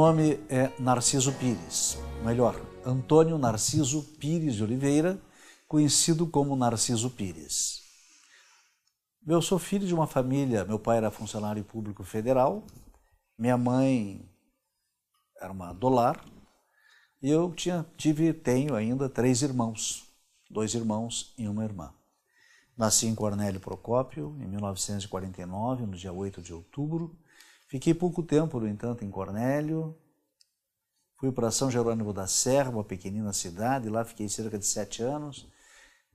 nome é Narciso Pires, melhor, Antônio Narciso Pires de Oliveira, conhecido como Narciso Pires. Eu sou filho de uma família, meu pai era funcionário público federal, minha mãe era uma dolar, e eu tinha, tive, tenho ainda três irmãos, dois irmãos e uma irmã. Nasci em Cornélio Procópio, em 1949, no dia 8 de outubro, Fiquei pouco tempo, no entanto, em Cornélio. Fui para São Jerônimo da Serra, uma pequenina cidade, lá fiquei cerca de sete anos.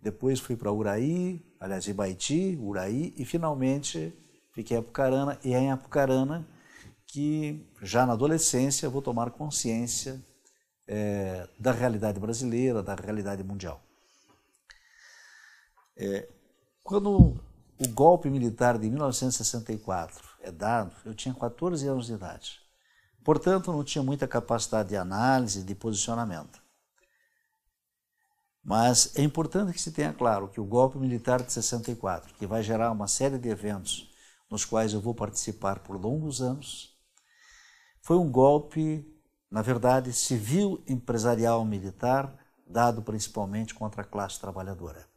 Depois fui para Uraí, aliás, Ibaiti, Uraí, e finalmente fiquei em Apucarana. E é em Apucarana que, já na adolescência, vou tomar consciência é, da realidade brasileira, da realidade mundial. É, quando o golpe militar de 1964 é dado, eu tinha 14 anos de idade. Portanto, não tinha muita capacidade de análise, de posicionamento. Mas é importante que se tenha claro que o golpe militar de 64, que vai gerar uma série de eventos nos quais eu vou participar por longos anos, foi um golpe, na verdade, civil, empresarial, militar, dado principalmente contra a classe trabalhadora.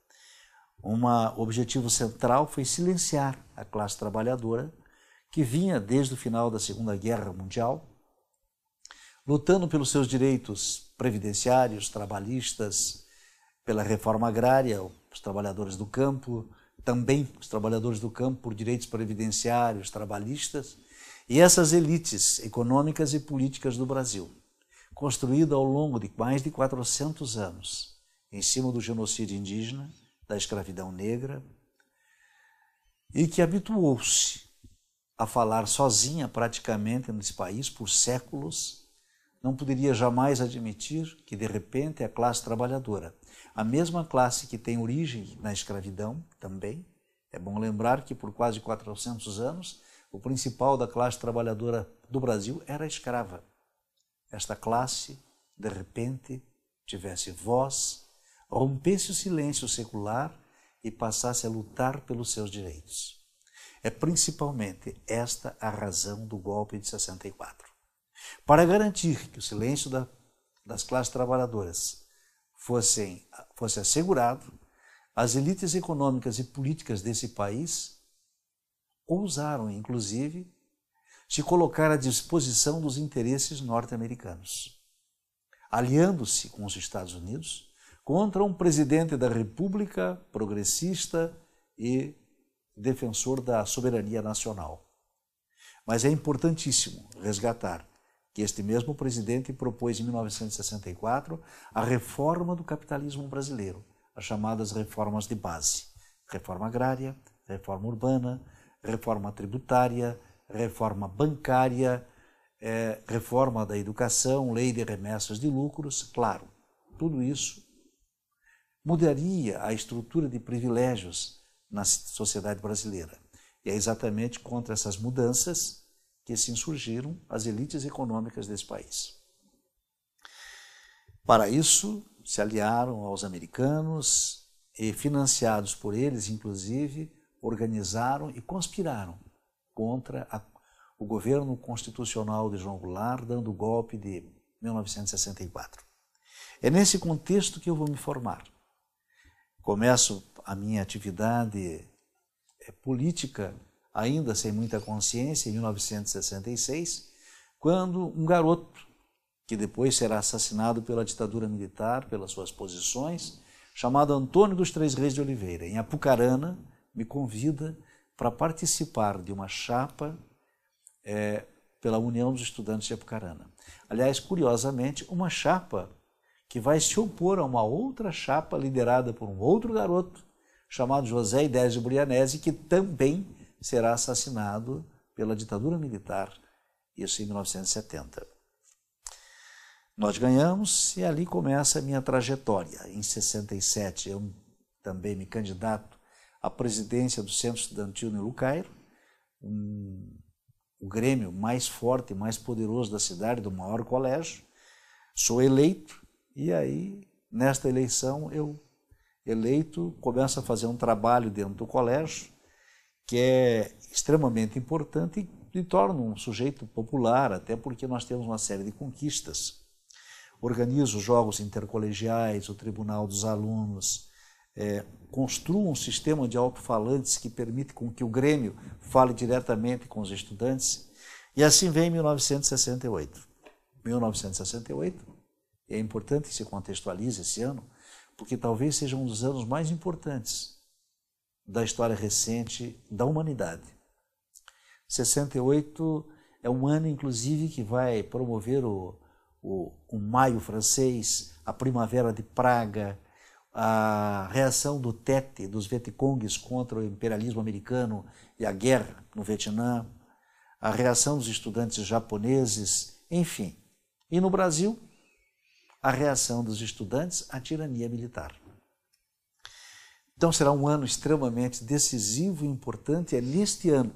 Um objetivo central foi silenciar a classe trabalhadora que vinha desde o final da Segunda Guerra Mundial, lutando pelos seus direitos previdenciários, trabalhistas, pela reforma agrária, os trabalhadores do campo, também os trabalhadores do campo por direitos previdenciários, trabalhistas, e essas elites econômicas e políticas do Brasil, construída ao longo de mais de 400 anos, em cima do genocídio indígena, da escravidão negra, e que habituou-se a falar sozinha praticamente nesse país por séculos, não poderia jamais admitir que de repente a classe trabalhadora, a mesma classe que tem origem na escravidão também, é bom lembrar que por quase 400 anos o principal da classe trabalhadora do Brasil era escrava. Esta classe, de repente, tivesse voz, rompesse o silêncio secular e passasse a lutar pelos seus direitos. É principalmente esta a razão do golpe de 64. Para garantir que o silêncio da, das classes trabalhadoras fossem, fosse assegurado, as elites econômicas e políticas desse país ousaram, inclusive, se colocar à disposição dos interesses norte-americanos, aliando-se com os Estados Unidos contra um presidente da República progressista e defensor da soberania nacional. Mas é importantíssimo resgatar que este mesmo presidente propôs em 1964 a reforma do capitalismo brasileiro, as chamadas reformas de base: reforma agrária, reforma urbana, reforma tributária, reforma bancária, é, reforma da educação, lei de remessas de lucros, claro, tudo isso mudaria a estrutura de privilégios na sociedade brasileira. E é exatamente contra essas mudanças que se insurgiram as elites econômicas desse país. Para isso, se aliaram aos americanos e, financiados por eles, inclusive, organizaram e conspiraram contra a, o governo constitucional de João Goulart, dando o golpe de 1964. É nesse contexto que eu vou me formar. Começo a minha atividade é política, ainda sem muita consciência, em 1966, quando um garoto, que depois será assassinado pela ditadura militar, pelas suas posições, chamado Antônio dos Três Reis de Oliveira, em Apucarana, me convida para participar de uma chapa é, pela União dos Estudantes de Apucarana. Aliás, curiosamente, uma chapa que vai se opor a uma outra chapa liderada por um outro garoto chamado José Idésio Brianese, que também será assassinado pela ditadura militar, isso em 1970. Nós ganhamos e ali começa a minha trajetória. Em 67 eu também me candidato à presidência do Centro Estudantil no Lucairo, um, o grêmio mais forte, e mais poderoso da cidade, do maior colégio. Sou eleito e aí, nesta eleição, eu eleito, começa a fazer um trabalho dentro do colégio, que é extremamente importante e torna um sujeito popular, até porque nós temos uma série de conquistas. Organiza os jogos intercolegiais, o Tribunal dos Alunos, é, construa um sistema de alto-falantes que permite com que o Grêmio fale diretamente com os estudantes. E assim vem 1968. 1968, é importante que se contextualize esse ano, porque talvez seja um dos anos mais importantes da história recente da humanidade. 68 é um ano, inclusive, que vai promover o, o, o maio francês, a primavera de Praga, a reação do Tete, dos Vietcongues contra o imperialismo americano e a guerra no Vietnã, a reação dos estudantes japoneses, enfim. E no Brasil, a reação dos estudantes à tirania militar. Então será um ano extremamente decisivo e importante. É neste ano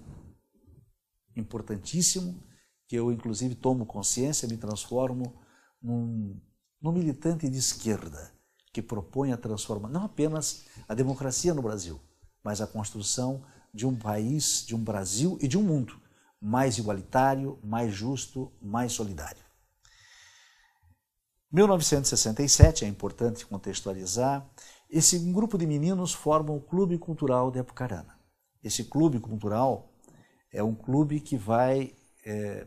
importantíssimo que eu, inclusive, tomo consciência, me transformo num, num militante de esquerda que propõe a transformação, não apenas a democracia no Brasil, mas a construção de um país, de um Brasil e de um mundo mais igualitário, mais justo, mais solidário. 1967, é importante contextualizar, esse grupo de meninos forma o Clube Cultural de Apucarana. Esse clube cultural é um clube que vai é,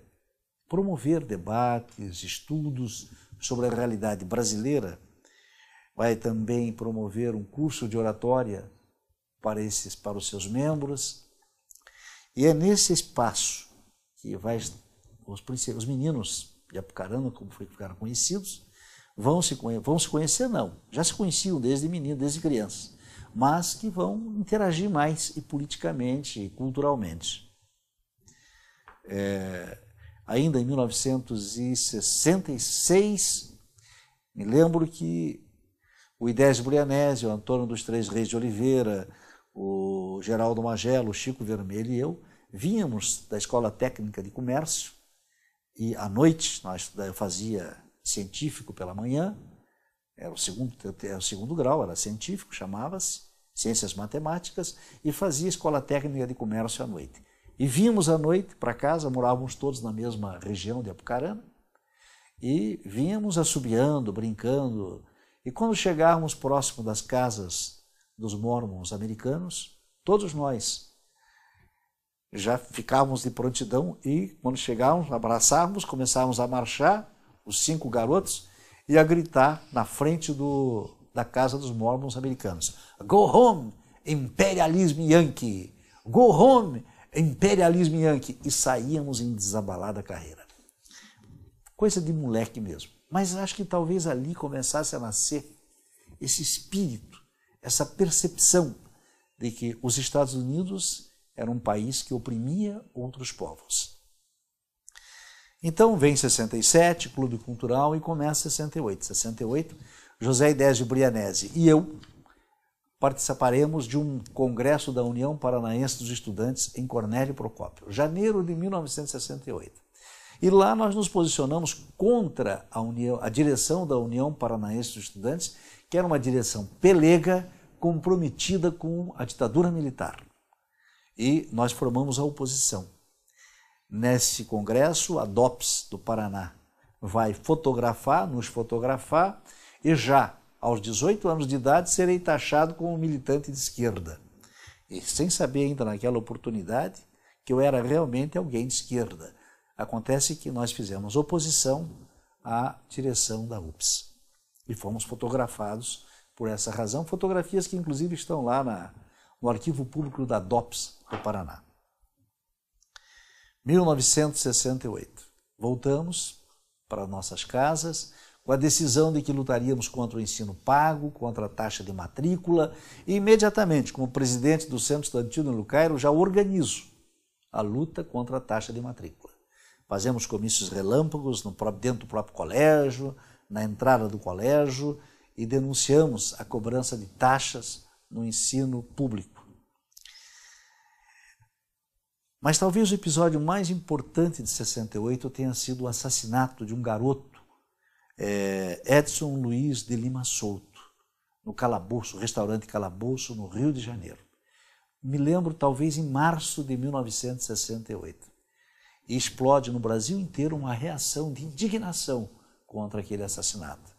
promover debates, estudos sobre a realidade brasileira, vai também promover um curso de oratória para, esses, para os seus membros. E é nesse espaço que vai, os, os meninos de Apucarana, como ficaram conhecidos, vão se, vão se conhecer, não, já se conheciam desde menino, desde criança, mas que vão interagir mais e politicamente e culturalmente. É, ainda em 1966, me lembro que o Idésio Brianese, o Antônio dos Três Reis de Oliveira, o Geraldo Magelo, o Chico Vermelho e eu, vínhamos da Escola Técnica de Comércio e à noite, nós, eu fazia científico pela manhã, era o segundo, era o segundo grau, era científico, chamava-se, ciências matemáticas, e fazia escola técnica de comércio à noite. E vínhamos à noite para casa, morávamos todos na mesma região de Apucarana, e vínhamos assobiando, brincando. E quando chegávamos próximo das casas dos mormons americanos, todos nós já ficávamos de prontidão e, quando chegávamos, abraçávamos, começávamos a marchar os cinco garotos, e a gritar na frente do, da casa dos mormons americanos: Go home, imperialismo yankee! Go home, imperialismo yankee! E saíamos em desabalada carreira. Coisa de moleque mesmo. Mas acho que talvez ali começasse a nascer esse espírito, essa percepção de que os Estados Unidos era um país que oprimia outros povos. Então vem 67, Clube Cultural, e começa 68. 68, José Idésio Brianese e eu participaremos de um congresso da União Paranaense dos Estudantes em Cornélio Procópio, janeiro de 1968. E lá nós nos posicionamos contra a, União, a direção da União Paranaense dos Estudantes, que era uma direção pelega, comprometida com a ditadura militar. E nós formamos a oposição nesse congresso, a DOPS do Paraná vai fotografar, nos fotografar, e já aos 18 anos de idade serei taxado como militante de esquerda. E sem saber ainda naquela oportunidade que eu era realmente alguém de esquerda. Acontece que nós fizemos oposição à direção da UPS e fomos fotografados por essa razão. Fotografias que, inclusive, estão lá na, no Arquivo Público da DOPS do Paraná. 1968. Voltamos para nossas casas com a decisão de que lutaríamos contra o ensino pago, contra a taxa de matrícula, e imediatamente, como presidente do Centro Estudantil no Lucairo, já organizo a luta contra a taxa de matrícula. Fazemos comícios relâmpagos próprio, dentro do próprio colégio, na entrada do colégio, e denunciamos a cobrança de taxas no ensino público. Mas talvez o episódio mais importante de 68 tenha sido o assassinato de um garoto, é, Edson Luiz de Lima Souto, no Calabouço, restaurante Calabouço, no Rio de Janeiro. Me lembro, talvez, em março de 1968. E explode no Brasil inteiro uma reação de indignação contra aquele assassinato.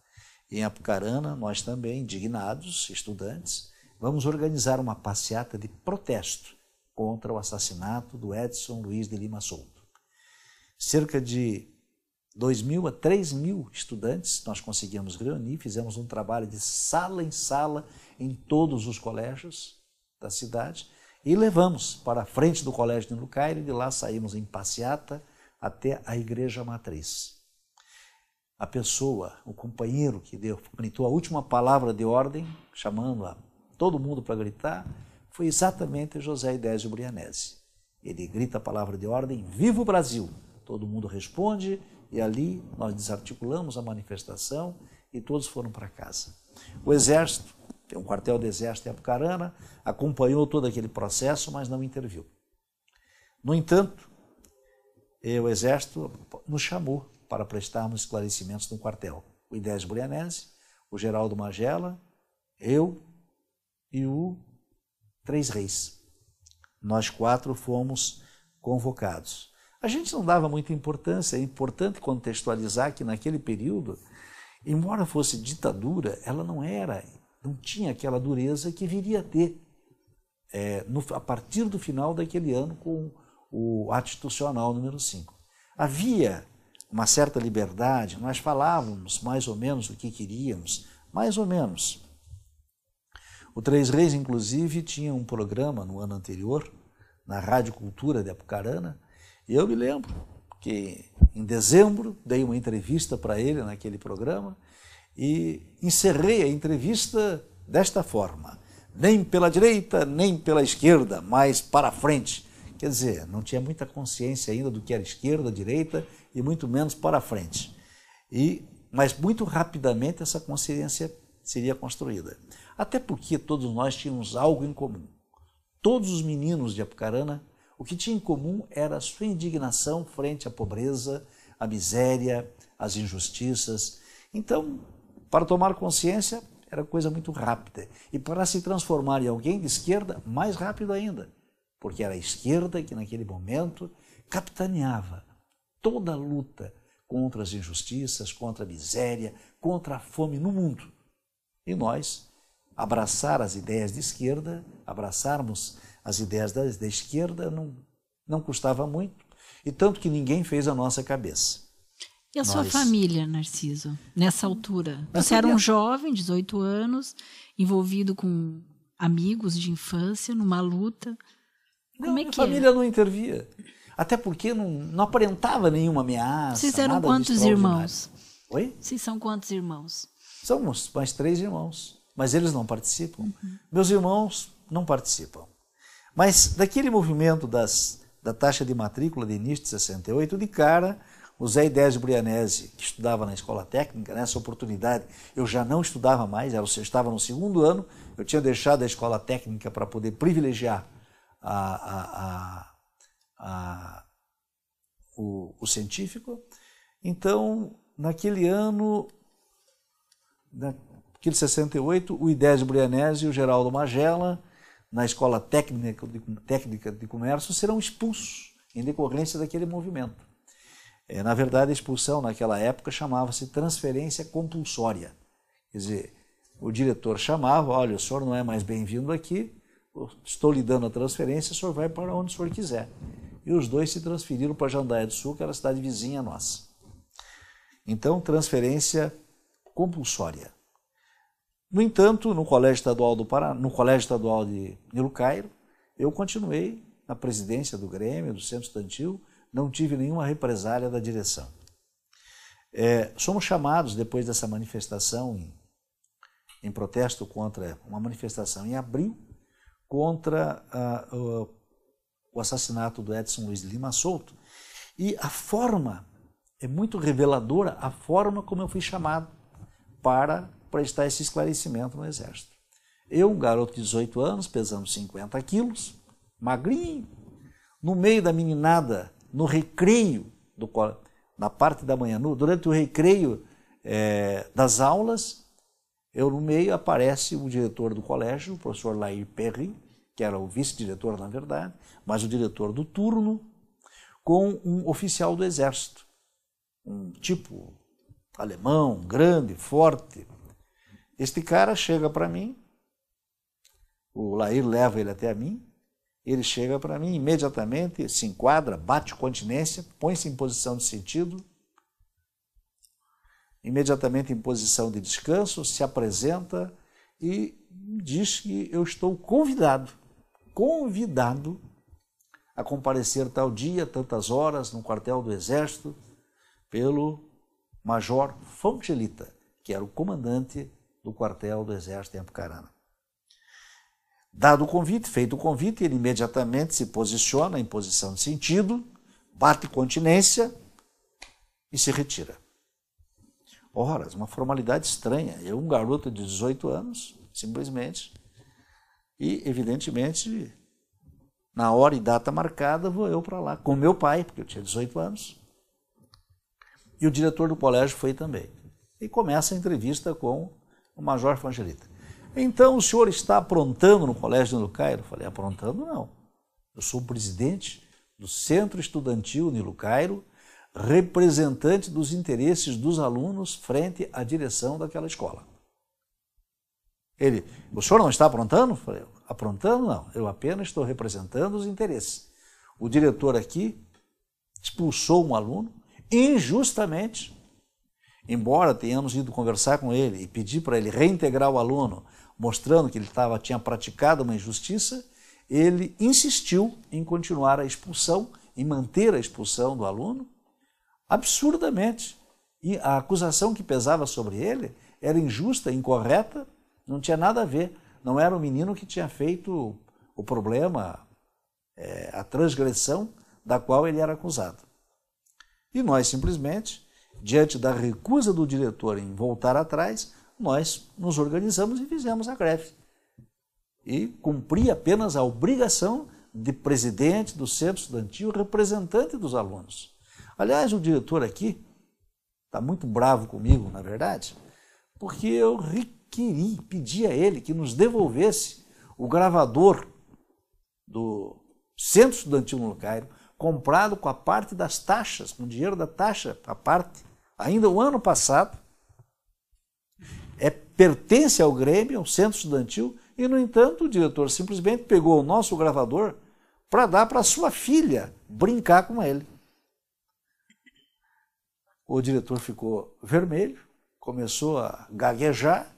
Em Apucarana, nós também, indignados, estudantes, vamos organizar uma passeata de protesto contra o assassinato do Edson Luiz de Lima Souto. Cerca de 2 mil a 3 mil estudantes nós conseguimos reunir, fizemos um trabalho de sala em sala em todos os colégios da cidade e levamos para a frente do colégio de Lucaire, de lá saímos em passeata até a igreja matriz. A pessoa, o companheiro que deu, gritou a última palavra de ordem, chamando a todo mundo para gritar, foi exatamente José Idésio Brianese. Ele grita a palavra de ordem: Viva o Brasil! Todo mundo responde, e ali nós desarticulamos a manifestação e todos foram para casa. O Exército, tem um quartel do Exército em Apucarana, acompanhou todo aquele processo, mas não interviu. No entanto, eh, o Exército nos chamou para prestarmos esclarecimentos no quartel. O Idésio Brianese, o Geraldo Magela, eu e o três reis. Nós quatro fomos convocados. A gente não dava muita importância, é importante contextualizar que naquele período, embora fosse ditadura, ela não era, não tinha aquela dureza que viria a ter é, no, a partir do final daquele ano com o ato institucional número 5. Havia uma certa liberdade, nós falávamos mais ou menos o que queríamos, mais ou menos. O Três Reis, inclusive, tinha um programa no ano anterior, na Rádio Cultura de Apucarana, e eu me lembro que em dezembro dei uma entrevista para ele naquele programa e encerrei a entrevista desta forma: nem pela direita, nem pela esquerda, mas para frente. Quer dizer, não tinha muita consciência ainda do que era esquerda, direita e muito menos para frente. E mas muito rapidamente essa consciência seria construída. Até porque todos nós tínhamos algo em comum. Todos os meninos de Apucarana, o que tinha em comum era a sua indignação frente à pobreza, à miséria, às injustiças. Então, para tomar consciência, era coisa muito rápida. E para se transformar em alguém de esquerda, mais rápido ainda, porque era a esquerda que, naquele momento, capitaneava toda a luta contra as injustiças, contra a miséria, contra a fome no mundo. E nós abraçar as ideias de esquerda, abraçarmos as ideias da, da esquerda, não, não custava muito, e tanto que ninguém fez a nossa cabeça. E a Nós. sua família, Narciso, nessa altura? Mas Você era um jovem, 18 anos, envolvido com amigos de infância, numa luta. Como não, é minha que família era? não intervia. Até porque não, não aparentava nenhuma ameaça. Vocês eram quantos irmãos? Oi? Vocês são quantos irmãos? Somos mais três irmãos mas eles não participam. Uhum. Meus irmãos não participam. Mas daquele movimento das, da taxa de matrícula de início de 68, de cara, o Zé Idésio Brianese, que estudava na escola técnica, nessa né, oportunidade eu já não estudava mais, eu estava no segundo ano, eu tinha deixado a escola técnica para poder privilegiar a, a, a, o, o científico. Então, naquele ano, Aquele 68, o Idésio Brianese e o Geraldo Magela, na Escola Técnica de, Técnica de Comércio, serão expulsos em decorrência daquele movimento. É, na verdade, a expulsão naquela época chamava-se transferência compulsória. Quer dizer, o diretor chamava, olha, o senhor não é mais bem-vindo aqui, estou lhe dando a transferência, o senhor vai para onde o senhor quiser. E os dois se transferiram para Jandaia do Sul, que era a cidade vizinha nossa. Então, transferência compulsória. No entanto, no Colégio Estadual do Paraná, no Colégio Estadual de Nilo Cairo, eu continuei na presidência do Grêmio, do Centro Estudantil, não tive nenhuma represália da direção. É, somos chamados, depois dessa manifestação, em, em, protesto contra uma manifestação em abril, contra a, a, o assassinato do Edson Luiz Lima Souto. E a forma, é muito reveladora a forma como eu fui chamado para prestar esse esclarecimento no Exército. Eu, um garoto de 18 anos, pesando 50 quilos, magrinho, no meio da meninada, no recreio, do, na parte da manhã, durante o recreio é, das aulas, eu no meio aparece o diretor do colégio, o professor Lair Perry, que era o vice-diretor, na verdade, mas o diretor do turno, com um oficial do exército, um tipo alemão, grande, forte, este cara chega para mim, o Lair leva ele até a mim, ele chega para mim imediatamente, se enquadra, bate continência, põe-se em posição de sentido, imediatamente em posição de descanso, se apresenta e diz que eu estou convidado, convidado a comparecer tal dia, tantas horas, no quartel do Exército, pelo Major Fontelita, que era o comandante do quartel do Exército em Apucarana. Dado o convite, feito o convite, ele imediatamente se posiciona em posição de sentido, bate continência e se retira. Horas, uma formalidade estranha. Eu, é um garoto de 18 anos, simplesmente, e evidentemente, na hora e data marcada, vou eu para lá, com meu pai, porque eu tinha 18 anos, e o diretor do colégio foi também. E começa a entrevista com o Major Fangelita. Então o senhor está aprontando no colégio do Cairo? falei, aprontando não. Eu sou o presidente do Centro Estudantil Nilo Cairo, representante dos interesses dos alunos frente à direção daquela escola. Ele, o senhor não está aprontando? falei, aprontando não, eu apenas estou representando os interesses. O diretor aqui expulsou um aluno injustamente Embora tenhamos ido conversar com ele e pedir para ele reintegrar o aluno, mostrando que ele tava, tinha praticado uma injustiça, ele insistiu em continuar a expulsão, em manter a expulsão do aluno, absurdamente. E a acusação que pesava sobre ele era injusta, incorreta, não tinha nada a ver. Não era o menino que tinha feito o problema, é, a transgressão da qual ele era acusado. E nós simplesmente diante da recusa do diretor em voltar atrás, nós nos organizamos e fizemos a greve. E cumpri apenas a obrigação de presidente do centro estudantil, representante dos alunos. Aliás, o diretor aqui está muito bravo comigo, na verdade, porque eu requeri, pedi a ele que nos devolvesse o gravador do centro estudantil no Cairo, comprado com a parte das taxas, com o dinheiro da taxa, a parte ainda o ano passado, é, pertence ao Grêmio, ao é centro estudantil, e, no entanto, o diretor simplesmente pegou o nosso gravador para dar para sua filha brincar com ele. O diretor ficou vermelho, começou a gaguejar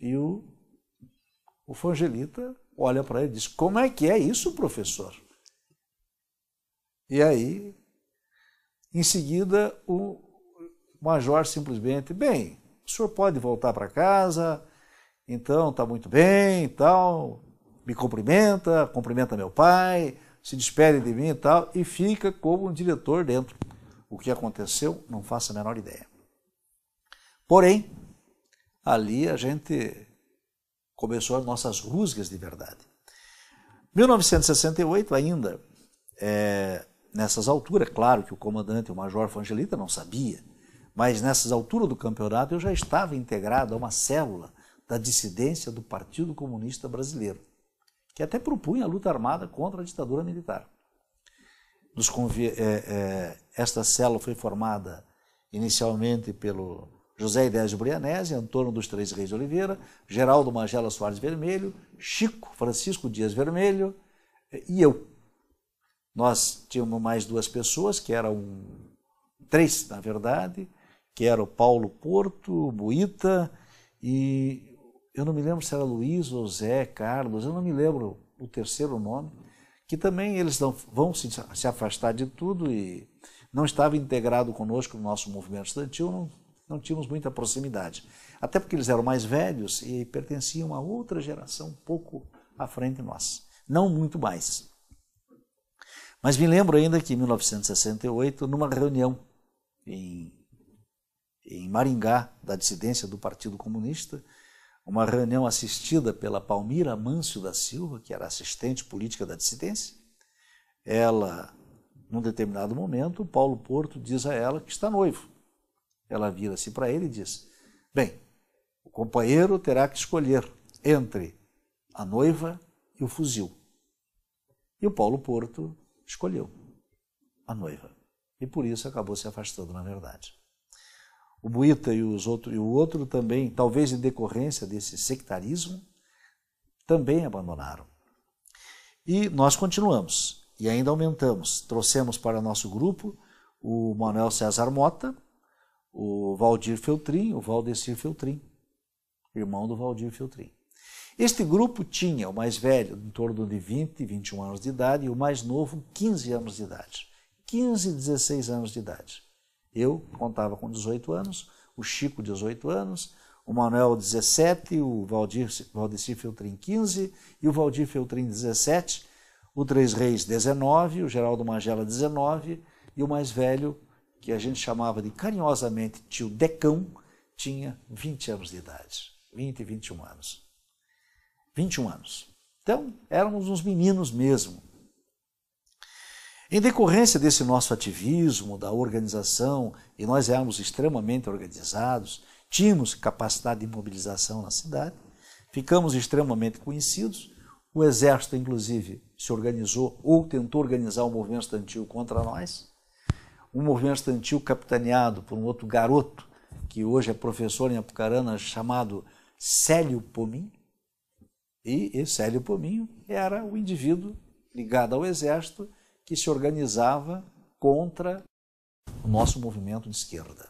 e o, o Fangelita olha para ele e diz: Como é que é isso, professor? E aí, em seguida, o o major simplesmente, bem, o senhor pode voltar para casa, então está muito bem e tal, me cumprimenta, cumprimenta meu pai, se despede de mim e tal, e fica como um diretor dentro. O que aconteceu, não faço a menor ideia. Porém, ali a gente começou as nossas rusgas de verdade. 1968 ainda, é, nessas alturas, claro que o comandante, o major Fangelita, não sabia mas nessas alturas do campeonato eu já estava integrado a uma célula da dissidência do Partido Comunista Brasileiro, que até propunha a luta armada contra a ditadura militar. É, é, esta célula foi formada inicialmente pelo José Idésio Brianese, Antônio dos Três Reis de Oliveira, Geraldo Magela Soares Vermelho, Chico Francisco Dias Vermelho é, e eu. Nós tínhamos mais duas pessoas, que eram três, na verdade, que era o Paulo Porto, Buita e eu não me lembro se era Luiz José, Carlos, eu não me lembro o terceiro nome, que também eles não, vão se, se afastar de tudo e não estava integrado conosco no nosso movimento estudantil, não, não tínhamos muita proximidade. Até porque eles eram mais velhos e pertenciam a outra geração um pouco à frente de nós, não muito mais. Mas me lembro ainda que em 1968, numa reunião em em Maringá, da dissidência do Partido Comunista, uma reunião assistida pela Palmira Mâncio da Silva, que era assistente política da dissidência. Ela, num determinado momento, Paulo Porto diz a ela que está noivo. Ela vira-se para ele e diz: Bem, o companheiro terá que escolher entre a noiva e o fuzil. E o Paulo Porto escolheu a noiva. E por isso acabou se afastando, na verdade o Buita e, os outro, e o outro também, talvez em decorrência desse sectarismo, também abandonaram. E nós continuamos e ainda aumentamos. Trouxemos para nosso grupo o Manuel César Mota, o Valdir Feltrin, o Valdecir Feltrin, irmão do Valdir Feltrin. Este grupo tinha o mais velho em torno de 20, 21 anos de idade e o mais novo 15 anos de idade. 15, 16 anos de idade. Eu contava com 18 anos, o Chico, 18 anos, o Manuel, 17, o Valdir, Valdeci Feltrin, 15 e o Valdir Feltrin, 17, o Três Reis, 19, o Geraldo Magela, 19 e o mais velho, que a gente chamava de carinhosamente tio Decão, tinha 20 anos de idade. 20 e 21 anos. 21 anos. Então, éramos uns meninos mesmo. Em decorrência desse nosso ativismo, da organização, e nós éramos extremamente organizados, tínhamos capacidade de mobilização na cidade, ficamos extremamente conhecidos. O Exército, inclusive, se organizou ou tentou organizar o um movimento estudantil contra nós. Um movimento estudantil capitaneado por um outro garoto, que hoje é professor em Apucarana, chamado Célio Pominho. E, esse Célio Pominho era o indivíduo ligado ao Exército que se organizava contra o nosso movimento de esquerda.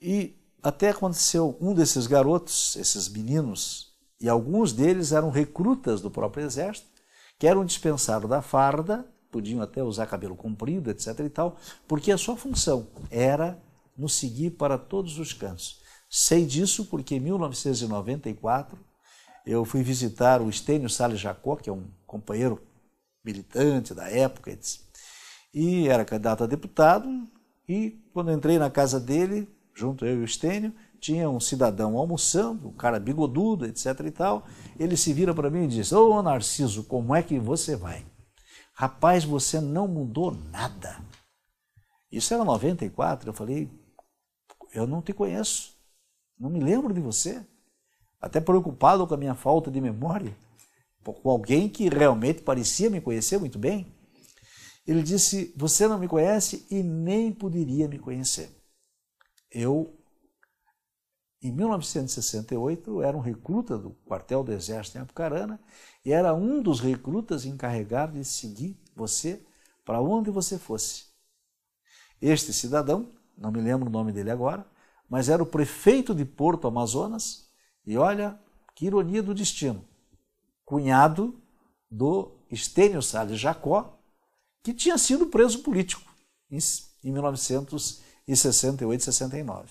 E até aconteceu um desses garotos, esses meninos, e alguns deles eram recrutas do próprio exército, que eram dispensados da farda, podiam até usar cabelo comprido, etc e tal, porque a sua função era nos seguir para todos os cantos. Sei disso porque em 1994 eu fui visitar o Estênio Salles Jacó, que é um companheiro militante da época. E era candidato a deputado, e quando entrei na casa dele, junto eu e o Estênio, tinha um cidadão almoçando, um cara bigodudo, etc e tal. Ele se vira para mim e diz: Ô oh, Narciso, como é que você vai? Rapaz, você não mudou nada. Isso era 94. Eu falei: Eu não te conheço. Não me lembro de você. Até preocupado com a minha falta de memória com alguém que realmente parecia me conhecer muito bem, ele disse: Você não me conhece e nem poderia me conhecer. Eu, em 1968, era um recruta do quartel do Exército em Apucarana e era um dos recrutas encarregado de seguir você para onde você fosse. Este cidadão, não me lembro o nome dele agora, mas era o prefeito de Porto Amazonas e olha que ironia do destino cunhado do Estênio Salles Jacó, que tinha sido preso político em, em 1968, 69.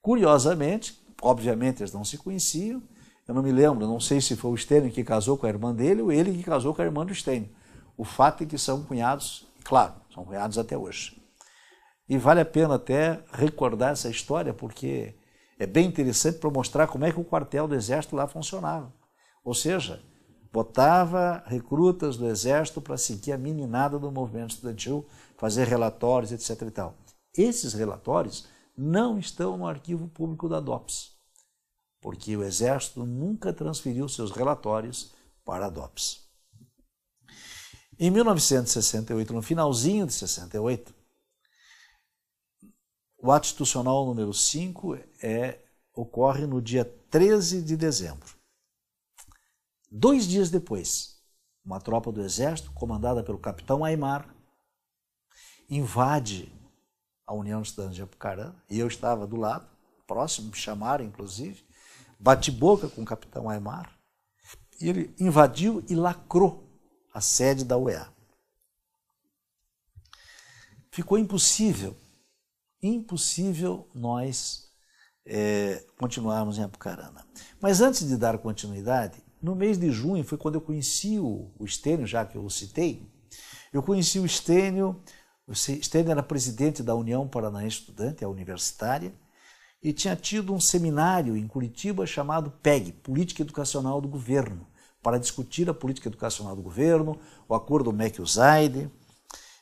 Curiosamente, obviamente eles não se conheciam, eu não me lembro, não sei se foi o Estênio que casou com a irmã dele ou ele que casou com a irmã do Estênio. O fato é que são cunhados, claro, são cunhados até hoje. E vale a pena até recordar essa história, porque é bem interessante para mostrar como é que o quartel do Exército lá funcionava. Ou seja, botava recrutas do exército para seguir a meninada do movimento estudantil, fazer relatórios, etc. E tal. Esses relatórios não estão no arquivo público da DOPS, porque o exército nunca transferiu seus relatórios para a DOPS. Em 1968, no finalzinho de 68, o ato institucional número 5 é, ocorre no dia 13 de dezembro. Dois dias depois, uma tropa do exército, comandada pelo capitão Aymar, invade a União dos Estados de Apucarana, e eu estava do lado, próximo, me chamaram inclusive, bati boca com o capitão Aymar, e ele invadiu e lacrou a sede da UEA. Ficou impossível, impossível nós é, continuarmos em Apucarana. Mas antes de dar continuidade, no mês de junho foi quando eu conheci o, o Estênio, já que eu o citei. Eu conheci o Estênio, o Estênio era presidente da União Paranaense Estudante, a universitária, e tinha tido um seminário em Curitiba chamado PEG, Política Educacional do Governo, para discutir a política educacional do governo, o acordo mec usaide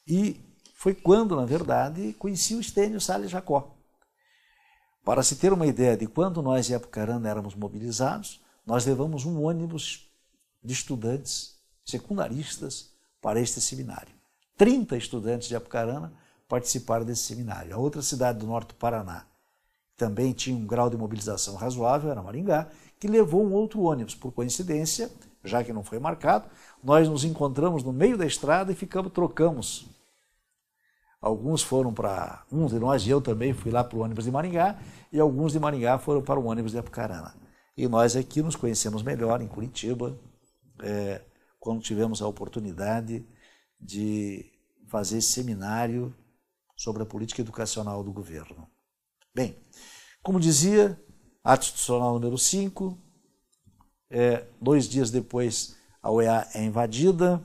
e foi quando, na verdade, conheci o Estênio Salles Jacó. Para se ter uma ideia de quando nós em Apucarana éramos mobilizados, nós levamos um ônibus de estudantes secundaristas para este seminário. 30 estudantes de Apucarana participaram desse seminário. A outra cidade do norte do Paraná também tinha um grau de mobilização razoável, era Maringá, que levou um outro ônibus. Por coincidência, já que não foi marcado, nós nos encontramos no meio da estrada e ficamos, trocamos. Alguns foram para. Um de nós e eu também fui lá para o ônibus de Maringá, e alguns de Maringá foram para o ônibus de Apucarana. E nós aqui nos conhecemos melhor em Curitiba, é, quando tivemos a oportunidade de fazer seminário sobre a política educacional do governo. Bem, como dizia, ato institucional número 5, é, dois dias depois a OEA é invadida,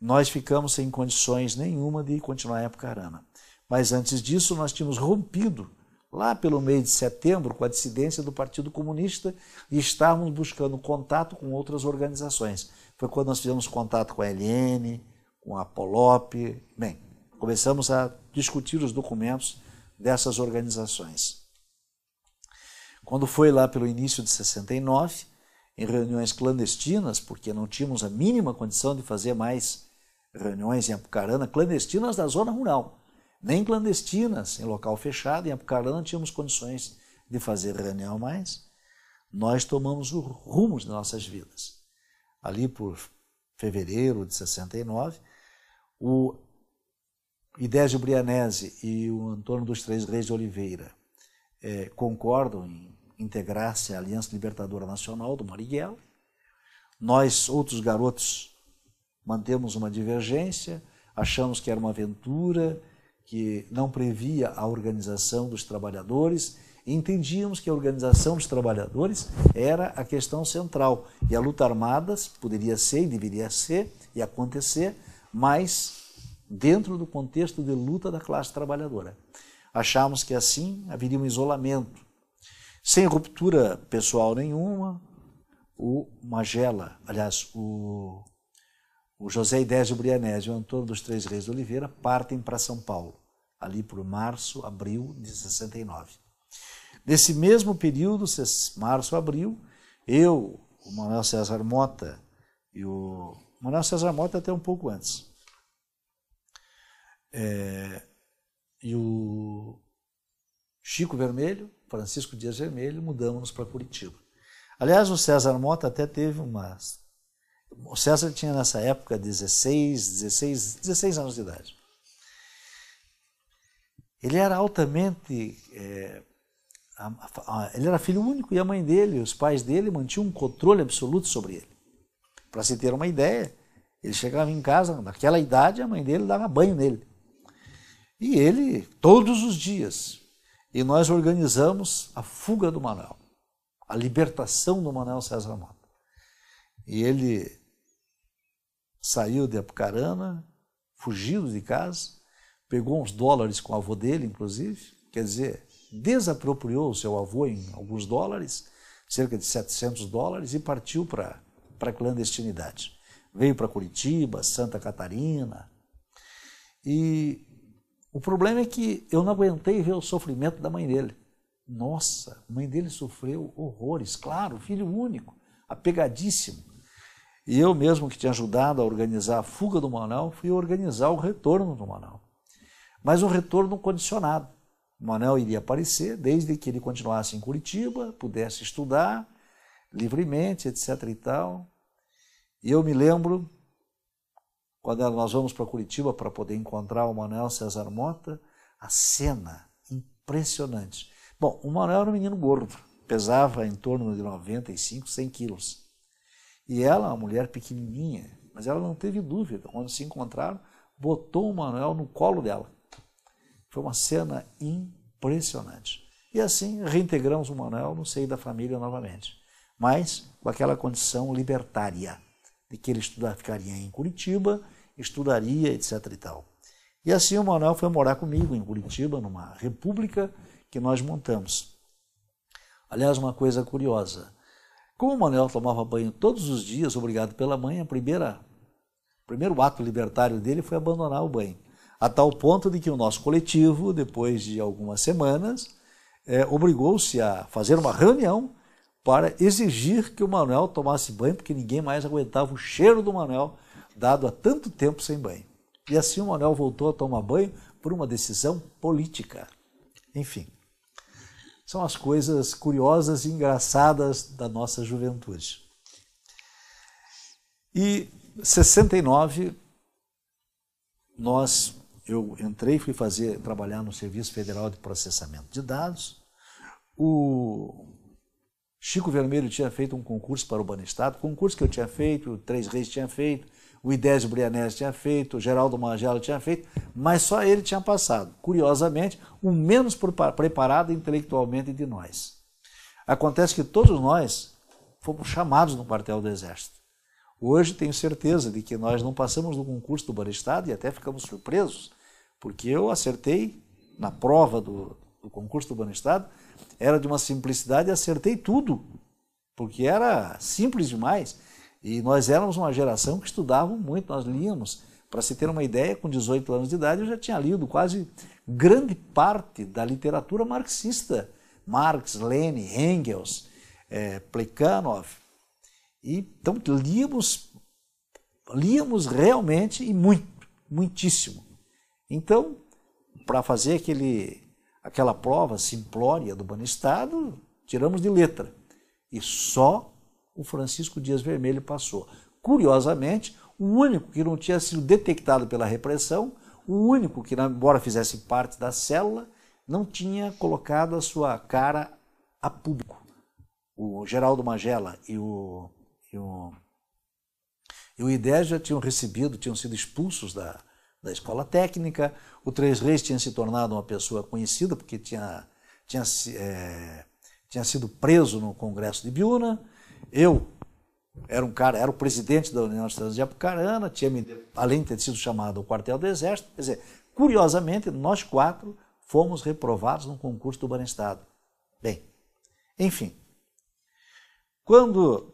nós ficamos sem condições nenhuma de continuar a Apucarana. Mas antes disso, nós tínhamos rompido lá pelo mês de setembro, com a dissidência do Partido Comunista, e estávamos buscando contato com outras organizações. Foi quando nós fizemos contato com a LN, com a Polop, bem, começamos a discutir os documentos dessas organizações. Quando foi lá pelo início de 69, em reuniões clandestinas, porque não tínhamos a mínima condição de fazer mais reuniões em Apucarana, clandestinas da zona rural nem clandestinas, em local fechado. Em Apucarana não tínhamos condições de fazer reunião mais. Nós tomamos o rumo de nossas vidas. Ali por fevereiro de 69, o Idésio Brianese e o Antônio dos Três Reis de Oliveira é, concordam em integrar-se à Aliança Libertadora Nacional do Marighella. Nós, outros garotos, mantemos uma divergência, achamos que era uma aventura, que não previa a organização dos trabalhadores. Entendíamos que a organização dos trabalhadores era a questão central e a luta armada poderia ser e deveria ser e acontecer, mas dentro do contexto de luta da classe trabalhadora. Achamos que assim haveria um isolamento. Sem ruptura pessoal nenhuma, o Magela, aliás, o o José Idés de Brianésio e o Antônio dos Três Reis de Oliveira partem para São Paulo, ali por março, abril de 69. Nesse mesmo período, março, abril, eu, o Manuel César Mota e o Manuel César Mota até um pouco antes. É, e o Chico Vermelho, Francisco Dias Vermelho, mudamos para Curitiba. Aliás, o César Mota até teve umas o César tinha nessa época 16, 16, 16 anos de idade. Ele era altamente. É, a, a, ele era filho único e a mãe dele, os pais dele mantinham um controle absoluto sobre ele. Para se ter uma ideia, ele chegava em casa, naquela idade, a mãe dele dava banho nele. E ele, todos os dias. E nós organizamos a fuga do Manuel, a libertação do Manuel César Mota. E ele saiu de Apucarana, fugiu de casa, pegou uns dólares com o avô dele, inclusive, quer dizer, desapropriou seu avô em alguns dólares, cerca de 700 dólares, e partiu para a clandestinidade. Veio para Curitiba, Santa Catarina. E o problema é que eu não aguentei ver o sofrimento da mãe dele. Nossa, a mãe dele sofreu horrores, claro, filho único, apegadíssimo. E eu mesmo que tinha ajudado a organizar a fuga do Manel fui organizar o retorno do Manel Mas um retorno condicionado. O Manaus iria aparecer desde que ele continuasse em Curitiba, pudesse estudar livremente, etc e tal. E eu me lembro, quando nós vamos para Curitiba para poder encontrar o Manuel César Mota, a cena impressionante. Bom, o Manuel era um menino gordo, pesava em torno de 95, 100 quilos. E ela, uma mulher pequenininha, mas ela não teve dúvida. Quando se encontraram, botou o Manuel no colo dela. Foi uma cena impressionante. E assim reintegramos o Manuel no seio da família novamente, mas com aquela condição libertária de que ele estudar, ficaria em Curitiba, estudaria, etc. E, tal. e assim o Manuel foi morar comigo em Curitiba, numa república que nós montamos. Aliás, uma coisa curiosa, como o Manuel tomava banho todos os dias, obrigado pela mãe, a primeira, o primeiro ato libertário dele foi abandonar o banho. A tal ponto de que o nosso coletivo, depois de algumas semanas, é, obrigou-se a fazer uma reunião para exigir que o Manuel tomasse banho, porque ninguém mais aguentava o cheiro do Manuel, dado há tanto tempo sem banho. E assim o Manuel voltou a tomar banho por uma decisão política. Enfim. São as coisas curiosas e engraçadas da nossa juventude. E 69 nós eu entrei fui fazer trabalhar no Serviço Federal de Processamento de Dados. O Chico Vermelho tinha feito um concurso para o Banestado, concurso que eu tinha feito, o Três Reis tinha feito, o Idésio Brianese tinha feito, o Geraldo Mangela tinha feito, mas só ele tinha passado. Curiosamente, o menos preparado intelectualmente de nós. Acontece que todos nós fomos chamados no quartel do Exército. Hoje tenho certeza de que nós não passamos no concurso do Barestado e até ficamos surpresos, porque eu acertei na prova do, do concurso do Banestado, era de uma simplicidade e acertei tudo, porque era simples demais. E nós éramos uma geração que estudava muito, nós líamos. Para se ter uma ideia, com 18 anos de idade eu já tinha lido quase grande parte da literatura marxista. Marx, Lenin, Engels, é, Plekhanov. E, então líamos, líamos realmente e muito, muitíssimo. Então, para fazer aquele, aquela prova simplória do Banestado, tiramos de letra. E só o Francisco Dias Vermelho passou. Curiosamente, o único que não tinha sido detectado pela repressão, o único que, embora fizesse parte da célula, não tinha colocado a sua cara a público. O Geraldo Magela e o, e o, e o já tinham recebido, tinham sido expulsos da, da escola técnica, o Três Reis tinha se tornado uma pessoa conhecida porque tinha, tinha, é, tinha sido preso no Congresso de Biúna, eu era um cara, era o presidente da União dos Estados de Apucarana, tinha me, além de ter sido chamado ao quartel do Exército, quer dizer, curiosamente, nós quatro fomos reprovados num concurso do Banestado. Bem, enfim, quando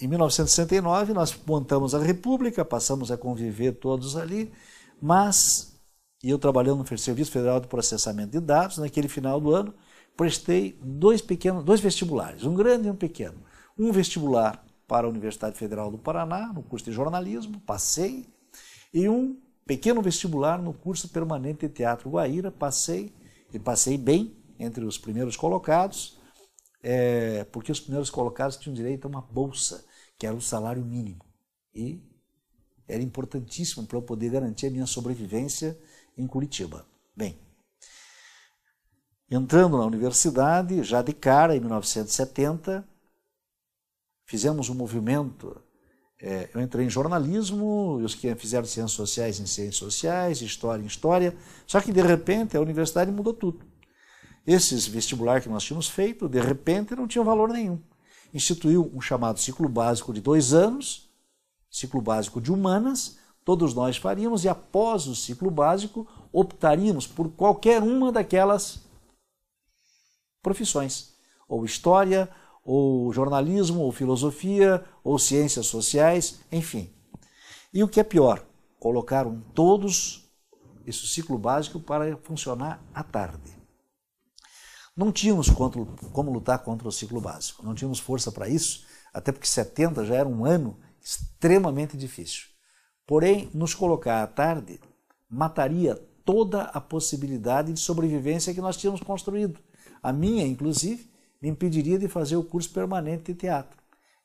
em 1969 nós montamos a República, passamos a conviver todos ali, mas e eu trabalhando no Serviço Federal de Processamento de Dados, naquele final do ano, prestei dois pequenos, dois vestibulares, um grande e um pequeno. Um vestibular para a Universidade Federal do Paraná, no curso de jornalismo, passei, e um pequeno vestibular no curso permanente de teatro Guaíra, passei, e passei bem entre os primeiros colocados, é, porque os primeiros colocados tinham direito a uma bolsa, que era o salário mínimo. E era importantíssimo para eu poder garantir a minha sobrevivência em Curitiba. Bem, Entrando na universidade, já de cara, em 1970, fizemos um movimento. É, eu entrei em jornalismo, os que fizeram ciências sociais em ciências sociais, história em história, só que de repente a universidade mudou tudo. Esses vestibular que nós tínhamos feito, de repente não tinham valor nenhum. Instituiu um chamado ciclo básico de dois anos, ciclo básico de humanas, todos nós faríamos, e após o ciclo básico optaríamos por qualquer uma daquelas profissões, ou história, ou jornalismo, ou filosofia, ou ciências sociais, enfim. E o que é pior, colocaram todos esse ciclo básico para funcionar à tarde. Não tínhamos contra, como lutar contra o ciclo básico, não tínhamos força para isso, até porque 70 já era um ano extremamente difícil. Porém, nos colocar à tarde mataria toda a possibilidade de sobrevivência que nós tínhamos construído a minha inclusive, me impediria de fazer o curso permanente de teatro.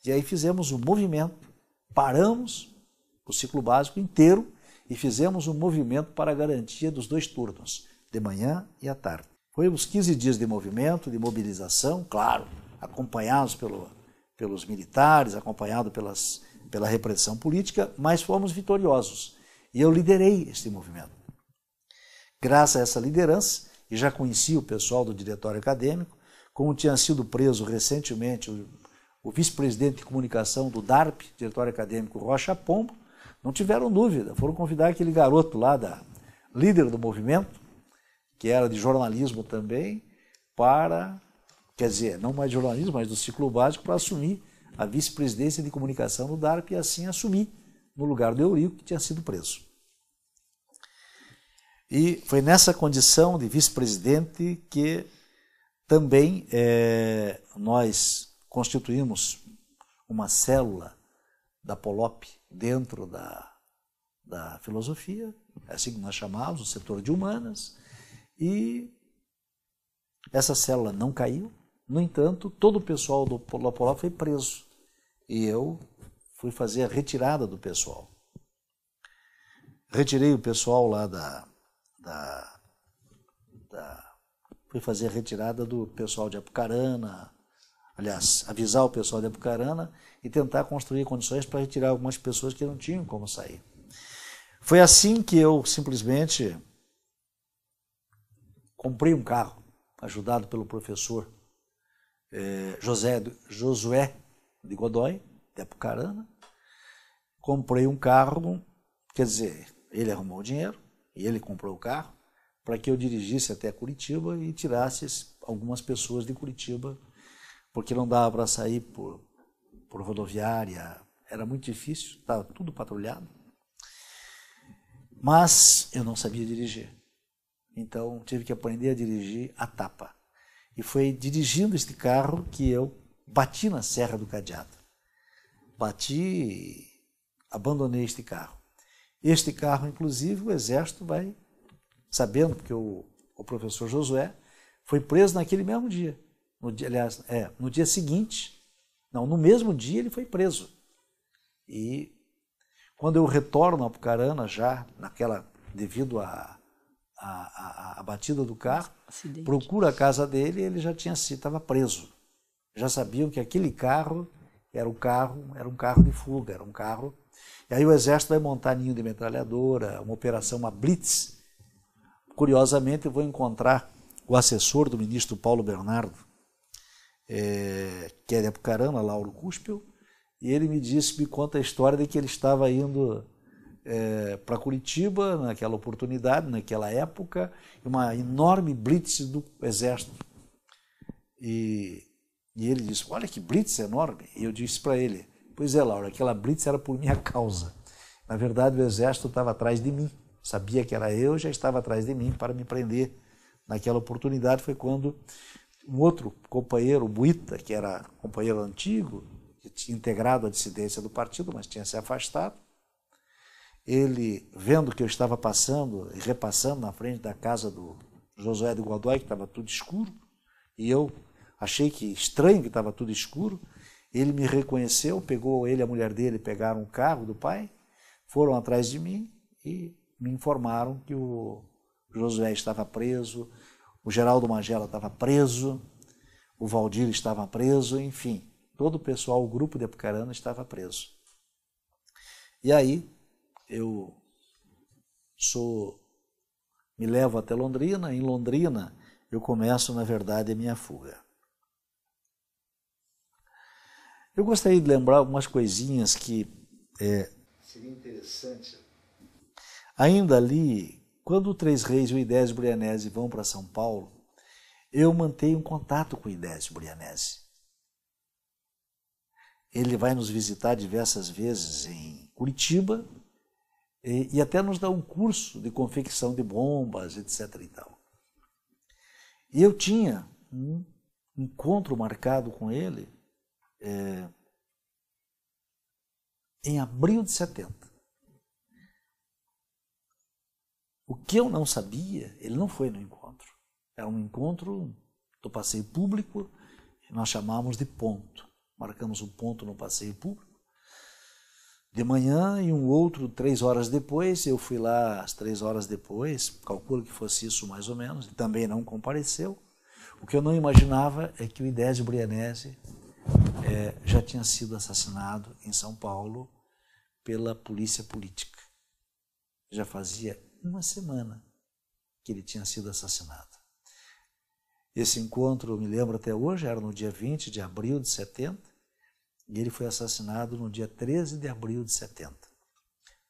E aí fizemos um movimento, paramos o ciclo básico inteiro e fizemos um movimento para a garantia dos dois turnos, de manhã e à tarde. Foi uns 15 dias de movimento, de mobilização, claro, acompanhados pelo, pelos militares, acompanhado pelas, pela repressão política, mas fomos vitoriosos. E eu liderei este movimento. Graças a essa liderança, já conhecia o pessoal do diretório acadêmico, como tinha sido preso recentemente o, o vice-presidente de comunicação do DARP, diretório acadêmico Rocha Pombo, não tiveram dúvida, foram convidar aquele garoto lá da líder do movimento, que era de jornalismo também, para, quer dizer, não mais de jornalismo, mas do ciclo básico, para assumir a vice-presidência de comunicação do DARP e assim assumir no lugar do Eurico, que tinha sido preso. E foi nessa condição de vice-presidente que também é, nós constituímos uma célula da Polop dentro da, da filosofia, é assim que nós chamávamos, o setor de humanas, e essa célula não caiu. No entanto, todo o pessoal do Polop foi preso e eu fui fazer a retirada do pessoal. Retirei o pessoal lá da, da, da fui fazer a retirada do pessoal de Apucarana, aliás, avisar o pessoal de Apucarana e tentar construir condições para retirar algumas pessoas que não tinham como sair. Foi assim que eu simplesmente comprei um carro, ajudado pelo professor eh, José, Josué de Godoy, de Apucarana. Comprei um carro, quer dizer, ele arrumou o dinheiro, e ele comprou o carro, para que eu dirigisse até Curitiba e tirasse algumas pessoas de Curitiba, porque não dava para sair por, por rodoviária, era muito difícil, estava tudo patrulhado. Mas eu não sabia dirigir, então tive que aprender a dirigir a tapa. E foi dirigindo este carro que eu bati na Serra do Cadeado. Bati, abandonei este carro. Este carro, inclusive, o Exército vai sabendo, porque o, o professor Josué foi preso naquele mesmo dia. No dia aliás, é, no dia seguinte, não, no mesmo dia ele foi preso. E quando eu retorno a Apucarana, já naquela, devido à a, a, a, batida do carro, Acidente. procuro a casa dele e ele já tinha sido, estava preso. Já sabiam que aquele carro era o carro, era um carro de fuga, era um carro e aí o exército vai montar ninho de metralhadora, uma operação, uma blitz. Curiosamente, eu vou encontrar o assessor do ministro Paulo Bernardo, é, que é de Apucarana, Lauro Cuspel, e ele me disse, me conta a história de que ele estava indo é, para Curitiba naquela oportunidade, naquela época, uma enorme blitz do exército. E, e ele disse, olha que blitz enorme. E eu disse para ele, Pois é, Laura, aquela blitz era por minha causa. Na verdade, o exército estava atrás de mim. Sabia que era eu, já estava atrás de mim para me prender. Naquela oportunidade foi quando um outro companheiro, o Buita, que era companheiro antigo, que tinha integrado a dissidência do partido, mas tinha se afastado, ele, vendo que eu estava passando e repassando na frente da casa do Josué de Godoy, que estava tudo escuro, e eu achei que estranho que estava tudo escuro, ele me reconheceu, pegou ele e a mulher dele, pegaram o carro do pai, foram atrás de mim e me informaram que o Josué estava preso, o Geraldo Magela estava preso, o Valdir estava preso, enfim, todo o pessoal, o grupo de Apucarana estava preso. E aí eu sou me levo até Londrina, em Londrina eu começo, na verdade, a minha fuga. Eu gostaria de lembrar algumas coisinhas que. É, Seria interessante. Ainda ali, quando o Três Reis e o Idésio Brianese vão para São Paulo, eu mantenho um contato com o Idésio Brianese. Ele vai nos visitar diversas vezes em Curitiba e, e até nos dá um curso de confecção de bombas, etc. E tal. E eu tinha um encontro marcado com ele é, em abril de 70. O que eu não sabia, ele não foi no encontro. Era é um encontro do passeio público, nós chamávamos de ponto. Marcamos um ponto no passeio público. De manhã e um outro três horas depois, eu fui lá às três horas depois, calculo que fosse isso mais ou menos, e também não compareceu. O que eu não imaginava é que o Idésio Brianese é, já tinha sido assassinado em São Paulo pela polícia política. Já fazia uma semana que ele tinha sido assassinado. Esse encontro, eu me lembro até hoje, era no dia 20 de abril de 70, e ele foi assassinado no dia 13 de abril de 70.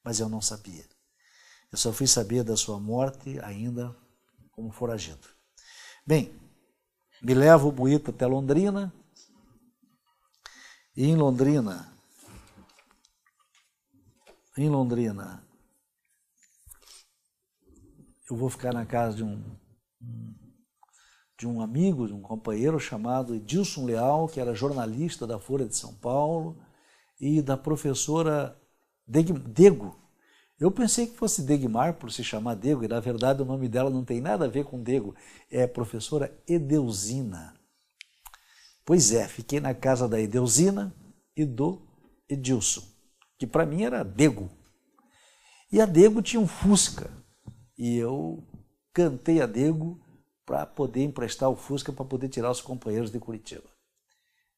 Mas eu não sabia. Eu só fui saber da sua morte ainda como foragido. Bem, me leva o Buíta até Londrina, e em Londrina, em Londrina, eu vou ficar na casa de um, de um amigo, de um companheiro chamado Edilson Leal, que era jornalista da Folha de São Paulo, e da professora Dego. Eu pensei que fosse Degmar por se chamar Dego, e na verdade o nome dela não tem nada a ver com Dego, é professora Edeusina. Pois é, fiquei na casa da Edeusina e do Edilson, que para mim era Dego. E a Dego tinha um Fusca. E eu cantei a Dego para poder emprestar o Fusca para poder tirar os companheiros de Curitiba.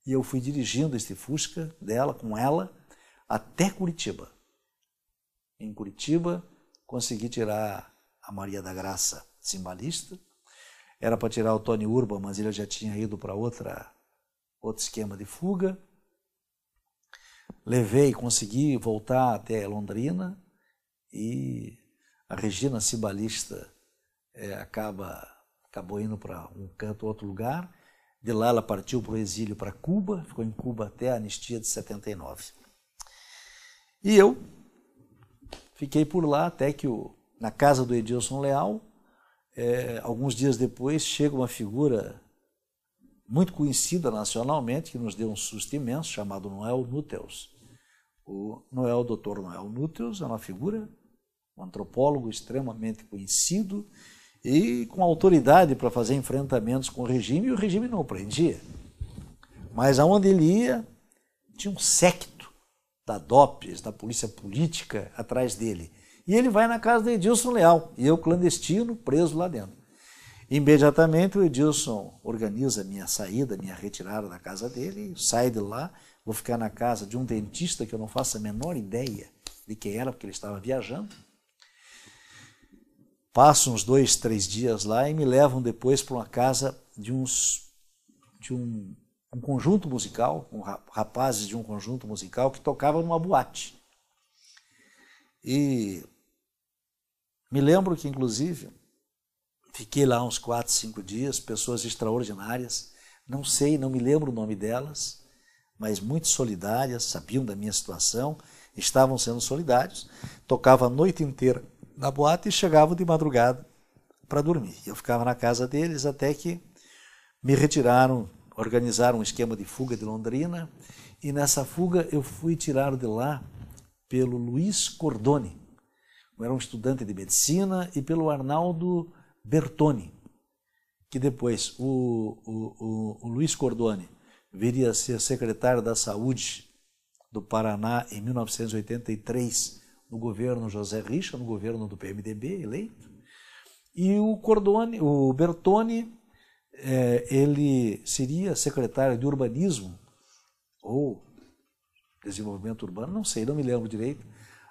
E eu fui dirigindo este Fusca dela, com ela, até Curitiba. Em Curitiba, consegui tirar a Maria da Graça, simbalista. Era para tirar o Tony Urban, mas ele já tinha ido para outra outro esquema de fuga. Levei, consegui voltar até Londrina e a Regina Cibalista é, acaba, acabou indo para um canto ou outro lugar. De lá ela partiu para o exílio para Cuba, ficou em Cuba até a anistia de 79. E eu fiquei por lá até que, o, na casa do Edilson Leal, é, alguns dias depois, chega uma figura muito conhecida nacionalmente, que nos deu um susto imenso, chamado Noel Núteus. O Noel, Dr. Noel Núteus, é uma figura, um antropólogo extremamente conhecido e com autoridade para fazer enfrentamentos com o regime, e o regime não o prendia. Mas aonde ele ia, tinha um secto da DOPS, da polícia política, atrás dele. E ele vai na casa de Edilson Leal, e eu clandestino, preso lá dentro. Imediatamente o Edilson organiza minha saída, minha retirada da casa dele, sai de lá, vou ficar na casa de um dentista que eu não faço a menor ideia de quem era, porque ele estava viajando. Passo uns dois, três dias lá e me levam depois para uma casa de uns de um, um conjunto musical, um rapazes de um conjunto musical que tocava numa boate. E me lembro que, inclusive, Fiquei lá uns quatro, cinco dias, pessoas extraordinárias. Não sei, não me lembro o nome delas, mas muito solidárias, sabiam da minha situação, estavam sendo solidários. Tocava a noite inteira na boate e chegava de madrugada para dormir. Eu ficava na casa deles até que me retiraram, organizaram um esquema de fuga de Londrina e nessa fuga eu fui tirado de lá pelo Luiz Cordoni, era um estudante de medicina, e pelo Arnaldo Bertone, que depois o, o, o, o Luiz Cordone viria a ser secretário da Saúde do Paraná em 1983, no governo José Richa, no governo do PMDB eleito. E o Cordone, o Bertone, eh, ele seria secretário de urbanismo ou desenvolvimento urbano, não sei, não me lembro direito,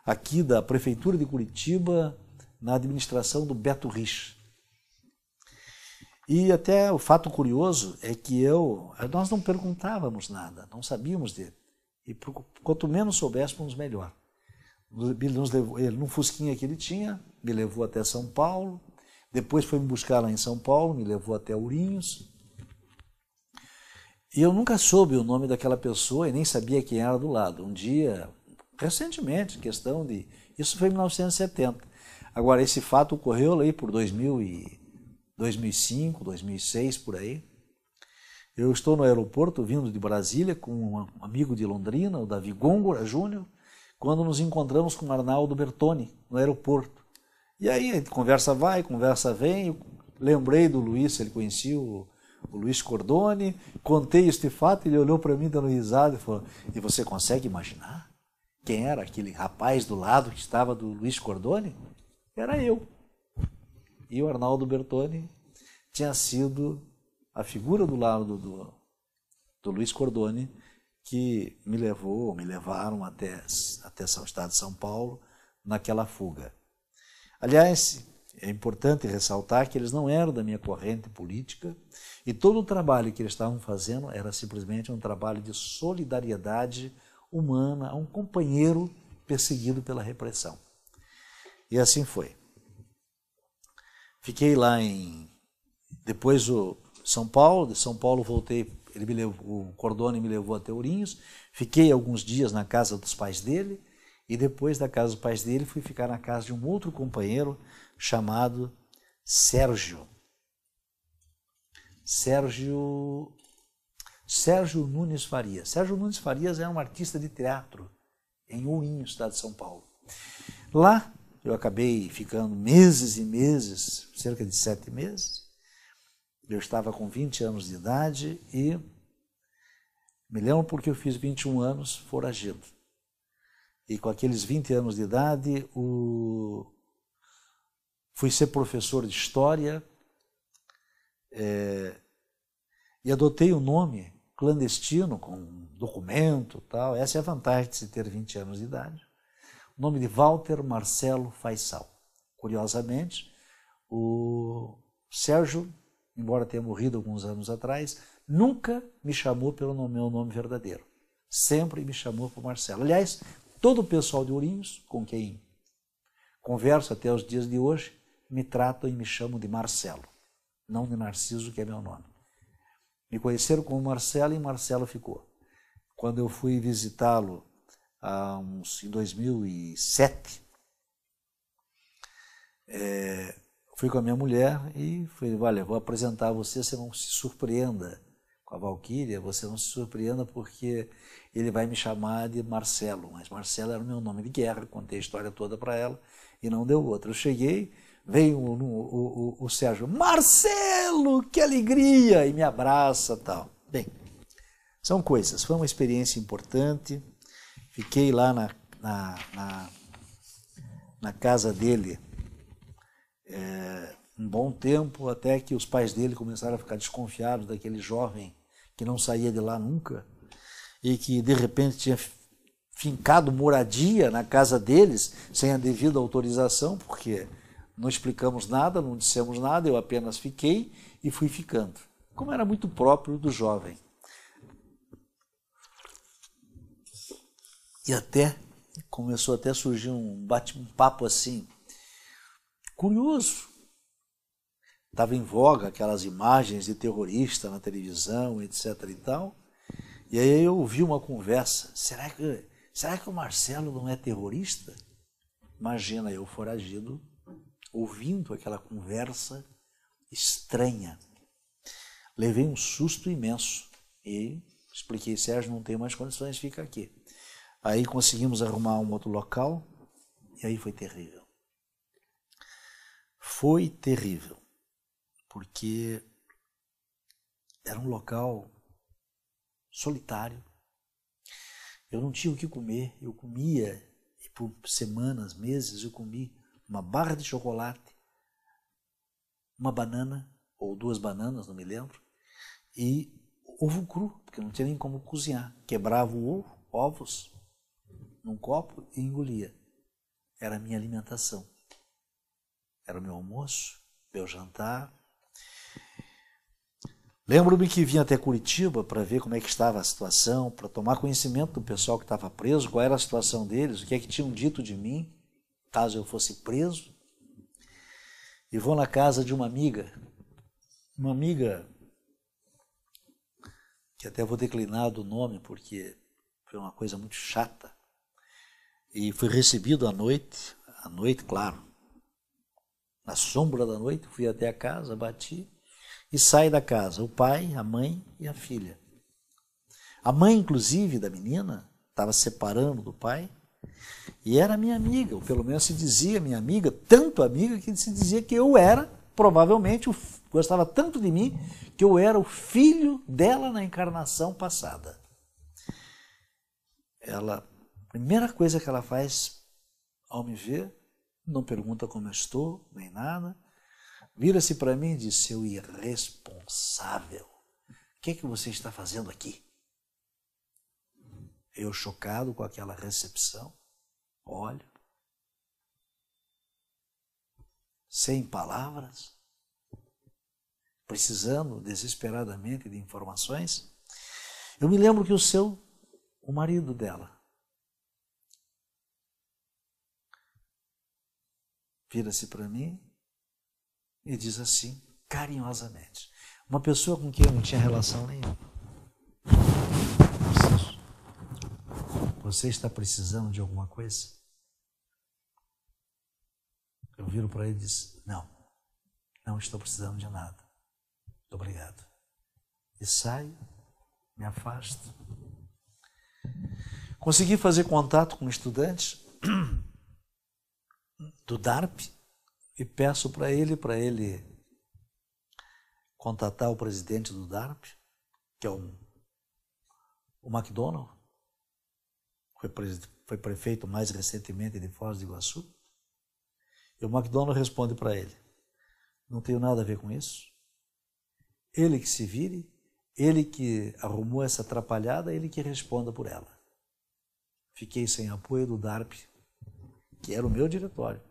aqui da prefeitura de Curitiba, na administração do Beto Rich. E até o fato curioso é que eu, nós não perguntávamos nada, não sabíamos dele. E quanto menos soubéssemos, melhor. Levou, ele, num fusquinha que ele tinha, me levou até São Paulo, depois foi me buscar lá em São Paulo, me levou até Ourinhos. E eu nunca soube o nome daquela pessoa e nem sabia quem era do lado. Um dia, recentemente, questão de... Isso foi em 1970. Agora, esse fato ocorreu aí por 2000 e... 2005, 2006, por aí. Eu estou no aeroporto vindo de Brasília com um amigo de Londrina, o Davi Gongora Júnior, quando nos encontramos com o Arnaldo Bertoni no aeroporto. E aí, conversa vai, conversa vem. Eu lembrei do Luiz, ele conhecia o, o Luiz Cordone, contei este fato, ele olhou para mim dando risada e falou: E você consegue imaginar quem era aquele rapaz do lado que estava do Luiz Cordone? Era eu. E o Arnaldo Bertoni tinha sido a figura do lado do, do Luiz Cordoni que me levou, me levaram até, até o estado de São Paulo naquela fuga. Aliás, é importante ressaltar que eles não eram da minha corrente política e todo o trabalho que eles estavam fazendo era simplesmente um trabalho de solidariedade humana a um companheiro perseguido pela repressão. E assim foi. Fiquei lá em. Depois o São Paulo, de São Paulo voltei, ele me levou, o Cordone me levou até Ourinhos. Fiquei alguns dias na casa dos pais dele. E depois da casa dos pais dele, fui ficar na casa de um outro companheiro chamado Sérgio. Sérgio Sérgio Nunes Farias. Sérgio Nunes Farias é um artista de teatro em Ourinhos, Estado de São Paulo. Lá eu acabei ficando meses e meses, cerca de sete meses. Eu estava com 20 anos de idade e me lembro porque eu fiz 21 anos foragido. E com aqueles 20 anos de idade, o... fui ser professor de história é... e adotei o um nome clandestino, com documento tal. Essa é a vantagem de se ter 20 anos de idade o nome de Walter Marcelo Faisal. Curiosamente, o Sérgio, embora tenha morrido alguns anos atrás, nunca me chamou pelo meu nome verdadeiro. Sempre me chamou por Marcelo. Aliás, todo o pessoal de Ourinhos, com quem converso até os dias de hoje, me tratam e me chamam de Marcelo, não de Narciso, que é meu nome. Me conheceram como Marcelo e Marcelo ficou. Quando eu fui visitá-lo há uns, em 2007, é, fui com a minha mulher e falei, olha, vou apresentar a você, você não se surpreenda com a Valquíria, você não se surpreenda porque ele vai me chamar de Marcelo, mas Marcelo era o meu nome de guerra, contei a história toda para ela e não deu outra. Eu cheguei, veio o, o, o, o, Sérgio, Marcelo, que alegria, e me abraça tal. Bem, são coisas, foi uma experiência importante, Fiquei lá na, na, na, na casa dele é, um bom tempo, até que os pais dele começaram a ficar desconfiados daquele jovem que não saía de lá nunca e que de repente tinha fincado moradia na casa deles sem a devida autorização, porque não explicamos nada, não dissemos nada, eu apenas fiquei e fui ficando, como era muito próprio do jovem. E até começou até a surgir um bate-papo assim, curioso. Estava em voga aquelas imagens de terrorista na televisão, etc. e tal. E aí eu ouvi uma conversa. Será que, será que o Marcelo não é terrorista? Imagina eu foragido, ouvindo aquela conversa estranha. Levei um susto imenso e expliquei, Sérgio, não tem mais condições fica aqui. Aí conseguimos arrumar um outro local e aí foi terrível. Foi terrível, porque era um local solitário. Eu não tinha o que comer, eu comia e por semanas, meses eu comi uma barra de chocolate, uma banana ou duas bananas, não me lembro, e ovo cru, porque não tinha nem como cozinhar. Quebrava o ovo, ovos, num copo e engolia. Era a minha alimentação. Era o meu almoço, meu jantar. Lembro-me que vim até Curitiba para ver como é que estava a situação, para tomar conhecimento do pessoal que estava preso, qual era a situação deles, o que é que tinham dito de mim, caso eu fosse preso. E vou na casa de uma amiga, uma amiga que até vou declinar do nome porque foi uma coisa muito chata. E fui recebido à noite, à noite, claro. Na sombra da noite, fui até a casa, bati e saí da casa. O pai, a mãe e a filha. A mãe, inclusive, da menina, estava separando do pai e era minha amiga, ou pelo menos se dizia minha amiga, tanto amiga que se dizia que eu era, provavelmente, gostava tanto de mim, que eu era o filho dela na encarnação passada. Ela Primeira coisa que ela faz ao me ver, não pergunta como eu estou, nem nada, vira-se para mim e diz: Seu irresponsável, o que é que você está fazendo aqui? Eu, chocado com aquela recepção, olho, sem palavras, precisando desesperadamente de informações. Eu me lembro que o seu, o marido dela, vira-se para mim e diz assim, carinhosamente. Uma pessoa com quem eu não tinha relação nenhuma. Você está precisando de alguma coisa? Eu viro para ele e disse: Não, não estou precisando de nada. Muito obrigado. E saio, me afasto. Consegui fazer contato com estudantes do DARP e peço para ele, para ele contatar o presidente do DARP, que é o, o McDonald, foi, foi prefeito mais recentemente de Foz do Iguaçu. E o McDonald responde para ele: Não tenho nada a ver com isso. Ele que se vire, ele que arrumou essa atrapalhada, ele que responda por ela. Fiquei sem apoio do DARP que era o meu diretório.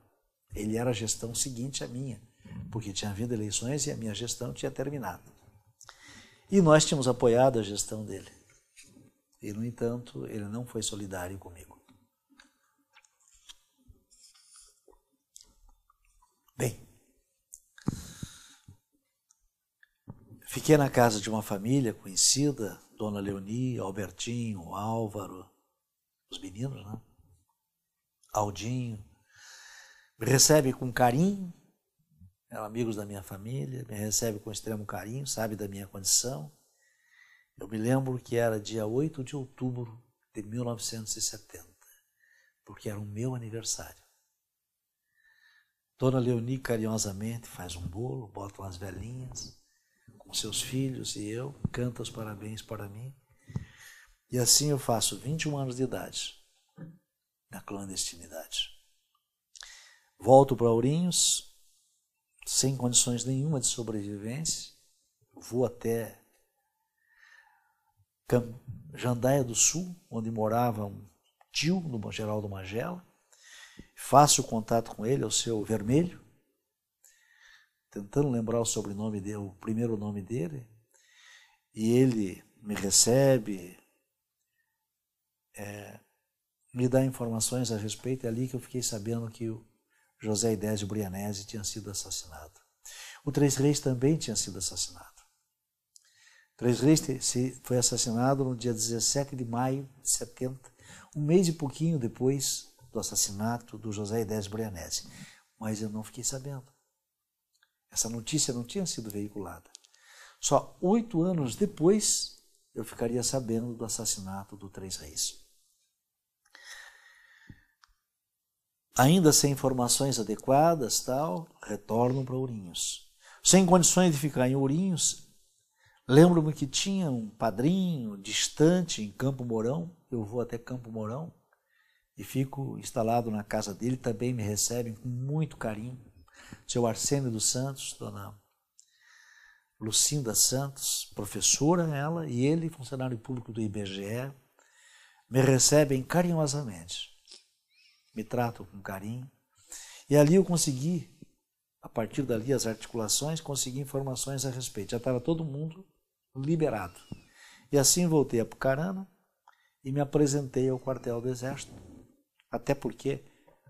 Ele era a gestão seguinte à minha, porque tinha havido eleições e a minha gestão tinha terminado. E nós tínhamos apoiado a gestão dele. E, no entanto, ele não foi solidário comigo. Bem, fiquei na casa de uma família conhecida, Dona Leonie, Albertinho, Álvaro, os meninos, né? Aldinho, me recebe com carinho, é amigos da minha família, me recebe com extremo carinho, sabe da minha condição. Eu me lembro que era dia 8 de outubro de 1970, porque era o meu aniversário. Dona Leoni carinhosamente faz um bolo, bota umas velhinhas com seus filhos e eu, canta os parabéns para mim. E assim eu faço 21 anos de idade na clandestinidade. Volto para Ourinhos, sem condições nenhuma de sobrevivência, vou até Jandaia do Sul, onde morava um tio do Geraldo Magela, faço contato com ele, é o seu Vermelho, tentando lembrar o sobrenome dele, o primeiro nome dele, e ele me recebe, é, me dar informações a respeito. É ali que eu fiquei sabendo que o José Idésio Brianese tinha sido assassinado. O Três Reis também tinha sido assassinado. O Três Reis foi assassinado no dia 17 de maio de 70, um mês e pouquinho depois do assassinato do José Idésio Brianese. Mas eu não fiquei sabendo. Essa notícia não tinha sido veiculada. Só oito anos depois eu ficaria sabendo do assassinato do Três Reis. ainda sem informações adequadas, tal, retornam para Ourinhos. Sem condições de ficar em Ourinhos, lembro-me que tinha um padrinho distante em Campo Mourão, eu vou até Campo Mourão e fico instalado na casa dele, também me recebem com muito carinho. Seu Arsênio dos Santos, dona Lucinda Santos, professora ela, e ele, funcionário público do IBGE, me recebem carinhosamente me tratam com carinho. E ali eu consegui, a partir dali as articulações, consegui informações a respeito. Já estava todo mundo liberado. E assim voltei a Pucarana e me apresentei ao quartel do Exército. Até porque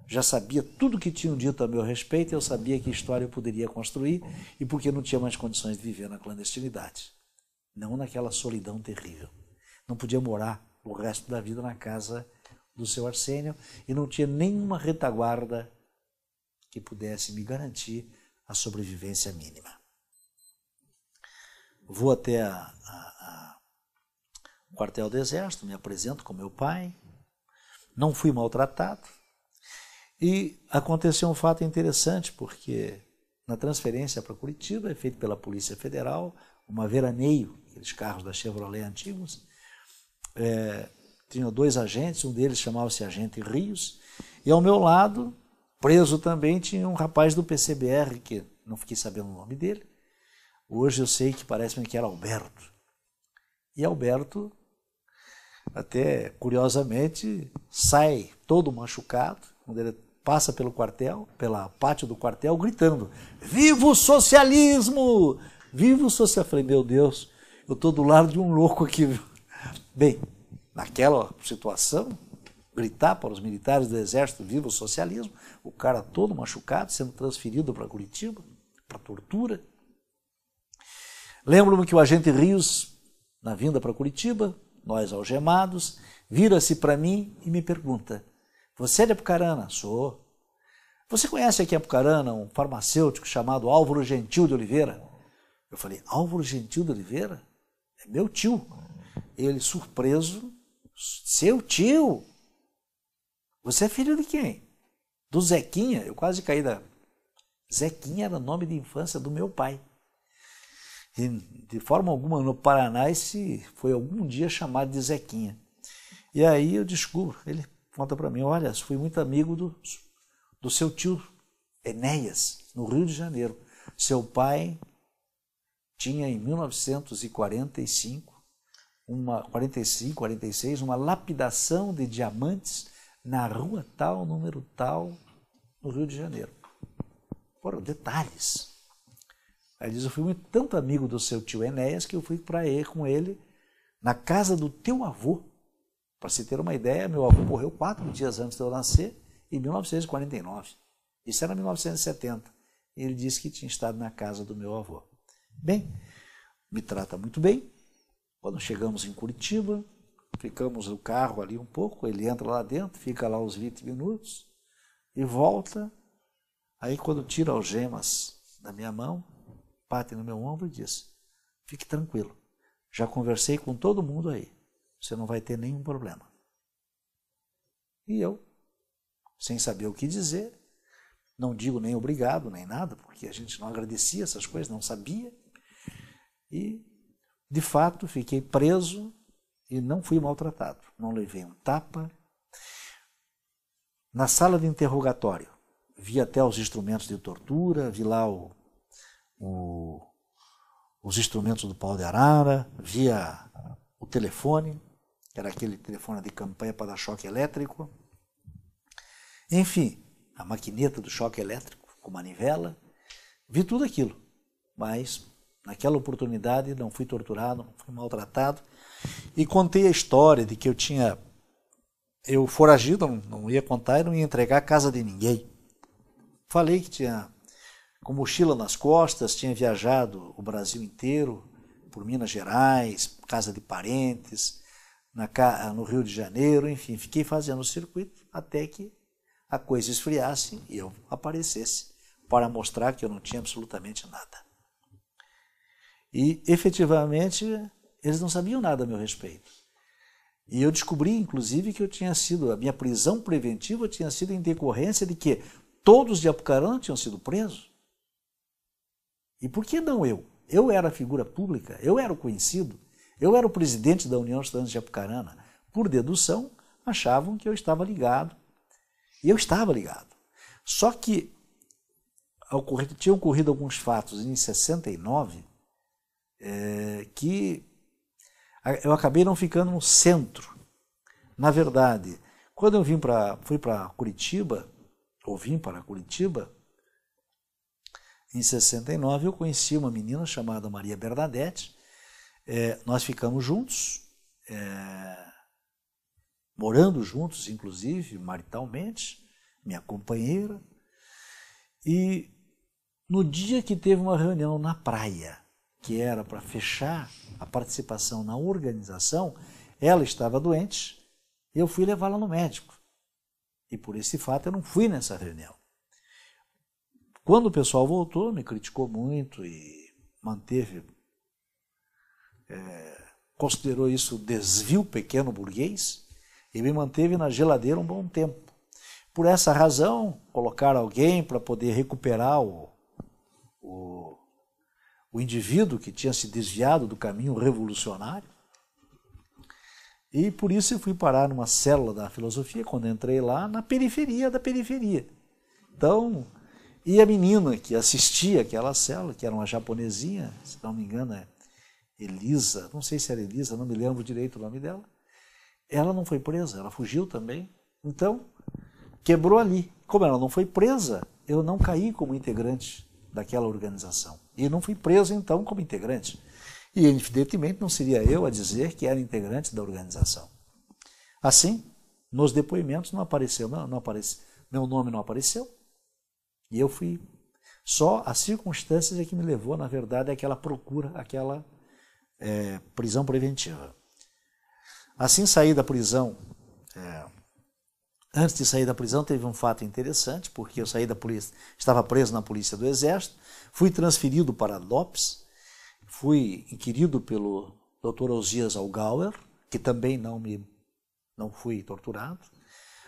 já sabia tudo que tinham dito a meu respeito, eu sabia que história eu poderia construir e porque não tinha mais condições de viver na clandestinidade. Não naquela solidão terrível. Não podia morar o resto da vida na casa do seu Arsênio e não tinha nenhuma retaguarda que pudesse me garantir a sobrevivência mínima. Vou até a, a, a, o quartel do Exército, me apresento com meu pai, não fui maltratado e aconteceu um fato interessante, porque na transferência para Curitiba, é feito pela Polícia Federal, uma veraneio, aqueles carros da Chevrolet antigos, é, tinha dois agentes, um deles chamava-se Agente Rios, e ao meu lado, preso também, tinha um rapaz do PCBR, que não fiquei sabendo o nome dele. Hoje eu sei que parece-me que era Alberto. E Alberto, até curiosamente, sai todo machucado, quando ele passa pelo quartel, pela pátio do quartel, gritando: Viva o socialismo! Viva o socialismo! Eu falei: Meu Deus, eu estou do lado de um louco aqui. Bem, naquela situação, gritar para os militares do Exército Viva o Socialismo, o cara todo machucado, sendo transferido para Curitiba, para tortura. Lembro-me que o agente Rios, na vinda para Curitiba, nós algemados, vira-se para mim e me pergunta: Você é de Apucarana? Sou. Você conhece aqui em Apucarana um farmacêutico chamado Álvaro Gentil de Oliveira? Eu falei: Álvaro Gentil de Oliveira? É meu tio. Ele, surpreso, seu tio? Você é filho de quem? Do Zequinha? Eu quase caí da. Zequinha era nome de infância do meu pai. E de forma alguma no Paraná esse foi algum dia chamado de Zequinha. E aí eu descubro, ele conta para mim, olha, fui muito amigo do, do seu tio Enéas, no Rio de Janeiro. Seu pai tinha em 1945 uma 45, 46, uma lapidação de diamantes na rua tal, número tal, no Rio de Janeiro. Foram detalhes. Aí diz, eu fui muito, tanto amigo do seu tio Enéas que eu fui para ele com ele na casa do teu avô. Para se ter uma ideia, meu avô morreu quatro dias antes de eu nascer, em 1949. Isso era 1970. Ele disse que tinha estado na casa do meu avô. Bem, me trata muito bem, quando chegamos em Curitiba, ficamos no carro ali um pouco, ele entra lá dentro, fica lá uns 20 minutos e volta. Aí quando tira algemas da minha mão, bate no meu ombro e diz: "Fique tranquilo. Já conversei com todo mundo aí. Você não vai ter nenhum problema". E eu, sem saber o que dizer, não digo nem obrigado, nem nada, porque a gente não agradecia essas coisas, não sabia. E de fato, fiquei preso e não fui maltratado. Não levei um tapa. Na sala de interrogatório, vi até os instrumentos de tortura, vi lá o, o, os instrumentos do pau de arara, vi o telefone, que era aquele telefone de campanha para dar choque elétrico. Enfim, a maquineta do choque elétrico com manivela, vi tudo aquilo, mas Naquela oportunidade não fui torturado, não fui maltratado. E contei a história de que eu tinha. Eu foragido, não, não ia contar e não ia entregar a casa de ninguém. Falei que tinha. Com mochila nas costas, tinha viajado o Brasil inteiro, por Minas Gerais, casa de parentes, na, no Rio de Janeiro, enfim, fiquei fazendo o circuito até que a coisa esfriasse e eu aparecesse para mostrar que eu não tinha absolutamente nada. E, efetivamente, eles não sabiam nada a meu respeito. E eu descobri, inclusive, que eu tinha sido, a minha prisão preventiva tinha sido em decorrência de que todos de Apucarana tinham sido presos. E por que não eu? Eu era a figura pública, eu era o conhecido, eu era o presidente da União dos Estudantes de Apucarana. Por dedução, achavam que eu estava ligado. E eu estava ligado. Só que tinham ocorrido alguns fatos em 69 é, que eu acabei não ficando no centro. Na verdade, quando eu vim para fui para Curitiba, ou vim para Curitiba, em 69 eu conheci uma menina chamada Maria Bernadette. É, nós ficamos juntos, é, morando juntos, inclusive, maritalmente, minha companheira. E no dia que teve uma reunião na praia, que era para fechar a participação na organização, ela estava doente, e eu fui levá-la no médico. E por esse fato eu não fui nessa reunião. Quando o pessoal voltou, me criticou muito e manteve, é, considerou isso desvio pequeno burguês e me manteve na geladeira um bom tempo. Por essa razão, colocar alguém para poder recuperar o, o o indivíduo que tinha se desviado do caminho revolucionário. E por isso eu fui parar numa célula da filosofia, quando entrei lá, na periferia da periferia. Então, e a menina que assistia aquela célula, que era uma japonesinha, se não me engano é Elisa, não sei se era Elisa, não me lembro direito o nome dela, ela não foi presa, ela fugiu também. Então, quebrou ali. Como ela não foi presa, eu não caí como integrante daquela organização. E não fui preso, então, como integrante. E, evidentemente, não seria eu a dizer que era integrante da organização. Assim, nos depoimentos não apareceu, não, não apareceu, meu nome não apareceu, e eu fui. Só as circunstâncias é que me levou, na verdade, àquela procura, àquela é, prisão preventiva. Assim saí da prisão é, Antes de sair da prisão, teve um fato interessante, porque eu saí da polícia, estava preso na polícia do Exército, fui transferido para Lopes, fui inquirido pelo Dr. Osias Algauer, que também não me não fui torturado,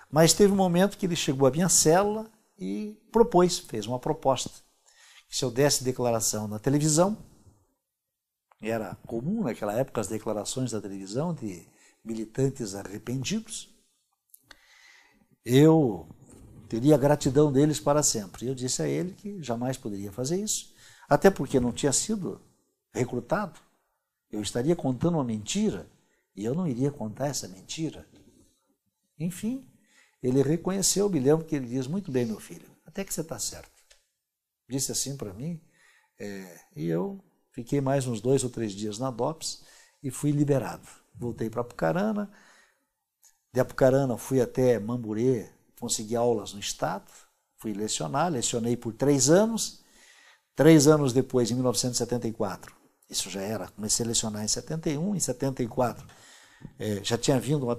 mas teve um momento que ele chegou à minha cela e propôs, fez uma proposta, que se eu desse declaração na televisão, era comum naquela época as declarações da televisão de militantes arrependidos, eu teria gratidão deles para sempre. E eu disse a ele que jamais poderia fazer isso, até porque não tinha sido recrutado. Eu estaria contando uma mentira e eu não iria contar essa mentira. Enfim, ele reconheceu, me lembro que ele diz: Muito bem, meu filho, até que você está certo. Disse assim para mim, é, e eu fiquei mais uns dois ou três dias na DOPS e fui liberado. Voltei para Pucarana de Apucarana fui até Mamburê, consegui aulas no Estado, fui lecionar, lecionei por três anos. Três anos depois, em 1974, isso já era, comecei a lecionar em 71, em 74, é, eh, já tinha vindo uma,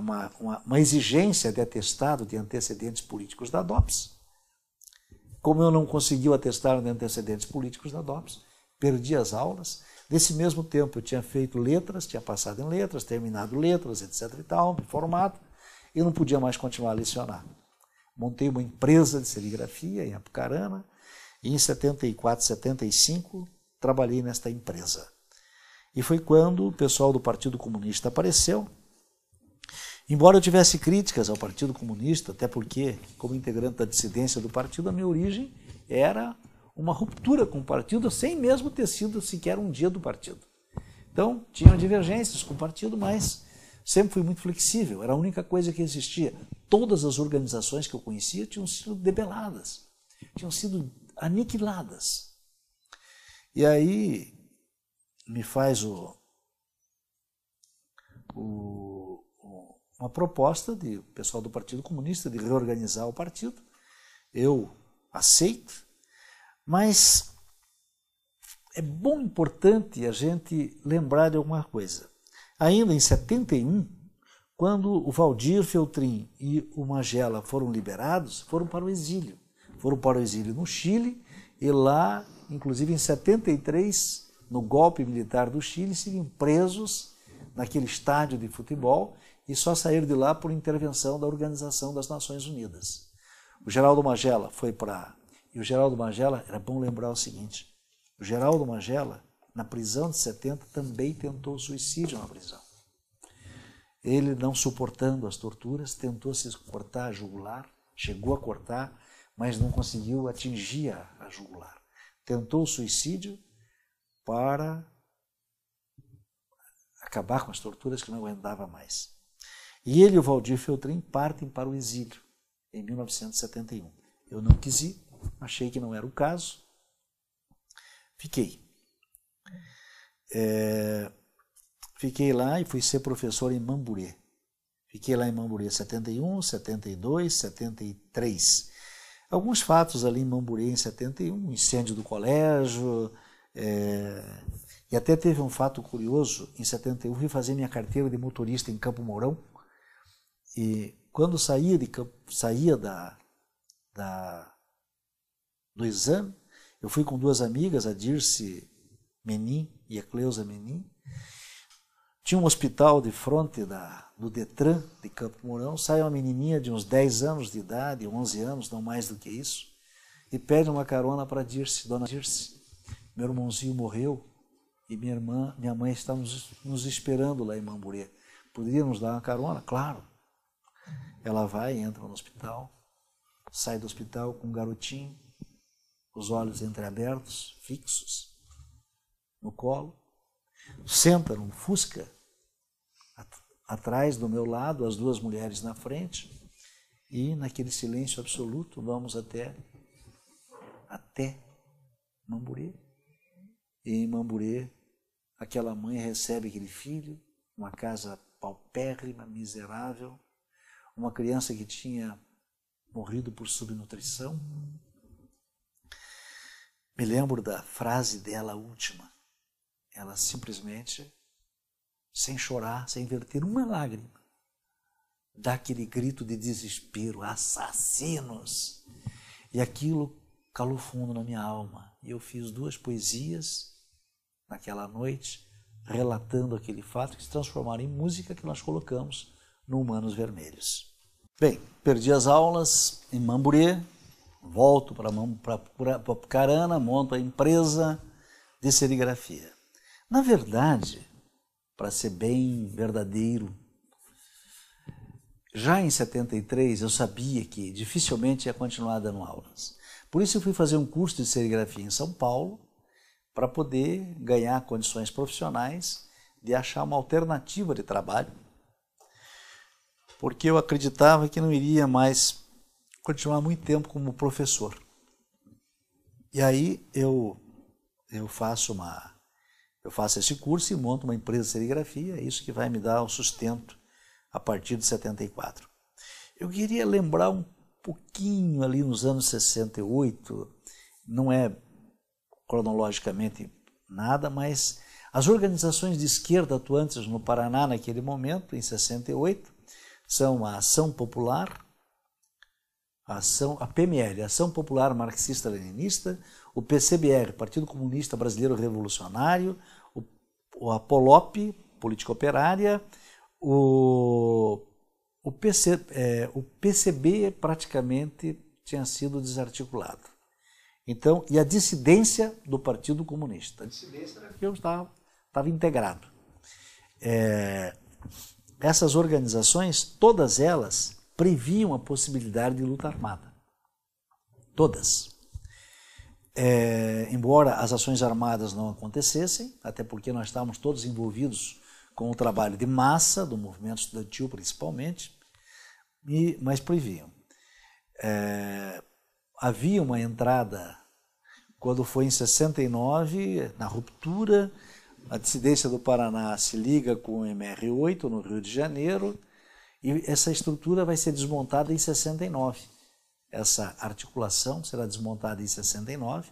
uma, uma, uma, exigência de atestado de antecedentes políticos da DOPS. Como eu não consegui o atestado de antecedentes políticos da DOPS, perdi as aulas, Nesse mesmo tempo eu tinha feito letras, tinha passado em letras, terminado letras, etc e tal, me formado, e não podia mais continuar a lecionar. Montei uma empresa de serigrafia em Apucarana, e em 74, 75 trabalhei nesta empresa. E foi quando o pessoal do Partido Comunista apareceu. Embora eu tivesse críticas ao Partido Comunista, até porque, como integrante da dissidência do partido, a minha origem era uma ruptura com o partido sem mesmo ter sido sequer um dia do partido. Então, tinham divergências com o partido, mas sempre fui muito flexível, era a única coisa que existia. Todas as organizações que eu conhecia tinham sido debeladas, tinham sido aniquiladas. E aí me faz o, o, uma proposta do pessoal do Partido Comunista de reorganizar o partido. Eu aceito, mas é bom importante a gente lembrar de alguma coisa. Ainda em 71, quando o Valdir Feltrin e o Magela foram liberados, foram para o exílio. Foram para o exílio no Chile e lá, inclusive em 73, no golpe militar do Chile, seguiam presos naquele estádio de futebol e só saíram de lá por intervenção da Organização das Nações Unidas. O Geraldo Magela foi para e o Geraldo Magela, era bom lembrar o seguinte: o Geraldo Magela, na prisão de 70, também tentou suicídio na prisão. Ele, não suportando as torturas, tentou se cortar a jugular, chegou a cortar, mas não conseguiu atingir a jugular. Tentou o suicídio para acabar com as torturas que não aguentava mais. E ele e o Valdir Feltrin partem para o exílio em 1971. Eu não quis ir, achei que não era o caso, fiquei. É, fiquei lá e fui ser professor em Mamburê. Fiquei lá em Mamburê 71, 72, 73. Alguns fatos ali em Mamburê em 71, incêndio do colégio, é, e até teve um fato curioso, em 71 fui fazer minha carteira de motorista em Campo Mourão, e quando saía, de, saía da, da do exame. Eu fui com duas amigas, a Dirce Menin e a Cleusa Menin. Tinha um hospital de fronte da, do Detran de Campo Mourão. Sai uma menininha de uns 10 anos de idade, 11 anos, não mais do que isso, e pede uma carona para Dirce, dona Dirce. Meu irmãozinho morreu e minha irmã, minha mãe está nos, nos esperando lá em Mamburê. Poderia nos dar uma carona? Claro. Ela vai, entra no hospital, sai do hospital com um garotinho, os olhos entreabertos, fixos, no colo. Senta num fusca, at atrás do meu lado, as duas mulheres na frente, e naquele silêncio absoluto vamos até até Mamburê. E em Mamburê, aquela mãe recebe aquele filho, uma casa paupérrima, miserável, uma criança que tinha morrido por subnutrição, me lembro da frase dela última. Ela simplesmente, sem chorar, sem verter uma lágrima, dá aquele grito de desespero: assassinos! E aquilo calou fundo na minha alma. E eu fiz duas poesias naquela noite, relatando aquele fato que se transformaram em música que nós colocamos no Humanos Vermelhos. Bem, perdi as aulas em Mamburê, Volto para Pucarana, monto a empresa de serigrafia. Na verdade, para ser bem verdadeiro, já em 73 eu sabia que dificilmente ia continuar dando aulas. Por isso eu fui fazer um curso de serigrafia em São Paulo para poder ganhar condições profissionais de achar uma alternativa de trabalho, porque eu acreditava que não iria mais continuar muito tempo como professor. E aí eu eu faço uma eu faço esse curso e monto uma empresa de serigrafia, é isso que vai me dar o um sustento a partir de 74. Eu queria lembrar um pouquinho ali nos anos 68, não é cronologicamente nada, mas as organizações de esquerda atuantes no Paraná naquele momento, em 68, são a Ação Popular, a ação, a PML, Ação Popular Marxista-Leninista, o PCBR, Partido Comunista Brasileiro Revolucionário, o, a POLOP, Política Operária, o, o, PC, é, o PCB praticamente tinha sido desarticulado. Então, e a dissidência do Partido Comunista. A dissidência era né? que eu estava, estava integrado. É, essas organizações, todas elas, previam a possibilidade de luta armada. Todas. É, embora as ações armadas não acontecessem, até porque nós estávamos todos envolvidos com o trabalho de massa, do movimento estudantil principalmente, e, mas previam. É, havia uma entrada, quando foi em 69, na ruptura, a dissidência do Paraná se liga com o MR8 no Rio de Janeiro, e essa estrutura vai ser desmontada em 69. Essa articulação será desmontada em 69,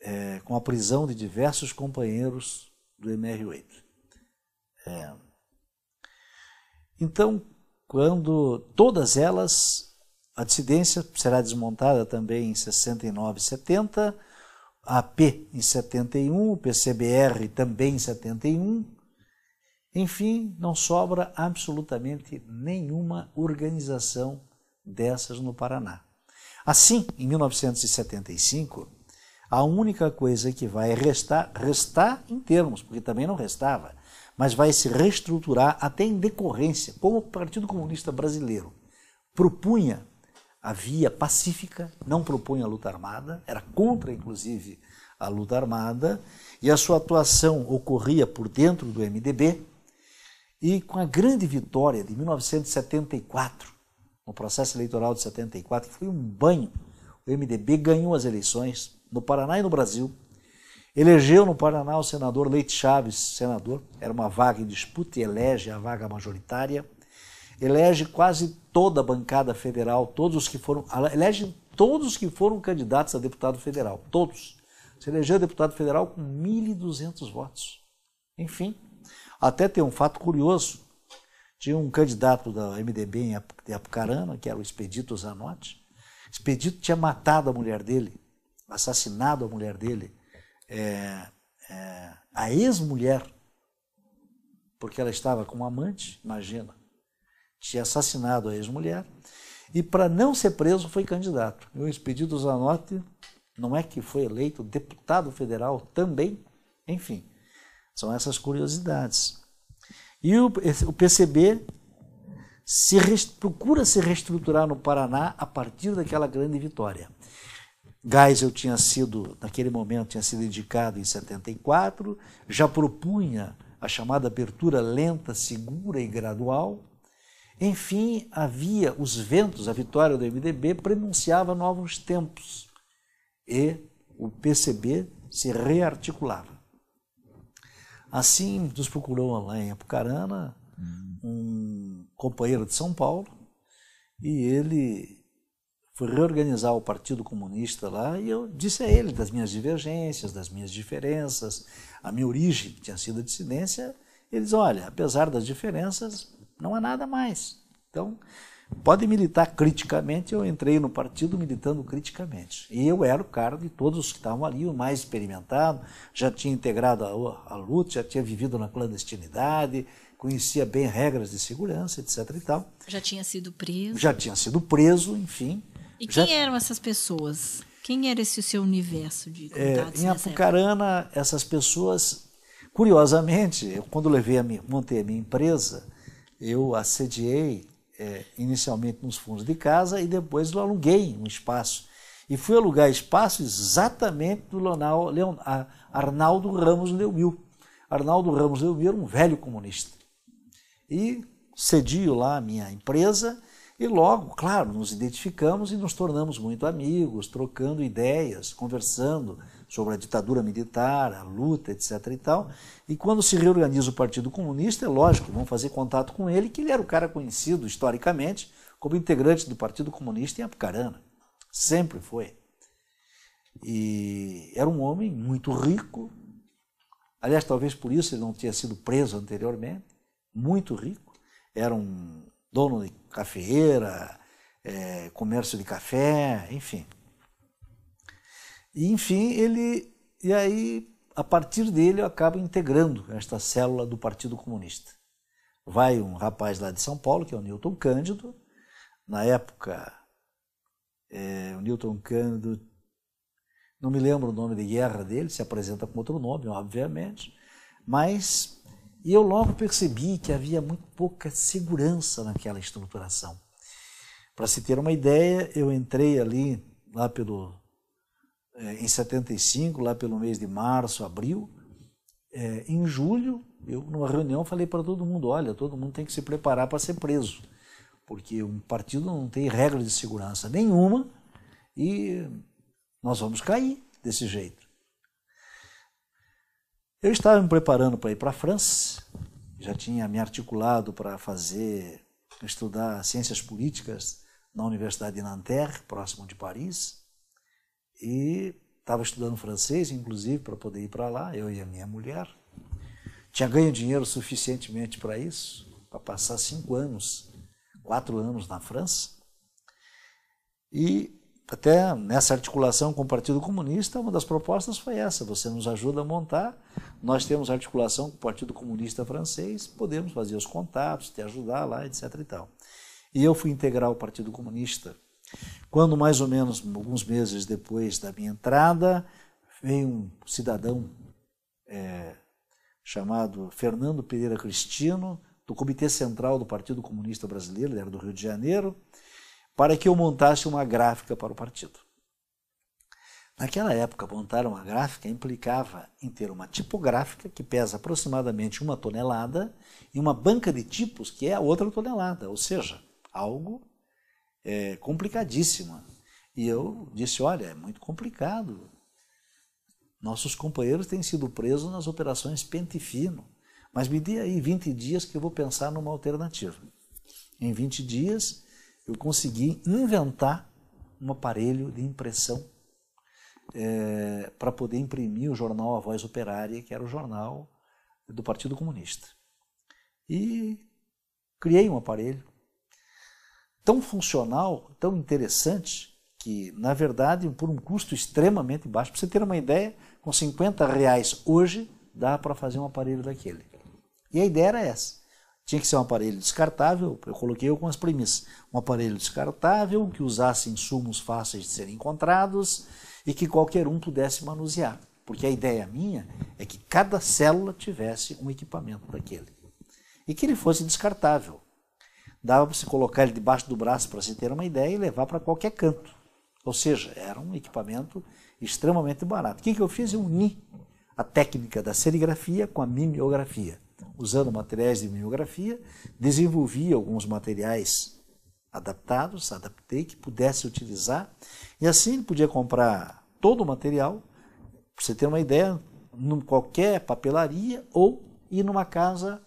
é, com a prisão de diversos companheiros do MR-8. É. Então, quando todas elas, a dissidência será desmontada também em 69 e 70, a AP em 71, o PCBR também em 71, enfim, não sobra absolutamente nenhuma organização dessas no Paraná. Assim, em 1975, a única coisa que vai restar, restar em termos, porque também não restava, mas vai se reestruturar até em decorrência, como o Partido Comunista Brasileiro propunha a via pacífica, não propunha a luta armada, era contra, inclusive, a luta armada, e a sua atuação ocorria por dentro do MDB, e com a grande vitória de 1974, no processo eleitoral de 74, que foi um banho, o MDB ganhou as eleições no Paraná e no Brasil. Elegeu no Paraná o senador Leite Chaves, senador, era uma vaga em disputa e elege a vaga majoritária. Elege quase toda a bancada federal, todos os que foram, elege todos os que foram candidatos a deputado federal, todos. Se elegeu deputado federal com 1.200 votos. Enfim, até tem um fato curioso. Tinha um candidato da MDB em Apucarana, que era o Expedito Zanotti. Expedito tinha matado a mulher dele, assassinado a mulher dele, é, é, a ex-mulher, porque ela estava com um amante, imagina. Tinha assassinado a ex-mulher e, para não ser preso, foi candidato. E o Expedito Zanotti não é que foi eleito deputado federal também, enfim. São essas curiosidades. E o, o PCB se rest, procura se reestruturar no Paraná a partir daquela grande vitória. Geisel tinha sido, naquele momento, tinha sido indicado em 74, já propunha a chamada abertura lenta, segura e gradual. Enfim, havia os ventos, a vitória do MDB prenunciava novos tempos e o PCB se rearticulava. Assim, nos procurou lá em Apucarana hum. um companheiro de São Paulo e ele foi reorganizar o Partido Comunista lá e eu disse a ele das minhas divergências, das minhas diferenças, a minha origem que tinha sido dissidência. dissidência. Eles, olha, apesar das diferenças, não há nada mais. Então, Pode militar criticamente, eu entrei no partido militando criticamente. E eu era o cara de todos os que estavam ali, o mais experimentado, já tinha integrado a, a luta, já tinha vivido na clandestinidade, conhecia bem regras de segurança, etc. E tal. Já tinha sido preso. Já tinha sido preso, enfim. E quem já... eram essas pessoas? Quem era esse seu universo de é, contatos? É, em Apucarana, época? essas pessoas, curiosamente, eu, quando levei a minha, montei a minha empresa, eu assediei é, inicialmente nos fundos de casa e depois eu aluguei um espaço. E fui alugar espaço exatamente do Leonal, Leonardo Arnaldo Ramos Leumil. Arnaldo Ramos Leumil era um velho comunista. E cedi lá a minha empresa e logo, claro, nos identificamos e nos tornamos muito amigos, trocando ideias, conversando sobre a ditadura militar, a luta, etc. e tal. E quando se reorganiza o Partido Comunista, é lógico, vão fazer contato com ele, que ele era o cara conhecido historicamente como integrante do Partido Comunista em Apucarana. Sempre foi. E era um homem muito rico, aliás, talvez por isso ele não tinha sido preso anteriormente, muito rico, era um dono de cafeeira, é, comércio de café, enfim. E, enfim, ele e aí a partir dele eu acabo integrando esta célula do Partido Comunista. Vai um rapaz lá de São Paulo, que é o Newton Cândido, na época é, o Newton Cândido, não me lembro o nome de guerra dele, se apresenta com outro nome, obviamente, mas e eu logo percebi que havia muito pouca segurança naquela estruturação. Para se ter uma ideia, eu entrei ali, lá pelo eh, em 75, lá pelo mês de março, abril. É, em julho, eu numa reunião falei para todo mundo: olha, todo mundo tem que se preparar para ser preso, porque um partido não tem regra de segurança nenhuma e nós vamos cair desse jeito. Eu estava me preparando para ir para a França, já tinha me articulado para fazer, estudar ciências políticas na Universidade de Nanterre, próximo de Paris. E estava estudando francês, inclusive, para poder ir para lá, eu e a minha mulher. Tinha ganho dinheiro suficientemente para isso, para passar cinco anos, quatro anos na França. E até nessa articulação com o Partido Comunista, uma das propostas foi essa: você nos ajuda a montar, nós temos articulação com o Partido Comunista francês, podemos fazer os contatos, te ajudar lá, etc. E, tal. e eu fui integrar o Partido Comunista quando, mais ou menos alguns meses depois da minha entrada, veio um cidadão é, chamado Fernando Pereira Cristino, do Comitê Central do Partido Comunista Brasileiro, ele era do Rio de Janeiro, para que eu montasse uma gráfica para o partido. Naquela época, montar uma gráfica implicava em ter uma tipográfica que pesa aproximadamente uma tonelada e uma banca de tipos que é outra tonelada, ou seja, algo é, complicadíssima. E eu disse: olha, é muito complicado. Nossos companheiros têm sido presos nas operações Pente Fino. Mas me dê aí 20 dias que eu vou pensar numa alternativa. Em 20 dias, eu consegui inventar um aparelho de impressão é, para poder imprimir o jornal A Voz Operária, que era o jornal do Partido Comunista. E criei um aparelho tão funcional, tão interessante, que na verdade, por um custo extremamente baixo, para você ter uma ideia, com 50 reais hoje dá para fazer um aparelho daquele. E a ideia era essa. Tinha que ser um aparelho descartável, eu coloquei algumas premissas. Um aparelho descartável que usasse insumos fáceis de serem encontrados e que qualquer um pudesse manusear. Porque a ideia minha é que cada célula tivesse um equipamento daquele. E que ele fosse descartável dava para se colocar ele debaixo do braço para se ter uma ideia e levar para qualquer canto. Ou seja, era um equipamento extremamente barato. O que, que eu fiz? Eu uni a técnica da serigrafia com a mimeografia. Usando materiais de mimeografia, desenvolvi alguns materiais adaptados, adaptei, que pudesse utilizar. E assim ele podia comprar todo o material, para você ter uma ideia, em qualquer papelaria ou ir numa casa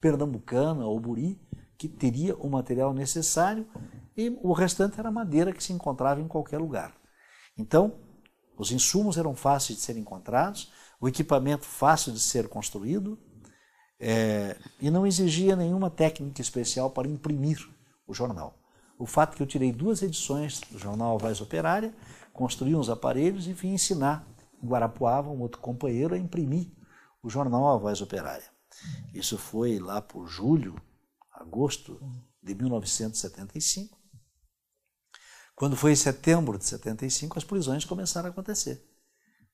pernambucana ou buri, que teria o material necessário e o restante era madeira que se encontrava em qualquer lugar. Então, os insumos eram fáceis de serem encontrados, o equipamento fácil de ser construído é, e não exigia nenhuma técnica especial para imprimir o jornal. O fato é que eu tirei duas edições do jornal Vaz Operária, construí uns aparelhos e vim ensinar em Guarapuava, um outro companheiro, a imprimir o jornal A Voz Operária. Isso foi lá por julho agosto de 1975. Quando foi em setembro de 75, as prisões começaram a acontecer.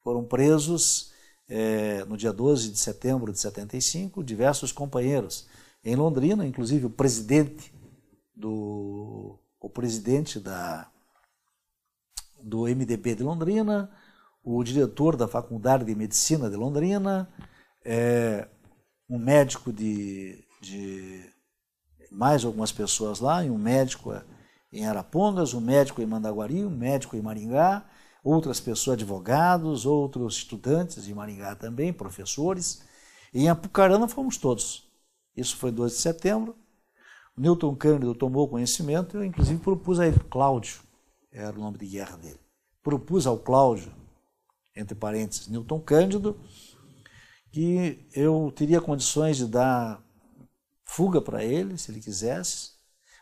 Foram presos é, no dia 12 de setembro de 75 diversos companheiros em Londrina, inclusive o presidente do o presidente da do MDB de Londrina, o diretor da Faculdade de Medicina de Londrina, é, um médico de, de mais algumas pessoas lá, e um médico é em Arapongas, um médico em Mandaguari, um médico em Maringá, outras pessoas, advogados, outros estudantes de Maringá também, professores. E em Apucarana fomos todos. Isso foi 12 de setembro. O Newton Cândido tomou conhecimento, eu inclusive propus a ele, Cláudio, era o nome de guerra dele. Propus ao Cláudio, entre parênteses, Newton Cândido, que eu teria condições de dar fuga para ele, se ele quisesse,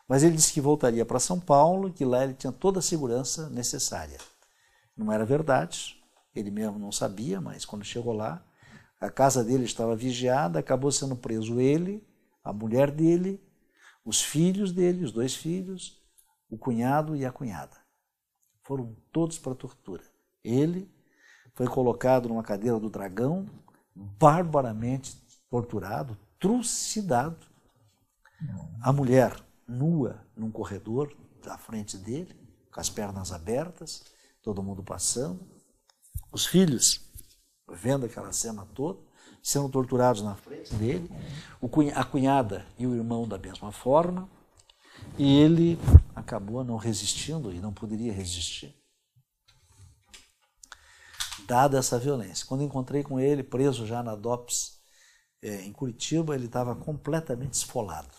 mas ele disse que voltaria para São Paulo, que lá ele tinha toda a segurança necessária. Não era verdade, ele mesmo não sabia, mas quando chegou lá, a casa dele estava vigiada, acabou sendo preso ele, a mulher dele, os filhos dele, os dois filhos, o cunhado e a cunhada. Foram todos para a tortura. Ele foi colocado numa cadeira do dragão, barbaramente torturado, trucidado, a mulher nua num corredor, à frente dele, com as pernas abertas, todo mundo passando. Os filhos vendo aquela cena toda, sendo torturados na frente dele. a cunhada e o irmão da mesma forma. E ele acabou não resistindo e não poderia resistir. Dada essa violência. Quando encontrei com ele, preso já na DOPS, eh, em Curitiba, ele estava completamente esfolado.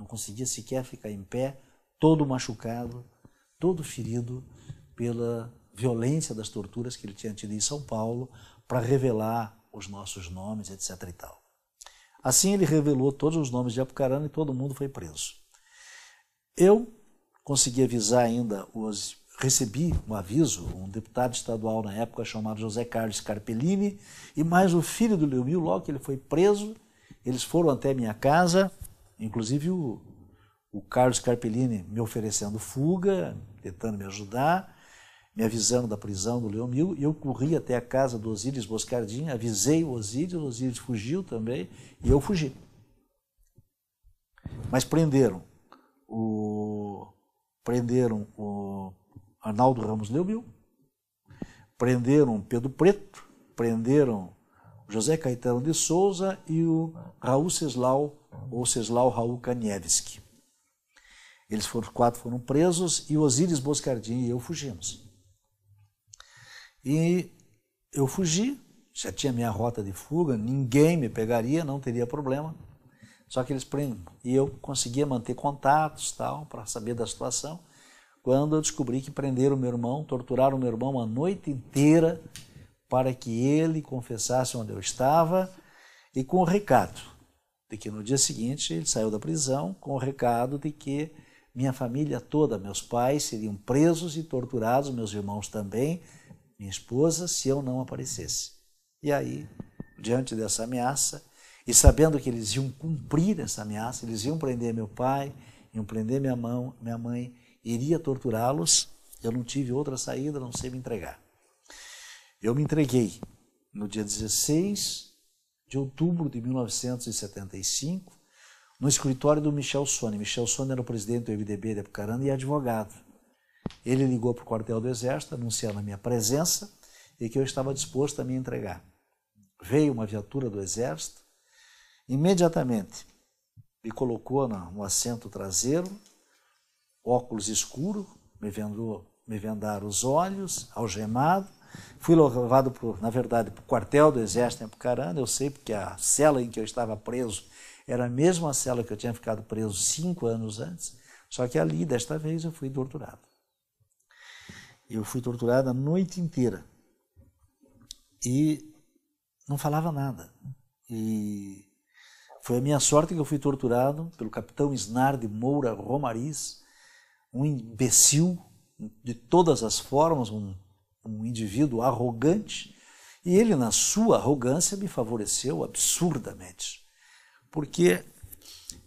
Não conseguia sequer ficar em pé, todo machucado, todo ferido pela violência das torturas que ele tinha tido em São Paulo para revelar os nossos nomes, etc. E tal. Assim ele revelou todos os nomes de Apucarana e todo mundo foi preso. Eu consegui avisar ainda os recebi um aviso, um deputado estadual na época chamado José Carlos Carpellini e mais o filho do Leomil, logo que ele foi preso, eles foram até minha casa Inclusive o, o Carlos Carpellini me oferecendo fuga, tentando me ajudar, me avisando da prisão do Leomil, e eu corri até a casa do Osíris Boscardin, avisei o Osíris, o Osíris fugiu também, e eu fugi. Mas prenderam o prenderam o Arnaldo Ramos Leomil, prenderam Pedro Preto, prenderam José Caetano de Souza e o Raul Seslau ou Ceslau Raul Kanievski. Eles foram quatro foram presos e Osíris Boscardin e eu fugimos. E eu fugi, já tinha minha rota de fuga, ninguém me pegaria, não teria problema. Só que eles prendem. E eu conseguia manter contatos, tal, para saber da situação. Quando eu descobri que prenderam meu irmão, torturaram meu irmão a noite inteira para que ele confessasse onde eu estava e com o recado: de que no dia seguinte ele saiu da prisão com o recado de que minha família toda, meus pais seriam presos e torturados, meus irmãos também, minha esposa, se eu não aparecesse. E aí, diante dessa ameaça, e sabendo que eles iam cumprir essa ameaça, eles iam prender meu pai, iam prender minha mão, minha mãe, iria torturá-los, eu não tive outra saída, não sei me entregar. Eu me entreguei no dia 16 de outubro de 1975, no escritório do Michel Sone. Michel Sone era o presidente do MDB de Apucarana e advogado. Ele ligou para o quartel do Exército, anunciando a minha presença e que eu estava disposto a me entregar. Veio uma viatura do Exército, imediatamente me colocou no assento traseiro, óculos escuro, me vendou me vendaram os olhos, algemado, Fui levado, por, na verdade, para o quartel do Exército em né, Apucarana. Eu sei porque a cela em que eu estava preso era a mesma cela que eu tinha ficado preso cinco anos antes, só que ali, desta vez, eu fui torturado. Eu fui torturado a noite inteira e não falava nada. E foi a minha sorte que eu fui torturado pelo capitão Snardi Moura Romariz, um imbecil de todas as formas, um um indivíduo arrogante, e ele, na sua arrogância, me favoreceu absurdamente, porque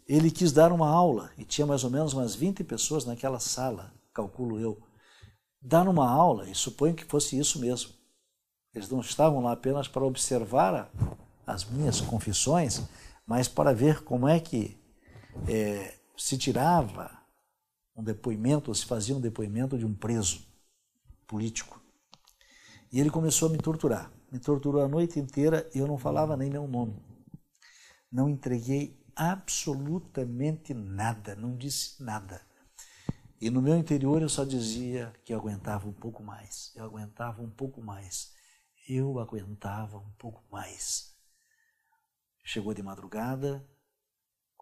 ele quis dar uma aula, e tinha mais ou menos umas 20 pessoas naquela sala, calculo eu. Dar uma aula, e suponho que fosse isso mesmo. Eles não estavam lá apenas para observar as minhas confissões, mas para ver como é que é, se tirava um depoimento, ou se fazia um depoimento de um preso político. E ele começou a me torturar. Me torturou a noite inteira e eu não falava nem meu nome. Não entreguei absolutamente nada, não disse nada. E no meu interior eu só dizia que eu aguentava um pouco mais, eu aguentava um pouco mais, eu aguentava um pouco mais. Chegou de madrugada,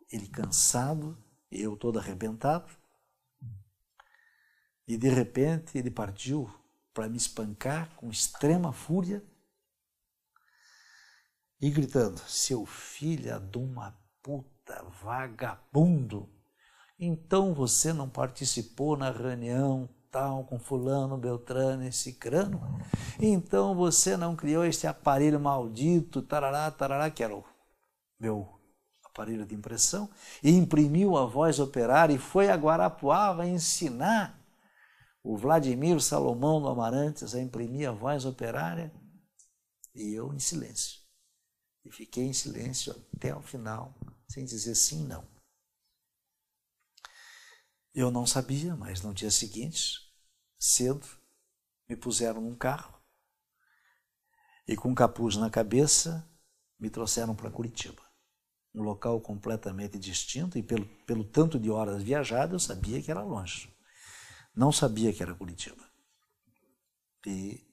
ele cansado, eu todo arrebentado, e de repente ele partiu para me espancar com extrema fúria e gritando: Seu filho de uma puta vagabundo, então você não participou na reunião tal com Fulano, Beltrano e Cicrano? Então você não criou este aparelho maldito, tarará, tarará, que era o meu aparelho de impressão, e imprimiu a voz operária e foi a Guarapuava ensinar o Vladimir Salomão do Amarantes a imprimir a voz operária e eu em silêncio. E fiquei em silêncio até o final, sem dizer sim, não. Eu não sabia, mas no dia seguinte, cedo, me puseram num carro e com um capuz na cabeça me trouxeram para Curitiba. Um local completamente distinto e pelo, pelo tanto de horas viajadas eu sabia que era longe. Não sabia que era Curitiba. E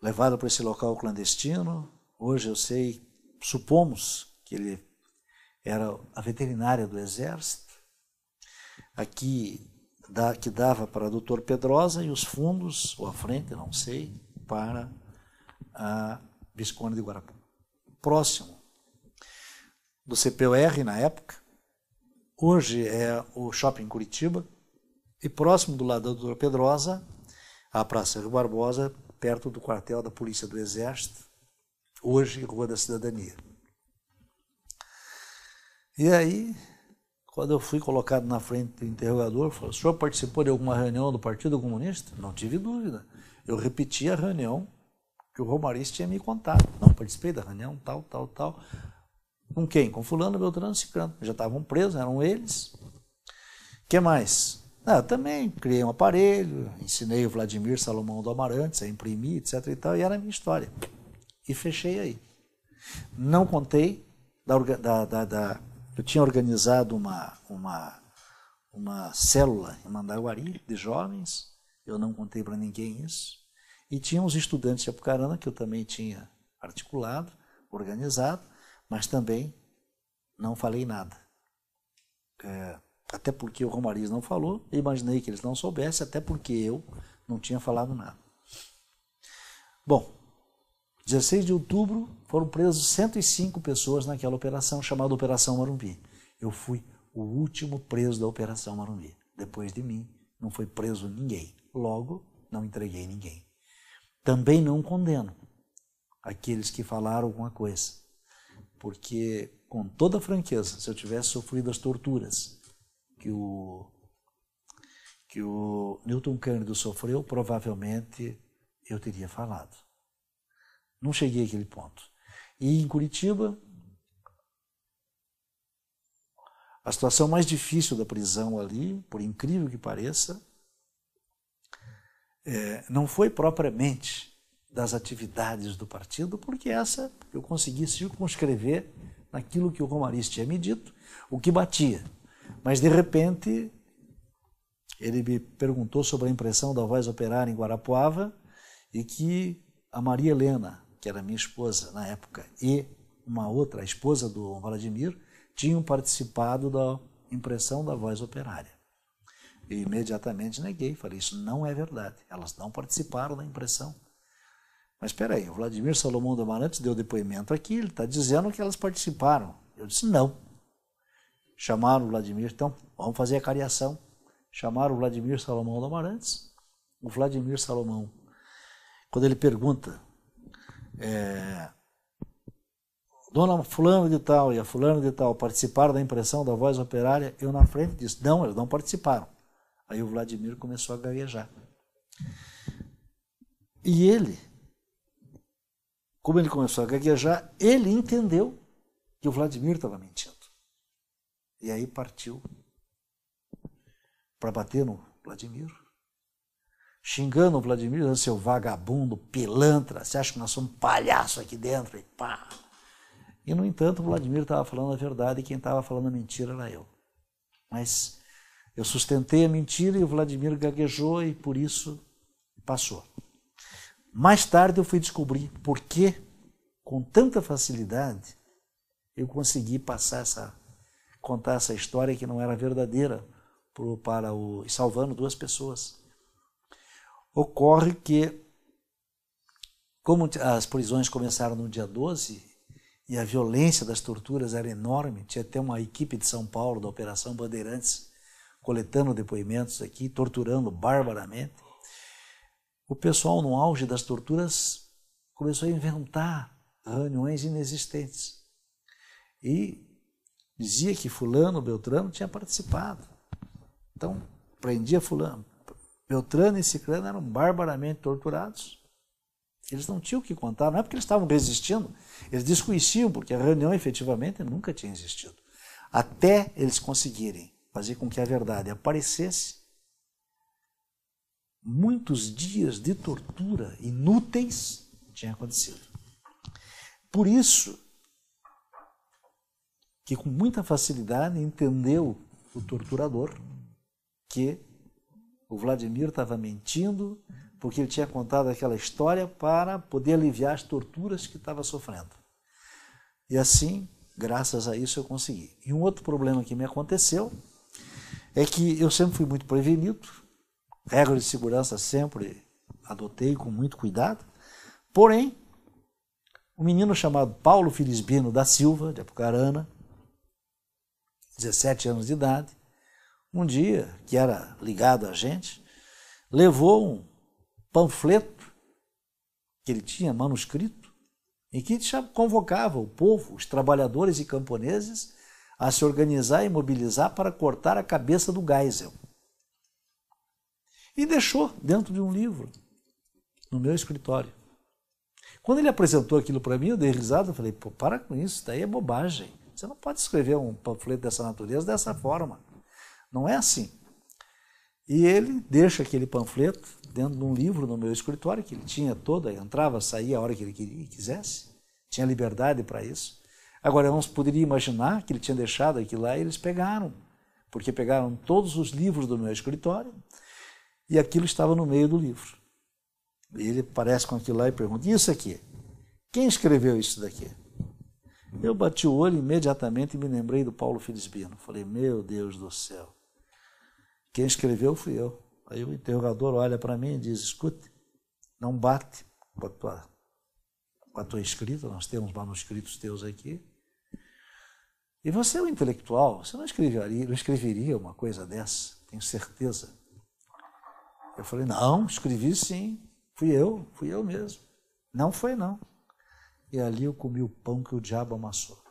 levado para esse local clandestino, hoje eu sei, supomos que ele era a veterinária do exército, aqui da, que dava para o doutor Pedrosa e os fundos, ou a frente, não sei, para a Visconde de guarapu Próximo do CPOR na época, Hoje é o Shopping Curitiba e próximo do lado da Doutora Pedrosa, a Praça Rio Barbosa, perto do quartel da Polícia do Exército, hoje Rua da Cidadania. E aí, quando eu fui colocado na frente do interrogador, falou: o senhor participou de alguma reunião do Partido Comunista? Não tive dúvida. Eu repeti a reunião que o Romariz tinha me contado. Não, participei da reunião, tal, tal, tal. Com quem? Com fulano, beltrano, ciclano. Já estavam presos, eram eles. O que mais? Ah, também criei um aparelho, ensinei o Vladimir Salomão do Amarantes a imprimir, etc e tal, e era a minha história. E fechei aí. Não contei da, da, da, da eu tinha organizado uma, uma, uma célula em Mandaguari de jovens, eu não contei para ninguém isso. E tinha uns estudantes de Apucarana que eu também tinha articulado, organizado, mas também não falei nada. É, até porque o Romariz não falou, eu imaginei que eles não soubessem, até porque eu não tinha falado nada. Bom, 16 de outubro foram presos 105 pessoas naquela operação chamada Operação Marumbi. Eu fui o último preso da Operação Marumbi. Depois de mim, não foi preso ninguém. Logo, não entreguei ninguém. Também não condeno aqueles que falaram alguma coisa. Porque, com toda franqueza, se eu tivesse sofrido as torturas que o, que o Newton Cândido sofreu, provavelmente eu teria falado. Não cheguei àquele ponto. E em Curitiba, a situação mais difícil da prisão ali, por incrível que pareça, é, não foi propriamente das atividades do partido, porque essa eu consegui circunscrever naquilo que o Romariz tinha me dito, o que batia. Mas, de repente, ele me perguntou sobre a impressão da voz operária em Guarapuava e que a Maria Helena, que era minha esposa na época, e uma outra, a esposa do Vladimir, tinham participado da impressão da voz operária. E imediatamente neguei, falei: Isso não é verdade, elas não participaram da impressão. Mas espera aí, o Vladimir Salomão do Amarantes deu depoimento aqui, ele está dizendo que elas participaram. Eu disse não. Chamaram o Vladimir, então vamos fazer a cariação. Chamaram o Vladimir Salomão do Amarantes. O Vladimir Salomão, quando ele pergunta, é, Dona Fulano de Tal e a Fulano de Tal participaram da impressão da voz operária, eu na frente disse: não, eles não participaram. Aí o Vladimir começou a gaguejar. E ele como ele começou a gaguejar, ele entendeu que o Vladimir estava mentindo. E aí partiu para bater no Vladimir, xingando o Vladimir, dizendo ah, seu vagabundo, pilantra, você acha que nós somos palhaço aqui dentro? E pá! E, no entanto, o Vladimir estava falando a verdade e quem estava falando a mentira era eu. Mas eu sustentei a mentira e o Vladimir gaguejou e por isso passou. Mais tarde eu fui descobrir por que, com tanta facilidade, eu consegui passar essa, contar essa história que não era verdadeira para o salvando duas pessoas. Ocorre que, como as prisões começaram no dia 12 e a violência das torturas era enorme, tinha até uma equipe de São Paulo da Operação Bandeirantes coletando depoimentos aqui, torturando barbaramente o pessoal, no auge das torturas, começou a inventar reuniões inexistentes. E dizia que Fulano, Beltrano tinha participado. Então, prendia Fulano. Beltrano e Ciclano eram barbaramente torturados. Eles não tinham o que contar, não é porque eles estavam resistindo, eles desconheciam, porque a reunião efetivamente nunca tinha existido. Até eles conseguirem fazer com que a verdade aparecesse muitos dias de tortura inúteis tinha acontecido. Por isso, que com muita facilidade entendeu o torturador que o Vladimir estava mentindo porque ele tinha contado aquela história para poder aliviar as torturas que estava sofrendo. E assim, graças a isso, eu consegui. E um outro problema que me aconteceu é que eu sempre fui muito prevenido, Regras de segurança sempre adotei com muito cuidado. Porém, um menino chamado Paulo Filisbino da Silva, de Apucarana, 17 anos de idade, um dia, que era ligado a gente, levou um panfleto que ele tinha manuscrito, em que convocava o povo, os trabalhadores e camponeses, a se organizar e mobilizar para cortar a cabeça do Geisel. E deixou dentro de um livro, no meu escritório. Quando ele apresentou aquilo para mim, eu dei risada, eu falei, pô, para com isso, isso daí é bobagem. Você não pode escrever um panfleto dessa natureza dessa forma. Não é assim. E ele deixa aquele panfleto dentro de um livro no meu escritório, que ele tinha toda, entrava, saía a hora que ele queria, quisesse, tinha liberdade para isso. Agora, eu não poderia imaginar que ele tinha deixado aquilo lá e eles pegaram, porque pegaram todos os livros do meu escritório, e aquilo estava no meio do livro. ele aparece com aquilo lá e pergunta: e Isso aqui? Quem escreveu isso daqui? Eu bati o olho imediatamente e me lembrei do Paulo Felizbino. Falei: Meu Deus do céu, quem escreveu fui eu. Aí o interrogador olha para mim e diz: Escute, não bate com a tua, com a tua escrita, nós temos manuscritos teus aqui. E você é um intelectual, você não escreveria, não escreveria uma coisa dessa, tenho certeza. Eu falei, não, escrevi sim, fui eu, fui eu mesmo. Não foi não. E ali eu comi o pão que o diabo amassou.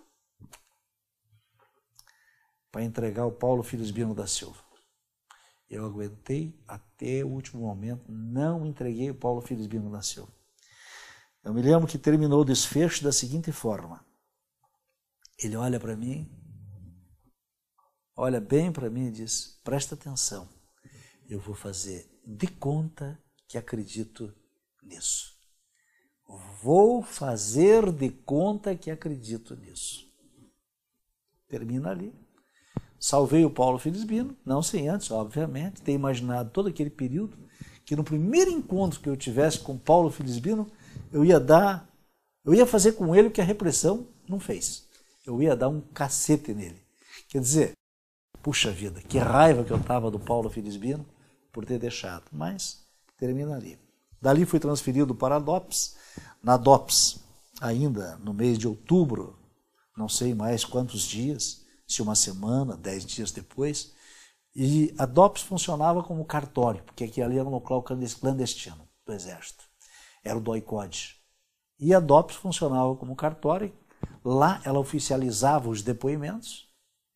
Para entregar o Paulo Filhos Bino da Silva. Eu aguentei até o último momento, não entreguei o Paulo Filhos Bino da Silva. Eu me lembro que terminou o desfecho da seguinte forma. Ele olha para mim, olha bem para mim e diz: Presta atenção, eu vou fazer de conta que acredito nisso. Vou fazer de conta que acredito nisso. Termina ali. Salvei o Paulo Felizbino, não sem antes, obviamente, ter imaginado todo aquele período que no primeiro encontro que eu tivesse com Paulo Felizbino, eu ia dar, eu ia fazer com ele o que a repressão não fez. Eu ia dar um cacete nele. Quer dizer, puxa vida, que raiva que eu tava do Paulo Felizbino por ter deixado, mas termina ali. Dali fui transferido para a DOPS. Na DOPS, ainda no mês de outubro, não sei mais quantos dias, se uma semana, dez dias depois, e a DOPS funcionava como cartório, porque aqui ali era um local clandestino do Exército. Era o DOICOD. E a DOPS funcionava como cartório. Lá ela oficializava os depoimentos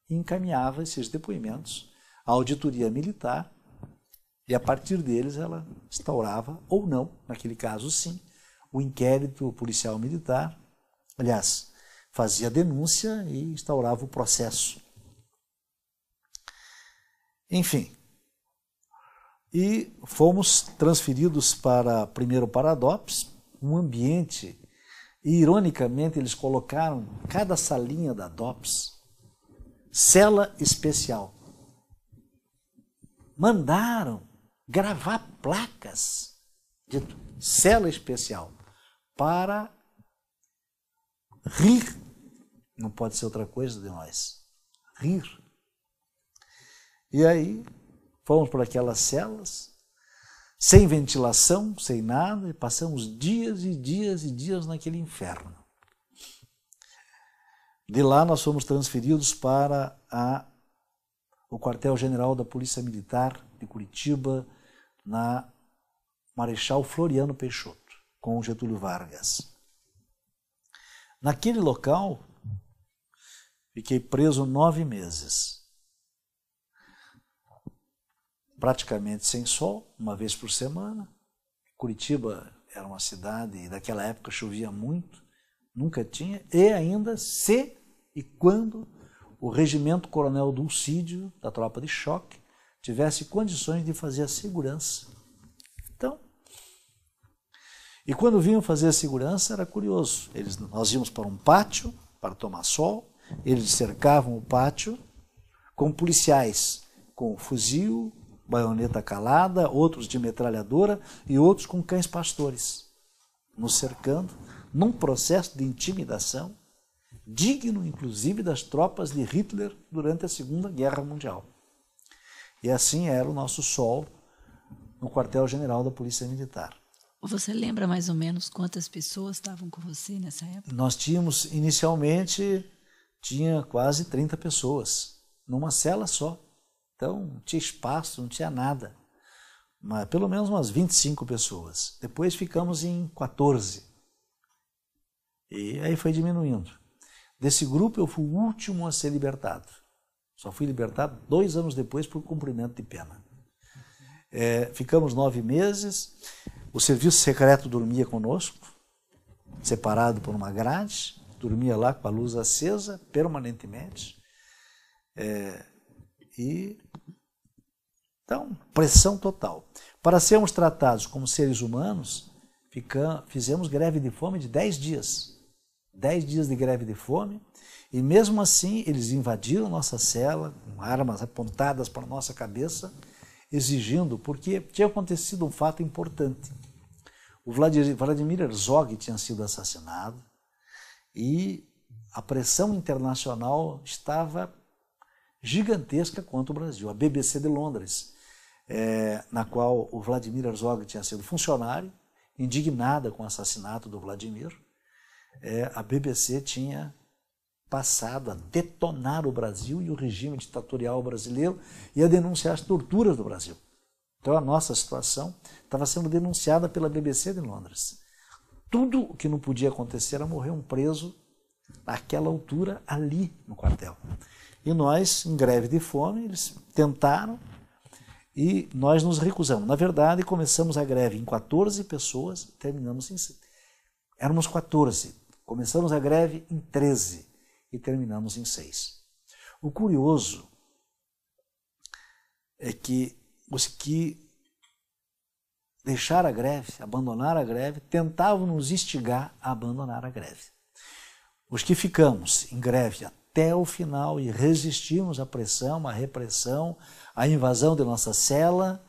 e encaminhava esses depoimentos à auditoria militar e a partir deles ela instaurava, ou não, naquele caso sim, o inquérito policial militar. Aliás, fazia denúncia e instaurava o processo. Enfim. E fomos transferidos para primeiro DOPS um ambiente e ironicamente eles colocaram cada salinha da DOPS cela especial. Mandaram gravar placas de cela especial para rir. Não pode ser outra coisa de nós. Rir. E aí fomos para aquelas celas, sem ventilação, sem nada, e passamos dias e dias e dias naquele inferno. De lá nós fomos transferidos para a, o quartel-general da Polícia Militar de Curitiba, na Marechal Floriano Peixoto, com Getúlio Vargas. Naquele local, fiquei preso nove meses. Praticamente sem sol, uma vez por semana. Curitiba era uma cidade, e daquela época chovia muito, nunca tinha, e ainda se e quando o Regimento Coronel Dulcídio, da Tropa de Choque, tivesse condições de fazer a segurança. Então, e quando vinham fazer a segurança era curioso. Eles, nós íamos para um pátio para tomar sol, eles cercavam o pátio com policiais, com fuzil, baioneta calada, outros de metralhadora e outros com cães pastores, nos cercando num processo de intimidação digno, inclusive, das tropas de Hitler durante a Segunda Guerra Mundial. E assim era o nosso sol no quartel-general da Polícia Militar. Você lembra mais ou menos quantas pessoas estavam com você nessa época? Nós tínhamos, inicialmente, tinha quase 30 pessoas, numa cela só. Então, não tinha espaço, não tinha nada. Mas, pelo menos umas 25 pessoas. Depois ficamos em 14. E aí foi diminuindo. Desse grupo, eu fui o último a ser libertado. Só fui libertado dois anos depois por cumprimento de pena. É, ficamos nove meses, o serviço secreto dormia conosco, separado por uma grade, dormia lá com a luz acesa permanentemente. É, e então, pressão total. Para sermos tratados como seres humanos, fizemos greve de fome de dez dias. dez dias de greve de fome e mesmo assim, eles invadiram nossa cela, com armas apontadas para nossa cabeça, exigindo, porque tinha acontecido um fato importante. O Vladimir Herzog tinha sido assassinado e a pressão internacional estava gigantesca contra o Brasil. A BBC de Londres, é, na qual o Vladimir Herzog tinha sido funcionário, indignada com o assassinato do Vladimir, é, a BBC tinha passado a detonar o Brasil e o regime ditatorial brasileiro e a denunciar as torturas do Brasil. Então a nossa situação estava sendo denunciada pela BBC de Londres. Tudo o que não podia acontecer era morrer um preso naquela altura ali no quartel. E nós, em greve de fome, eles tentaram e nós nos recusamos. Na verdade, começamos a greve em 14 pessoas, terminamos em. Éramos 14. Começamos a greve em 13 e terminamos em seis. O curioso é que os que deixaram a greve, abandonaram a greve, tentavam nos instigar a abandonar a greve. Os que ficamos em greve até o final e resistimos à pressão, à repressão, à invasão de nossa cela,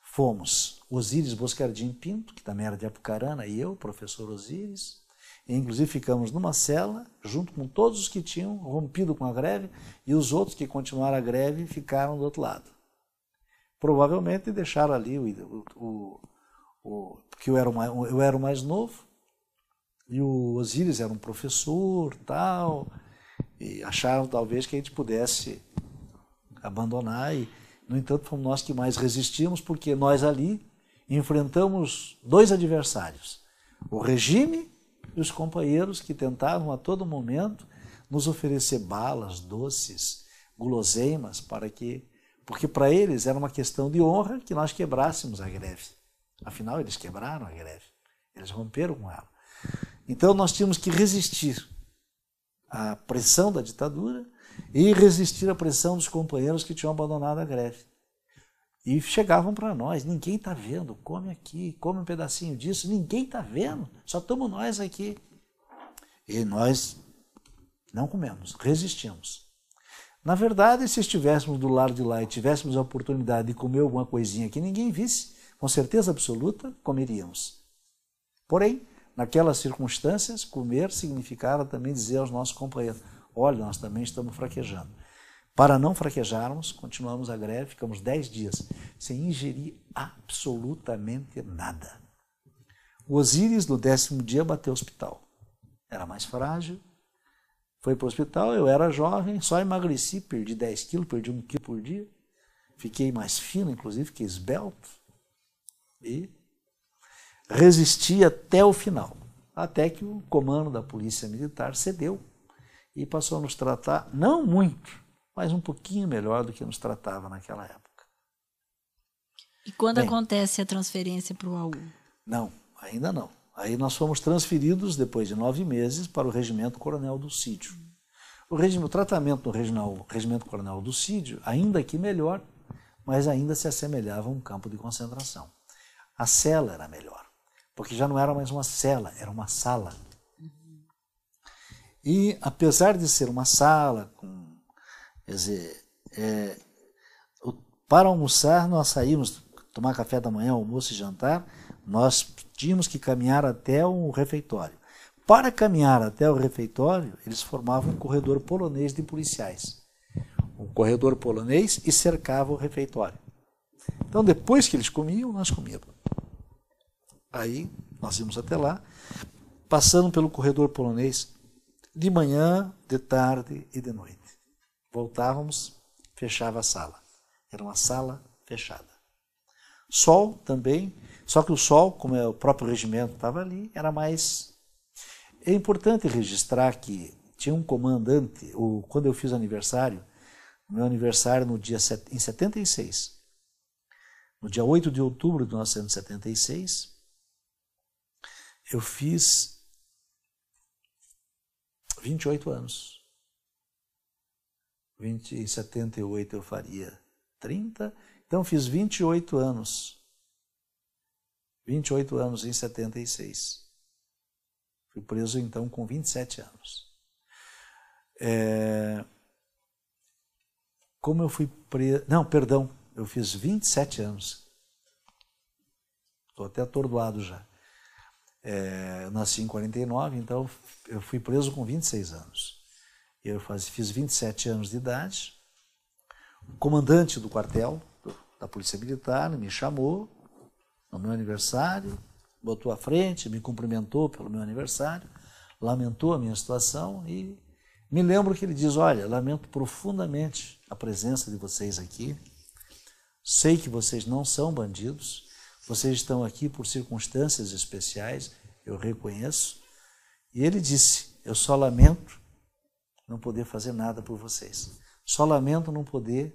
fomos Osíris Boscardinho Pinto, que também era de Apucarana, e eu, professor Osíris, inclusive ficamos numa cela, junto com todos os que tinham rompido com a greve, e os outros que continuaram a greve ficaram do outro lado. Provavelmente deixaram ali o. o, o porque eu era, mais, eu era o mais novo, e o Osíris era um professor tal, e acharam talvez que a gente pudesse abandonar. E, no entanto, fomos nós que mais resistimos, porque nós ali enfrentamos dois adversários: o regime e os companheiros que tentavam a todo momento nos oferecer balas, doces, guloseimas, para que, porque para eles era uma questão de honra que nós quebrássemos a greve. Afinal, eles quebraram a greve, eles romperam com ela. Então nós tínhamos que resistir à pressão da ditadura e resistir à pressão dos companheiros que tinham abandonado a greve. E chegavam para nós, ninguém está vendo, come aqui, come um pedacinho disso, ninguém está vendo, só estamos nós aqui. E nós não comemos, resistimos. Na verdade, se estivéssemos do lado de lá e tivéssemos a oportunidade de comer alguma coisinha que ninguém visse, com certeza absoluta, comeríamos. Porém, naquelas circunstâncias, comer significava também dizer aos nossos companheiros: olha, nós também estamos fraquejando para não fraquejarmos, continuamos a greve, ficamos 10 dias sem ingerir absolutamente nada. O Osíris, no décimo dia, bateu o hospital. Era mais frágil, foi para o hospital, eu era jovem, só emagreci, perdi 10 quilos, perdi um quilo por dia. Fiquei mais fino, inclusive, fiquei esbelto. E resisti até o final, até que o comando da polícia militar cedeu e passou a nos tratar, não muito, mas um pouquinho melhor do que nos tratava naquela época. E quando Bem, acontece a transferência para o AU? Não, ainda não. Aí nós fomos transferidos, depois de nove meses, para o Regimento Coronel do Sítio. O, regime, o tratamento do regional, Regimento Coronel do Sítio, ainda que melhor, mas ainda se assemelhava a um campo de concentração. A cela era melhor, porque já não era mais uma cela, era uma sala. Uhum. E apesar de ser uma sala com Quer dizer, é, para almoçar, nós saímos, tomar café da manhã, almoço e jantar, nós tínhamos que caminhar até o refeitório. Para caminhar até o refeitório, eles formavam um corredor polonês de policiais. Um corredor polonês e cercava o refeitório. Então, depois que eles comiam, nós comíamos. Aí, nós íamos até lá, passando pelo corredor polonês de manhã, de tarde e de noite. Voltávamos, fechava a sala. Era uma sala fechada. Sol também, só que o sol, como é o próprio regimento estava ali, era mais. É importante registrar que tinha um comandante, ou, quando eu fiz aniversário, meu aniversário no dia em 76. No dia 8 de outubro de 1976, eu fiz 28 anos. 20 e 78 eu faria 30, então fiz 28 anos. 28 anos em 76. Fui preso então com 27 anos. É... Como eu fui preso. Não, perdão, eu fiz 27 anos. Estou até atordoado já. É... Eu nasci em 49, então eu fui preso com 26 anos. Eu fiz 27 anos de idade. O comandante do quartel da Polícia Militar me chamou no meu aniversário, botou à frente, me cumprimentou pelo meu aniversário, lamentou a minha situação e me lembro que ele diz: Olha, lamento profundamente a presença de vocês aqui. Sei que vocês não são bandidos, vocês estão aqui por circunstâncias especiais, eu reconheço. E ele disse: Eu só lamento não poder fazer nada por vocês. Só lamento não poder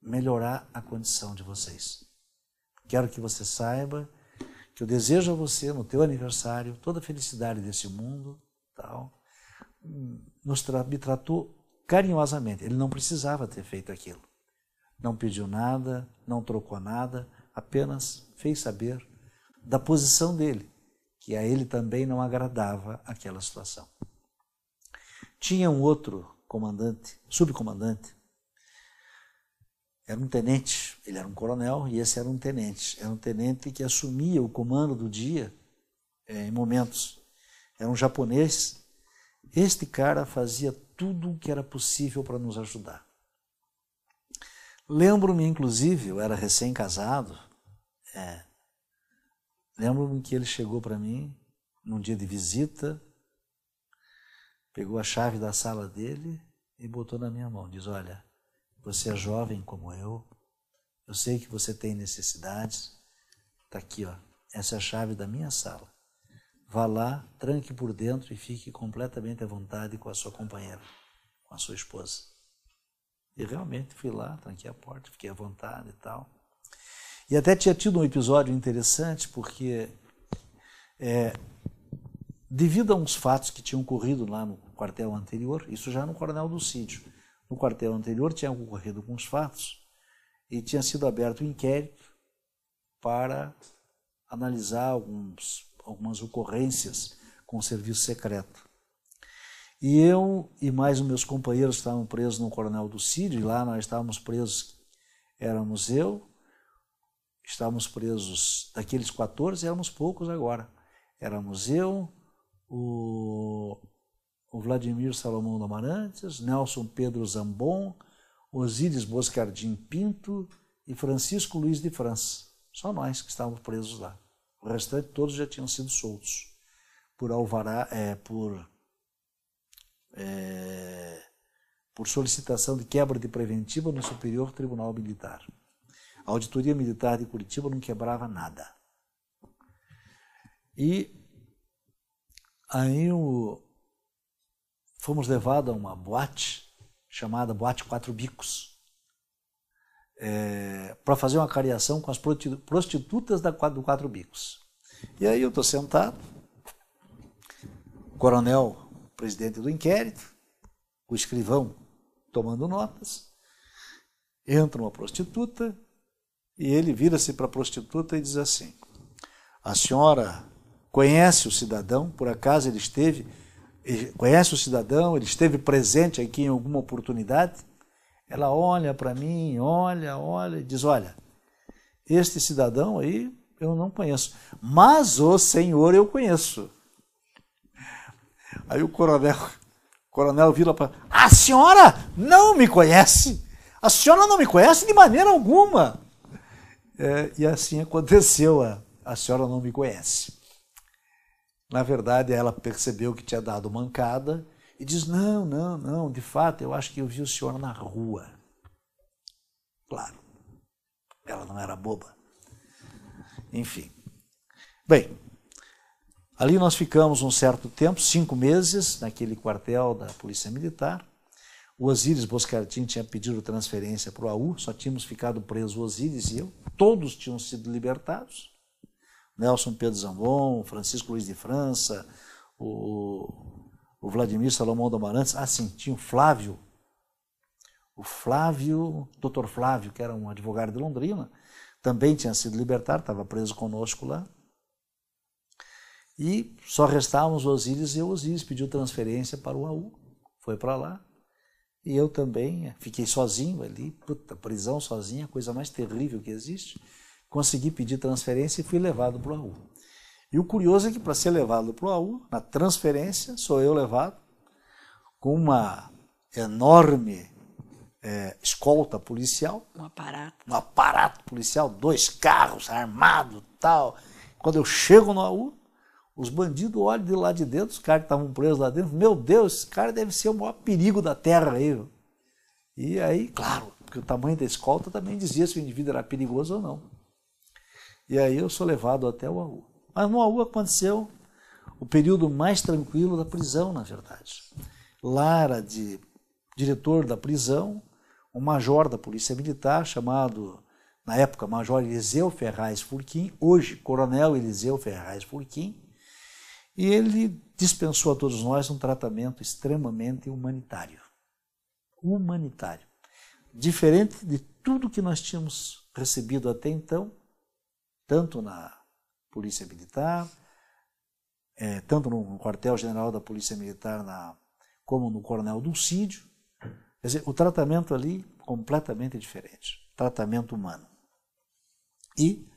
melhorar a condição de vocês. Quero que você saiba que eu desejo a você, no teu aniversário, toda a felicidade desse mundo, tal. Nos tra me tratou carinhosamente. Ele não precisava ter feito aquilo. Não pediu nada, não trocou nada, apenas fez saber da posição dele, que a ele também não agradava aquela situação. Tinha um outro comandante, subcomandante. Era um tenente, ele era um coronel e esse era um tenente. Era um tenente que assumia o comando do dia é, em momentos. Era um japonês. Este cara fazia tudo o que era possível para nos ajudar. Lembro-me, inclusive, eu era recém-casado, é, lembro-me que ele chegou para mim num dia de visita pegou a chave da sala dele e botou na minha mão. Diz: Olha, você é jovem como eu, eu sei que você tem necessidades. Está aqui, ó. Essa é a chave da minha sala. Vá lá, tranque por dentro e fique completamente à vontade com a sua companheira, com a sua esposa. E realmente fui lá, tranquei a porta, fiquei à vontade e tal. E até tinha tido um episódio interessante, porque é, devido a uns fatos que tinham ocorrido lá no quartel anterior, isso já no Coronel do Sítio, no quartel anterior tinha ocorrido alguns fatos e tinha sido aberto um inquérito para analisar alguns, algumas ocorrências com o serviço secreto. E eu e mais os meus companheiros estavam presos no Coronel do Círio, e lá nós estávamos presos, éramos eu, estávamos presos daqueles 14, éramos poucos agora. Éramos eu, o, o Vladimir Salomão do Amarantes, Nelson Pedro Zambon, Osíris Boscardim Pinto e Francisco Luiz de França. Só nós que estávamos presos lá. O restante todos já tinham sido soltos por alvará, é, por, é, por solicitação de quebra de preventiva no Superior Tribunal Militar. A Auditoria Militar de Curitiba não quebrava nada. E Aí o... fomos levados a uma boate chamada Boate Quatro Bicos é... para fazer uma cariação com as prostitutas da, do Quatro Bicos. E aí eu estou sentado, o coronel, presidente do inquérito, o escrivão tomando notas, entra uma prostituta e ele vira-se para a prostituta e diz assim: A senhora conhece o cidadão, por acaso ele esteve, ele conhece o cidadão, ele esteve presente aqui em alguma oportunidade, ela olha para mim, olha, olha, e diz: Olha, este cidadão aí eu não conheço, mas o senhor eu conheço. Aí o coronel, o coronel vira para. A senhora não me conhece! A senhora não me conhece de maneira alguma! É, e assim aconteceu, a, a senhora não me conhece. Na verdade, ela percebeu que tinha dado mancada e diz: Não, não, não, de fato, eu acho que eu vi o senhor na rua. Claro, ela não era boba. Enfim. Bem, ali nós ficamos um certo tempo, cinco meses, naquele quartel da Polícia Militar. O Osíris Boscartin tinha pedido transferência para o AU, só tínhamos ficado preso o Osíris e eu. Todos tinham sido libertados. Nelson Pedro Zambon, Francisco Luiz de França, o, o Vladimir Salomão do Amarantes. Ah, sim, tinha o Flávio. O Flávio, doutor Flávio, que era um advogado de Londrina, também tinha sido libertado, estava preso conosco lá. E só restávamos Osíris e o Osíris pediu transferência para o AU. Foi para lá. E eu também fiquei sozinho ali, puta, prisão sozinha, coisa mais terrível que existe consegui pedir transferência e fui levado para o AU. E o curioso é que para ser levado para o AU, na transferência, sou eu levado, com uma enorme é, escolta policial. Um aparato. Um aparato policial, dois carros armados tal. Quando eu chego no AU, os bandidos olham de lá de dentro, os caras que estavam presos lá dentro, meu Deus, esse cara deve ser o maior perigo da terra aí. E aí, claro, porque o tamanho da escolta também dizia se o indivíduo era perigoso ou não. E aí eu sou levado até o AU. Mas no AU aconteceu o período mais tranquilo da prisão, na verdade. Lara, de diretor da prisão, um major da Polícia Militar chamado, na época, Major Eliseu Ferraz Furquim, hoje Coronel Eliseu Ferraz Furquim, e ele dispensou a todos nós um tratamento extremamente humanitário. Humanitário. Diferente de tudo que nós tínhamos recebido até então, tanto na Polícia Militar, é, tanto no quartel-general da Polícia Militar, na, como no Coronel Dulcídio. Quer dizer, o tratamento ali completamente diferente tratamento humano. E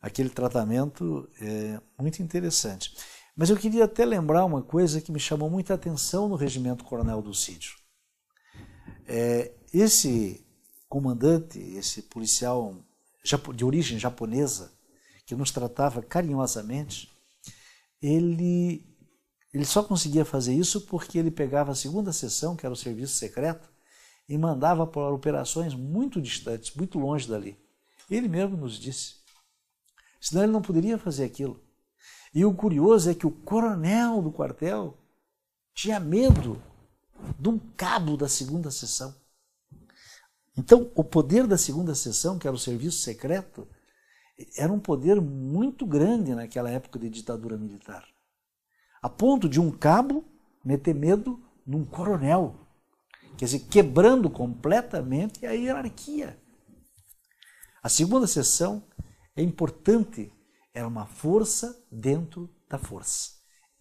aquele tratamento é muito interessante. Mas eu queria até lembrar uma coisa que me chamou muita atenção no Regimento Coronel Dulcídio. É, esse comandante, esse policial de origem japonesa, que nos tratava carinhosamente, ele, ele só conseguia fazer isso porque ele pegava a segunda sessão, que era o serviço secreto, e mandava para operações muito distantes, muito longe dali. Ele mesmo nos disse. Senão ele não poderia fazer aquilo. E o curioso é que o coronel do quartel tinha medo de um cabo da segunda sessão. Então, o poder da segunda sessão, que era o serviço secreto, era um poder muito grande naquela época de ditadura militar. A ponto de um cabo meter medo num coronel, quer dizer, quebrando completamente a hierarquia. A segunda sessão é importante, era uma força dentro da força.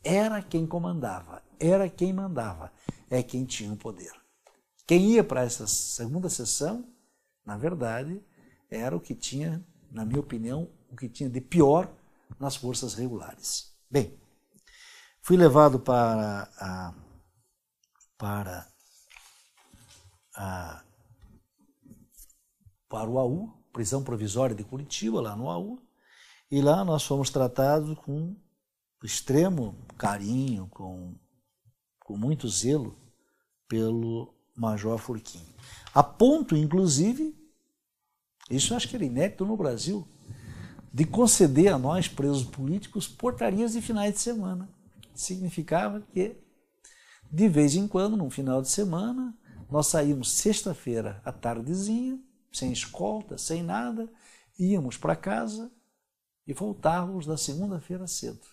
Era quem comandava, era quem mandava, é quem tinha o poder. Quem ia para essa segunda sessão, na verdade, era o que tinha, na minha opinião, o que tinha de pior nas forças regulares. Bem, fui levado para a, para a, para o AU, prisão provisória de Curitiba, lá no AU, e lá nós fomos tratados com extremo carinho, com, com muito zelo pelo Major Furquim. A ponto, inclusive, isso eu acho que era inédito no Brasil, de conceder a nós, presos políticos, portarias de finais de semana. Significava que, de vez em quando, num final de semana, nós saímos sexta-feira à tardezinha, sem escolta, sem nada, íamos para casa e voltávamos na segunda-feira cedo.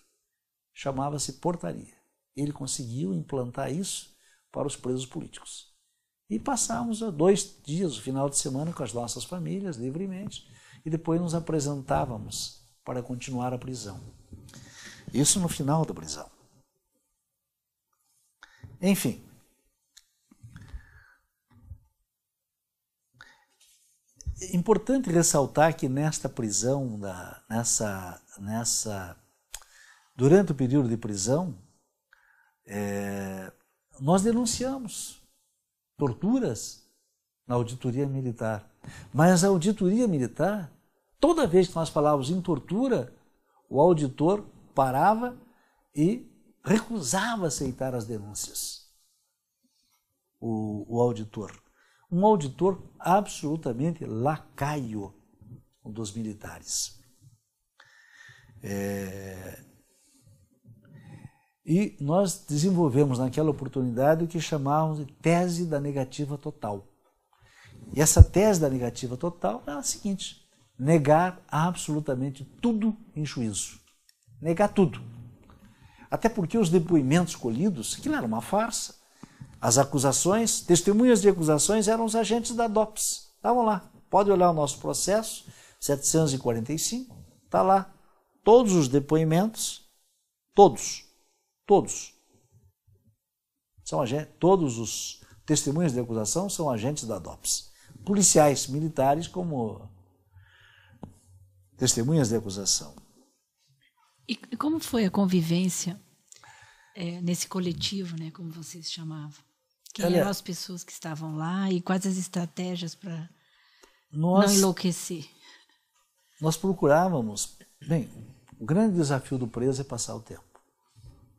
Chamava-se portaria. Ele conseguiu implantar isso para os presos políticos. E passávamos dois dias, o final de semana, com as nossas famílias, livremente, e depois nos apresentávamos para continuar a prisão. Isso no final da prisão. Enfim. É importante ressaltar que nesta prisão, da, nessa, nessa, durante o período de prisão, é, nós denunciamos torturas na auditoria militar. Mas a auditoria militar, toda vez que nós falávamos em tortura, o auditor parava e recusava aceitar as denúncias. O, o auditor. Um auditor absolutamente lacaio dos militares. É, e nós desenvolvemos naquela oportunidade o que chamávamos de tese da negativa total. E essa tese da negativa total é a seguinte: negar absolutamente tudo em juízo. Negar tudo. Até porque os depoimentos colhidos, aquilo era uma farsa. As acusações, testemunhas de acusações eram os agentes da DOPS. Estavam lá. Pode olhar o nosso processo, 745, está lá. Todos os depoimentos, todos, Todos. São agentes, todos os testemunhas de acusação são agentes da DOPS. Policiais militares como testemunhas de acusação. E como foi a convivência é, nesse coletivo, né, como vocês chamavam? Quem Aliás, eram as pessoas que estavam lá e quais as estratégias para não enlouquecer? Nós procurávamos. Bem, o grande desafio do preso é passar o tempo.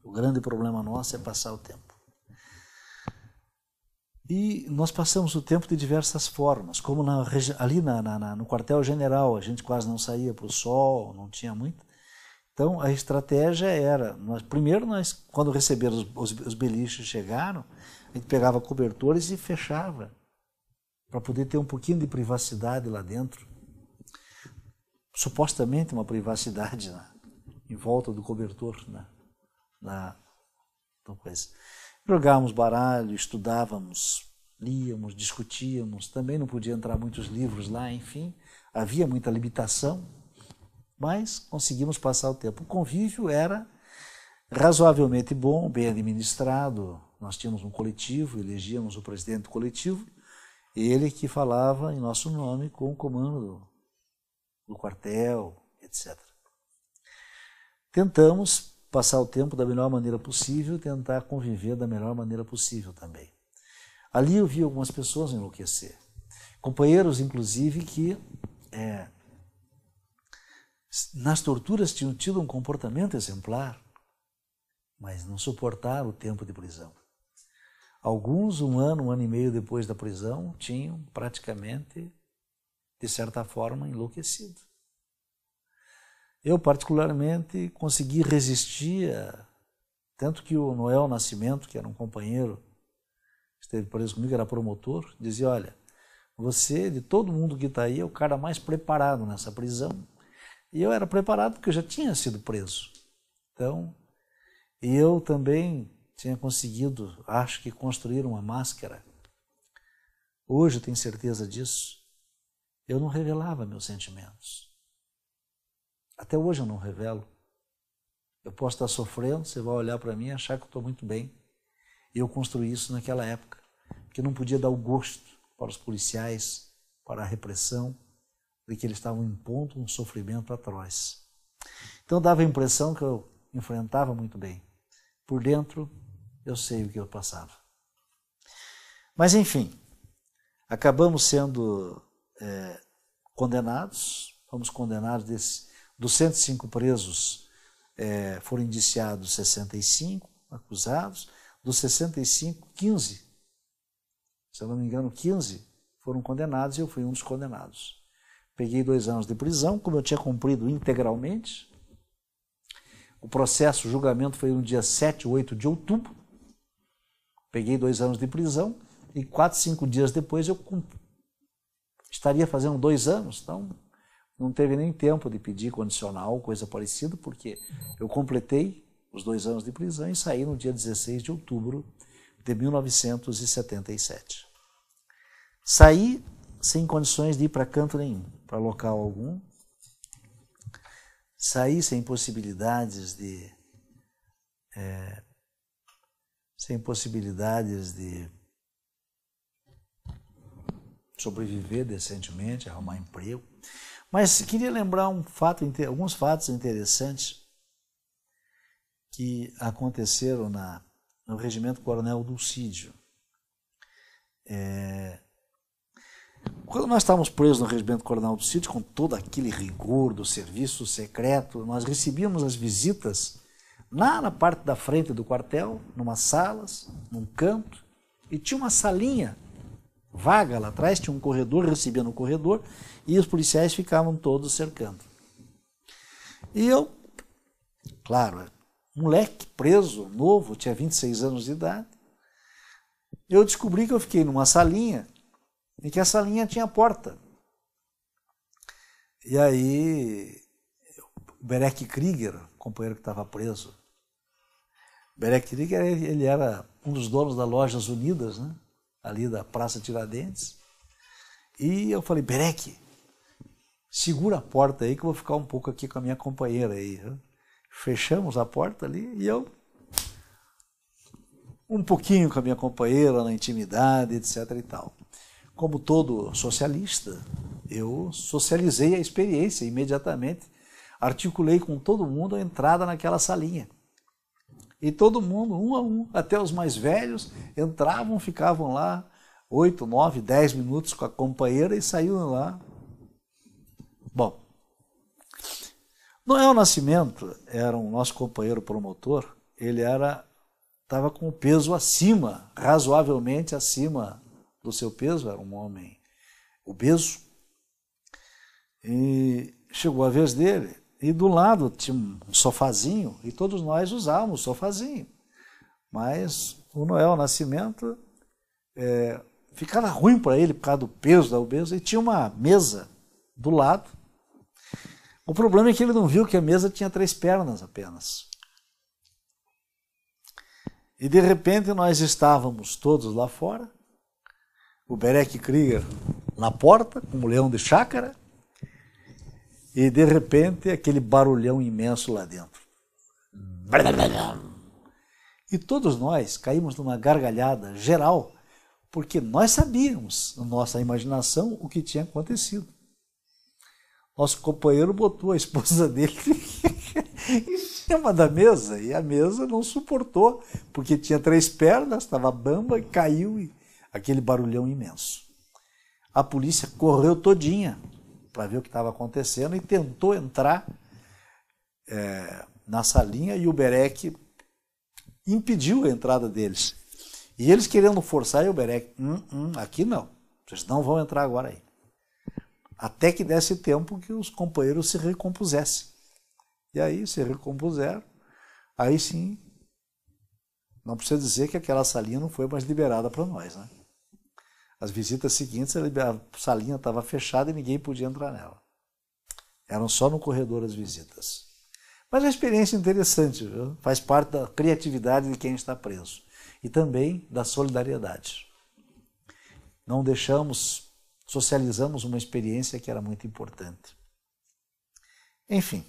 O grande problema nosso é passar o tempo. E nós passamos o tempo de diversas formas, como na, ali na, na, no quartel-general, a gente quase não saía para o sol, não tinha muito. Então a estratégia era, nós, primeiro nós, quando receberam os, os, os beliches chegaram, a gente pegava cobertores e fechava, para poder ter um pouquinho de privacidade lá dentro. Supostamente uma privacidade né? em volta do cobertor, né? na então, coisa. Jogávamos baralho, estudávamos, líamos, discutíamos, também não podia entrar muitos livros lá, enfim, havia muita limitação, mas conseguimos passar o tempo. O convívio era razoavelmente bom, bem administrado. Nós tínhamos um coletivo, elegíamos o presidente do coletivo, ele que falava em nosso nome com o comando do quartel, etc. Tentamos passar o tempo da melhor maneira possível e tentar conviver da melhor maneira possível também. Ali eu vi algumas pessoas enlouquecer. Companheiros, inclusive, que é, nas torturas tinham tido um comportamento exemplar, mas não suportaram o tempo de prisão. Alguns, um ano, um ano e meio depois da prisão, tinham praticamente, de certa forma, enlouquecido. Eu, particularmente, consegui resistir, a... tanto que o Noel Nascimento, que era um companheiro, esteve preso comigo, era promotor, dizia: Olha, você, de todo mundo que está aí, é o cara mais preparado nessa prisão. E eu era preparado porque eu já tinha sido preso. Então, e eu também tinha conseguido, acho que, construir uma máscara. Hoje eu tenho certeza disso. Eu não revelava meus sentimentos. Até hoje eu não revelo. Eu posso estar sofrendo, você vai olhar para mim e achar que eu estou muito bem. E eu construí isso naquela época, porque não podia dar o gosto para os policiais, para a repressão, de que eles estavam impondo um sofrimento atroz. Então dava a impressão que eu enfrentava muito bem. Por dentro, eu sei o que eu passava. Mas enfim, acabamos sendo é, condenados, fomos condenados desse, dos 105 presos, é, foram indiciados 65 acusados, dos 65, 15, se eu não me engano, 15 foram condenados e eu fui um dos condenados. Peguei dois anos de prisão, como eu tinha cumprido integralmente. O processo, o julgamento foi no dia 7, 8 de outubro. Peguei dois anos de prisão e quatro, cinco dias depois eu cumpro. Estaria fazendo dois anos, então não teve nem tempo de pedir condicional, coisa parecida, porque eu completei os dois anos de prisão e saí no dia 16 de outubro de 1977. Saí sem condições de ir para canto nenhum, para local algum. Saí sem possibilidades de. É, sem possibilidades de sobreviver decentemente, arrumar emprego. Mas queria lembrar um fato, alguns fatos interessantes que aconteceram na, no Regimento Coronel Dulcídio. É, quando nós estávamos presos no Regimento Coronel Dulcídio, com todo aquele rigor do serviço secreto, nós recebíamos as visitas lá na parte da frente do quartel, numa salas, num canto, e tinha uma salinha vaga lá atrás, tinha um corredor, recebia no corredor, e os policiais ficavam todos cercando. E eu, claro, moleque preso, novo, tinha 26 anos de idade, eu descobri que eu fiquei numa salinha e que a salinha tinha porta. E aí, o Berek Krieger, companheiro que estava preso, Berek Krieger ele era um dos donos da Lojas Unidas, né? ali da Praça Tiradentes. E eu falei, Berek, segura a porta aí que eu vou ficar um pouco aqui com a minha companheira aí. Fechamos a porta ali e eu um pouquinho com a minha companheira na intimidade, etc e tal. Como todo socialista, eu socializei a experiência imediatamente, articulei com todo mundo a entrada naquela salinha. E todo mundo, um a um, até os mais velhos, entravam, ficavam lá oito, nove, dez minutos com a companheira e saíam lá Bom, Noel Nascimento era um nosso companheiro promotor, ele era estava com o peso acima, razoavelmente acima do seu peso, era um homem obeso. E chegou a vez dele, e do lado tinha um sofazinho, e todos nós usávamos o sofazinho. Mas o Noel Nascimento é, ficava ruim para ele por causa do peso da obesa, e tinha uma mesa do lado o problema é que ele não viu que a mesa tinha três pernas apenas. E de repente nós estávamos todos lá fora, o Berek Krieger na porta, como leão de chácara, e de repente aquele barulhão imenso lá dentro. E todos nós caímos numa gargalhada geral, porque nós sabíamos, na nossa imaginação, o que tinha acontecido. Nosso companheiro botou a esposa dele em cima da mesa e a mesa não suportou, porque tinha três pernas, estava bamba e caiu e aquele barulhão imenso. A polícia correu todinha para ver o que estava acontecendo e tentou entrar é, na salinha e o Berec impediu a entrada deles. E eles querendo forçar e o Berec, hum, hum, aqui não, vocês não vão entrar agora aí até que desse tempo que os companheiros se recompusessem. E aí se recompuseram, aí sim, não precisa dizer que aquela salinha não foi mais liberada para nós. Né? As visitas seguintes, a salinha estava fechada e ninguém podia entrar nela. Eram só no corredor as visitas. Mas é uma experiência interessante, viu? faz parte da criatividade de quem está preso e também da solidariedade. Não deixamos socializamos uma experiência que era muito importante. Enfim,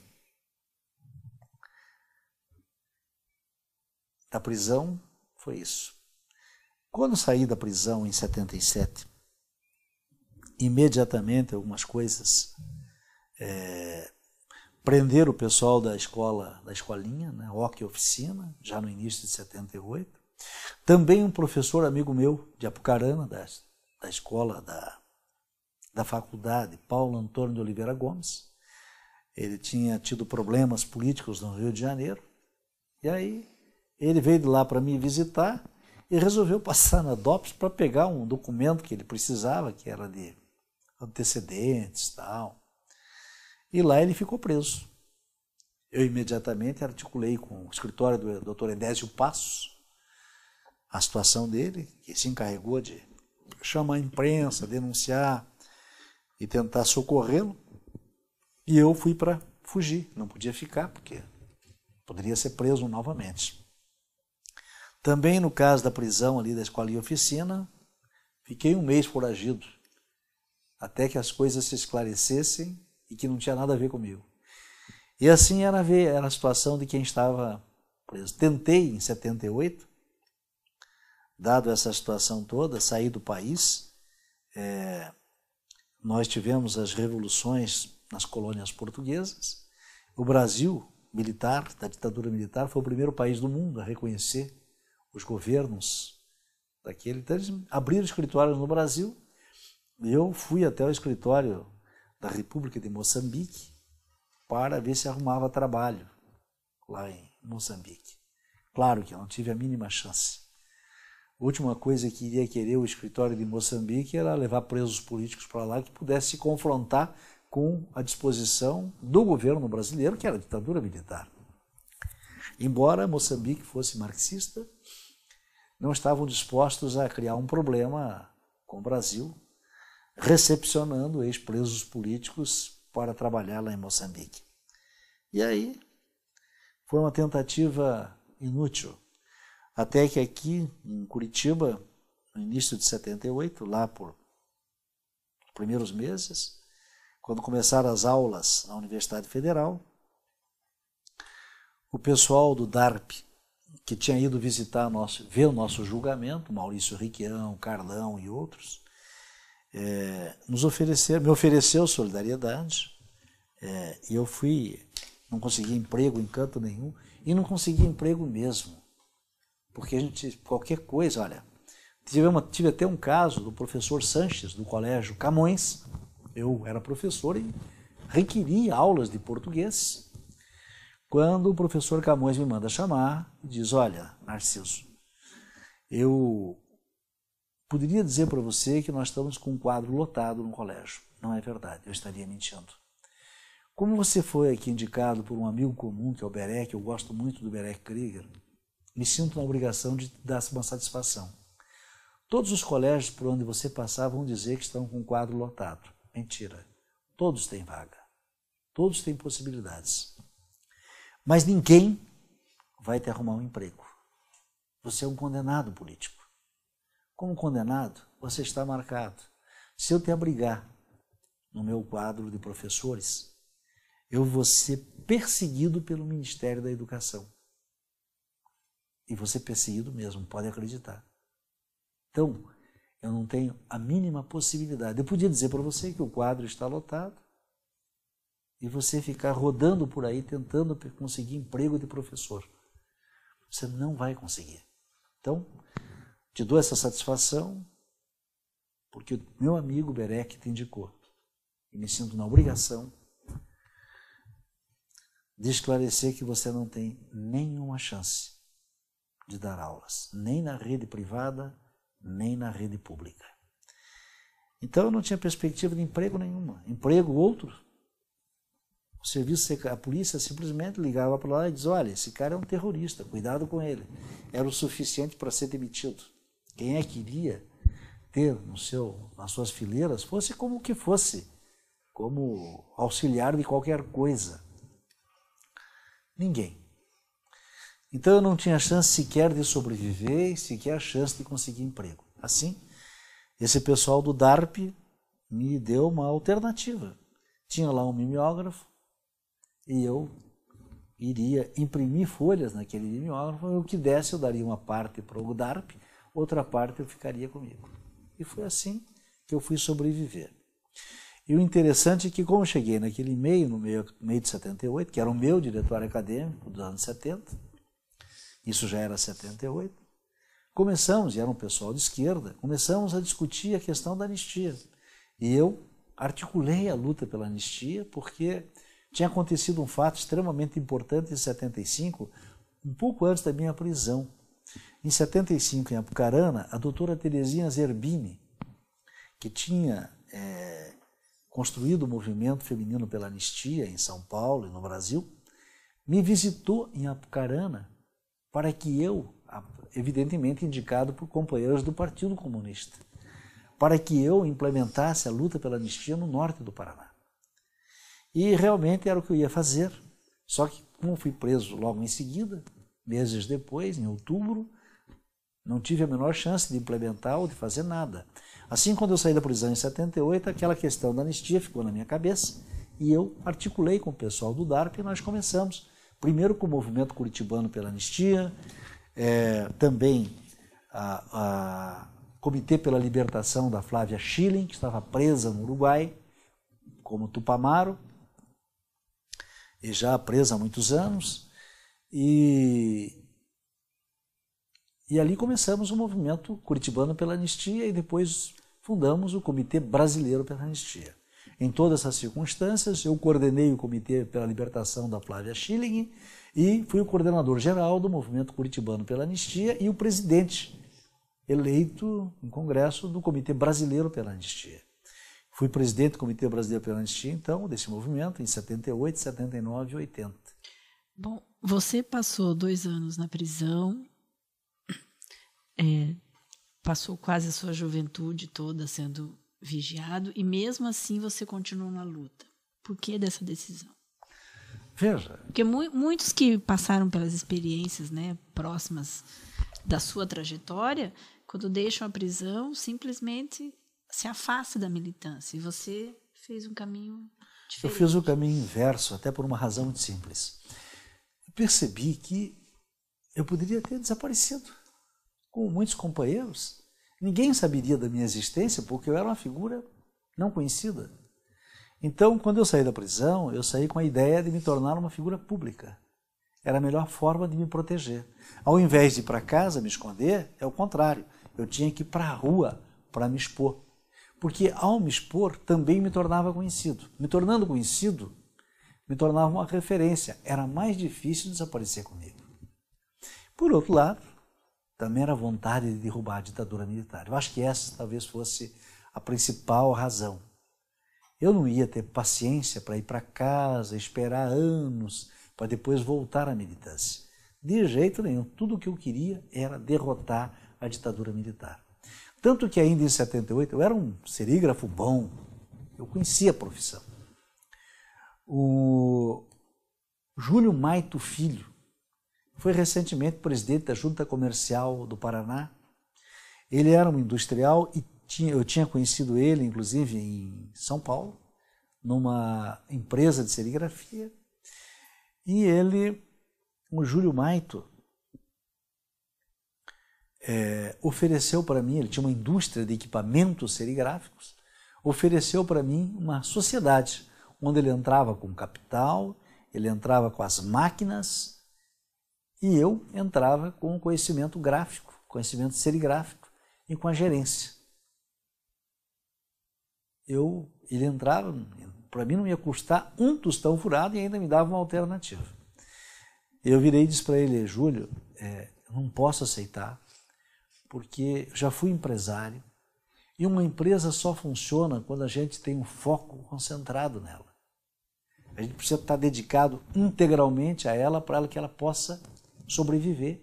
da prisão foi isso. Quando saí da prisão em 77, imediatamente algumas coisas é, prender o pessoal da escola, da escolinha, né, hockey oficina, já no início de 78. Também um professor amigo meu de Apucarana, da, da escola da da faculdade Paulo Antônio de Oliveira Gomes. Ele tinha tido problemas políticos no Rio de Janeiro. E aí ele veio de lá para me visitar e resolveu passar na DOPS para pegar um documento que ele precisava, que era de antecedentes e tal. E lá ele ficou preso. Eu imediatamente articulei com o escritório do doutor Edésio Passos a situação dele, que se encarregou de chamar a imprensa, denunciar e tentar socorrê-lo. E eu fui para fugir, não podia ficar, porque poderia ser preso novamente. Também no caso da prisão ali da escola e oficina, fiquei um mês foragido, até que as coisas se esclarecessem e que não tinha nada a ver comigo. E assim era a situação de quem estava preso. Tentei, em 78, dado essa situação toda, sair do país, é, nós tivemos as revoluções nas colônias portuguesas. O Brasil, militar, da ditadura militar, foi o primeiro país do mundo a reconhecer os governos daquele. Então, eles abriram escritórios no Brasil. Eu fui até o escritório da República de Moçambique para ver se arrumava trabalho lá em Moçambique. Claro que eu não tive a mínima chance última coisa que iria querer o escritório de Moçambique era levar presos políticos para lá que pudesse se confrontar com a disposição do governo brasileiro, que era a ditadura militar. Embora Moçambique fosse marxista, não estavam dispostos a criar um problema com o Brasil, recepcionando ex-presos políticos para trabalhar lá em Moçambique. E aí foi uma tentativa inútil até que aqui em Curitiba, no início de 78, lá por primeiros meses, quando começaram as aulas na Universidade Federal, o pessoal do DARP, que tinha ido visitar nosso, ver o nosso julgamento, Maurício Riquião, Carlão e outros, é, nos ofereceu, me ofereceu solidariedade, é, e eu fui, não consegui emprego em canto nenhum, e não consegui emprego mesmo. Porque a gente, qualquer coisa, olha. Tive, uma, tive até um caso do professor Sanches, do Colégio Camões. Eu era professor e requeria aulas de português. Quando o professor Camões me manda chamar e diz: Olha, Narciso, eu poderia dizer para você que nós estamos com um quadro lotado no colégio. Não é verdade, eu estaria mentindo. Como você foi aqui indicado por um amigo comum, que é o Berek, eu gosto muito do Berek Krieger, me sinto na obrigação de dar uma satisfação. Todos os colégios por onde você passar vão dizer que estão com o quadro lotado. Mentira. Todos têm vaga. Todos têm possibilidades. Mas ninguém vai te arrumar um emprego. Você é um condenado político. Como condenado, você está marcado. Se eu te abrigar no meu quadro de professores, eu vou ser perseguido pelo Ministério da Educação. E você perseguido é mesmo, pode acreditar. Então, eu não tenho a mínima possibilidade. Eu podia dizer para você que o quadro está lotado e você ficar rodando por aí tentando conseguir emprego de professor. Você não vai conseguir. Então, te dou essa satisfação porque o meu amigo Berek te indicou. E me sinto na obrigação de esclarecer que você não tem nenhuma chance de dar aulas, nem na rede privada, nem na rede pública. Então eu não tinha perspectiva de emprego nenhuma, emprego outro. O serviço, a polícia simplesmente ligava para lá e dizia: olha, esse cara é um terrorista, cuidado com ele. Era o suficiente para ser demitido. Quem é que iria ter no seu, nas suas fileiras, fosse como que fosse, como auxiliar de qualquer coisa. Ninguém. Então eu não tinha chance sequer de sobreviver e sequer chance de conseguir emprego. Assim, esse pessoal do DARP me deu uma alternativa. Tinha lá um mimeógrafo e eu iria imprimir folhas naquele mimeógrafo. O que desse eu daria uma parte para o DARP, outra parte eu ficaria comigo. E foi assim que eu fui sobreviver. E o interessante é que, como cheguei naquele meio, no meio, meio de 78, que era o meu diretório acadêmico dos anos 70, isso já era 78, começamos, e era um pessoal de esquerda, começamos a discutir a questão da anistia. E eu articulei a luta pela anistia porque tinha acontecido um fato extremamente importante em 75, um pouco antes da minha prisão. Em 75, em Apucarana, a doutora Terezinha Zerbini, que tinha é, construído o movimento feminino pela anistia em São Paulo e no Brasil, me visitou em Apucarana para que eu, evidentemente indicado por companheiros do Partido Comunista, para que eu implementasse a luta pela anistia no norte do Paraná. E realmente era o que eu ia fazer, só que como fui preso logo em seguida, meses depois, em outubro, não tive a menor chance de implementar ou de fazer nada. Assim, quando eu saí da prisão em 78, aquela questão da anistia ficou na minha cabeça e eu articulei com o pessoal do DARP e nós começamos primeiro com o movimento curitibano pela anistia, é, também a, a, Comitê pela Libertação da Flávia Schilling, que estava presa no Uruguai, como Tupamaro, e já presa há muitos anos, e, e ali começamos o movimento curitibano pela anistia e depois fundamos o Comitê Brasileiro pela Anistia. Em todas essas circunstâncias, eu coordenei o Comitê pela Libertação da Flávia Schilling e fui o coordenador geral do movimento curitibano pela anistia e o presidente eleito em congresso do Comitê Brasileiro pela Anistia. Fui presidente do Comitê Brasileiro pela Anistia, então, desse movimento em 78, 79 e 80. Bom, você passou dois anos na prisão, é, passou quase a sua juventude toda sendo vigiado e mesmo assim você continua na luta. Por que dessa decisão? Veja. Porque mu muitos que passaram pelas experiências né, próximas da sua trajetória, quando deixam a prisão, simplesmente se afasta da militância. E você fez um caminho diferente. Eu fiz o um caminho inverso, até por uma razão muito simples. Eu percebi que eu poderia ter desaparecido, como muitos companheiros Ninguém saberia da minha existência porque eu era uma figura não conhecida. Então, quando eu saí da prisão, eu saí com a ideia de me tornar uma figura pública. Era a melhor forma de me proteger. Ao invés de ir para casa me esconder, é o contrário. Eu tinha que ir para a rua para me expor. Porque ao me expor, também me tornava conhecido. Me tornando conhecido, me tornava uma referência. Era mais difícil desaparecer comigo. Por outro lado, da mera vontade de derrubar a ditadura militar. Eu acho que essa talvez fosse a principal razão. Eu não ia ter paciência para ir para casa, esperar anos para depois voltar à militância. De jeito nenhum. Tudo o que eu queria era derrotar a ditadura militar. Tanto que ainda em 78 eu era um serígrafo bom, eu conhecia a profissão. O Júlio Maito Filho, foi recentemente presidente da Junta Comercial do Paraná. Ele era um industrial e tinha, eu tinha conhecido ele, inclusive, em São Paulo, numa empresa de serigrafia. E ele, o Júlio Maito, é, ofereceu para mim, ele tinha uma indústria de equipamentos serigráficos, ofereceu para mim uma sociedade onde ele entrava com capital, ele entrava com as máquinas e eu entrava com o conhecimento gráfico, conhecimento serigráfico e com a gerência. Eu, ele entrava, para mim não ia custar um tostão furado e ainda me dava uma alternativa. Eu virei e disse para ele, Júlio, é, não posso aceitar, porque já fui empresário e uma empresa só funciona quando a gente tem um foco concentrado nela. A gente precisa estar dedicado integralmente a ela para que ela possa sobreviver.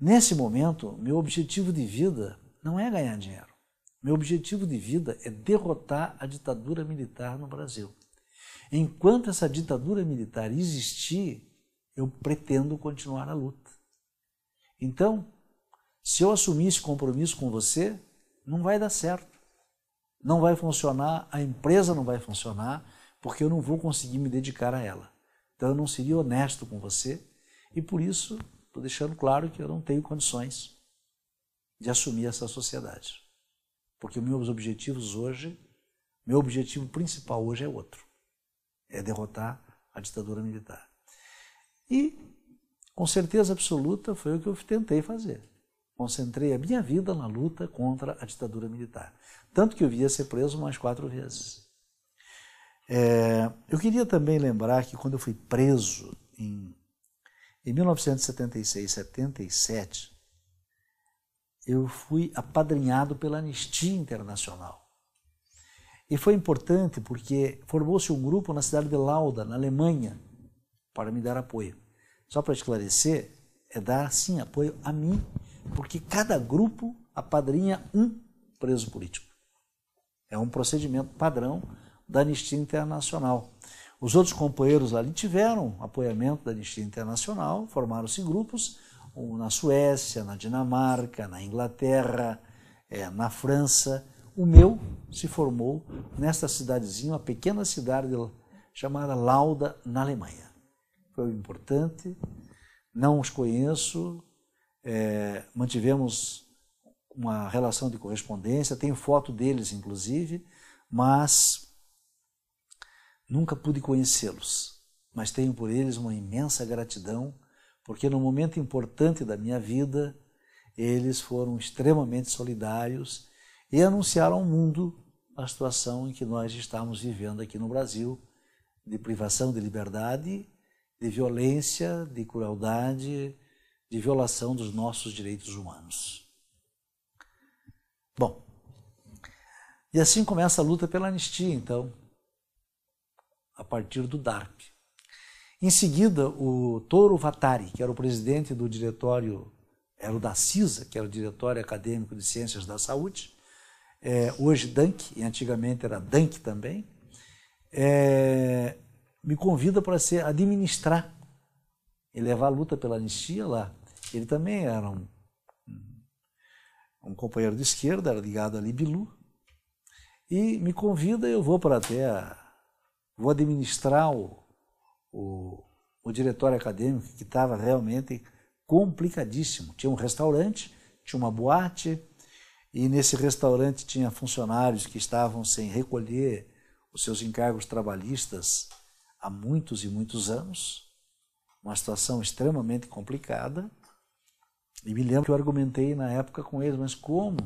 Nesse momento, meu objetivo de vida não é ganhar dinheiro. Meu objetivo de vida é derrotar a ditadura militar no Brasil. Enquanto essa ditadura militar existir, eu pretendo continuar a luta. Então, se eu assumir esse compromisso com você, não vai dar certo. Não vai funcionar, a empresa não vai funcionar, porque eu não vou conseguir me dedicar a ela. Então, eu não seria honesto com você e por isso, estou deixando claro que eu não tenho condições de assumir essa sociedade. Porque meus objetivos hoje, meu objetivo principal hoje é outro: é derrotar a ditadura militar. E, com certeza absoluta, foi o que eu tentei fazer. Concentrei a minha vida na luta contra a ditadura militar. Tanto que eu via ser preso mais quatro vezes. É, eu queria também lembrar que quando eu fui preso em em 1976, 77, eu fui apadrinhado pela Anistia Internacional. E foi importante porque formou-se um grupo na cidade de Lauda, na Alemanha, para me dar apoio. Só para esclarecer, é dar sim apoio a mim, porque cada grupo apadrinha um preso político. É um procedimento padrão da Anistia Internacional. Os outros companheiros ali tiveram apoiamento da Anistia Internacional, formaram-se grupos na Suécia, na Dinamarca, na Inglaterra, é, na França. O meu se formou nesta cidadezinha, uma pequena cidade chamada Lauda, na Alemanha. Foi importante, não os conheço, é, mantivemos uma relação de correspondência, tenho foto deles, inclusive, mas Nunca pude conhecê-los, mas tenho por eles uma imensa gratidão, porque no momento importante da minha vida, eles foram extremamente solidários e anunciaram ao mundo a situação em que nós estamos vivendo aqui no Brasil, de privação de liberdade, de violência, de crueldade, de violação dos nossos direitos humanos. Bom, e assim começa a luta pela anistia, então, a partir do DARP. Em seguida, o Toro Vatari, que era o presidente do diretório, era o da CISA, que era o Diretório Acadêmico de Ciências da Saúde, é, hoje DANC, e antigamente era DANC também, é, me convida para ser administrar e levar a luta pela anistia lá. Ele também era um, um companheiro de esquerda, era ligado a Libilu, e me convida, eu vou para até a vou administrar o, o, o diretório acadêmico que estava realmente complicadíssimo. Tinha um restaurante, tinha uma boate, e nesse restaurante tinha funcionários que estavam sem recolher os seus encargos trabalhistas há muitos e muitos anos, uma situação extremamente complicada. E me lembro que eu argumentei na época com eles, mas como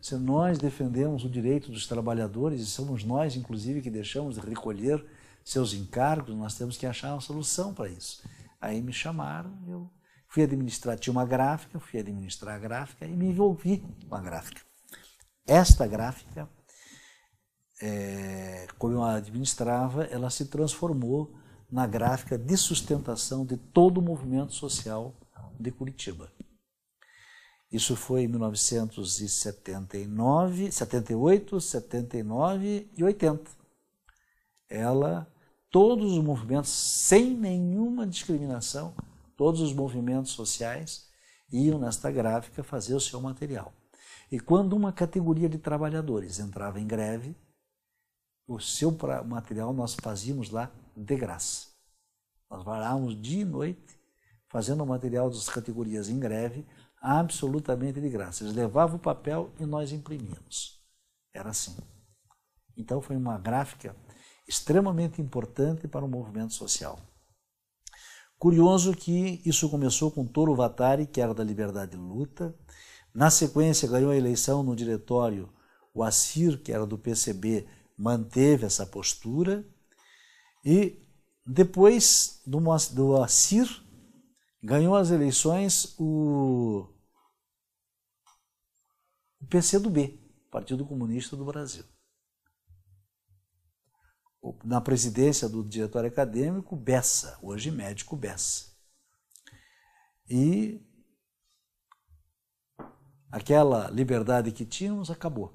se nós defendemos o direito dos trabalhadores, e somos nós, inclusive, que deixamos de recolher seus encargos, nós temos que achar uma solução para isso. Aí me chamaram, eu fui administrar, tinha uma gráfica, fui administrar a gráfica e me envolvi com a gráfica. Esta gráfica, é, como eu administrava, ela se transformou na gráfica de sustentação de todo o movimento social de Curitiba. Isso foi em 1979, 78, 79 e 80. Ela, todos os movimentos, sem nenhuma discriminação, todos os movimentos sociais iam nesta gráfica fazer o seu material. E quando uma categoria de trabalhadores entrava em greve, o seu material nós fazíamos lá de graça. Nós varávamos dia e noite fazendo o material das categorias em greve absolutamente de graça. Eles levavam o papel e nós imprimíamos. Era assim. Então foi uma gráfica extremamente importante para o movimento social. Curioso que isso começou com Toro Vatari, que era da Liberdade Luta. Na sequência, ganhou a eleição no diretório o Assir, que era do PCB, manteve essa postura. E depois do, do Assir, Ganhou as eleições o, o PCdoB, Partido Comunista do Brasil. Na presidência do diretório acadêmico, Bessa, hoje médico Bessa. E aquela liberdade que tínhamos acabou.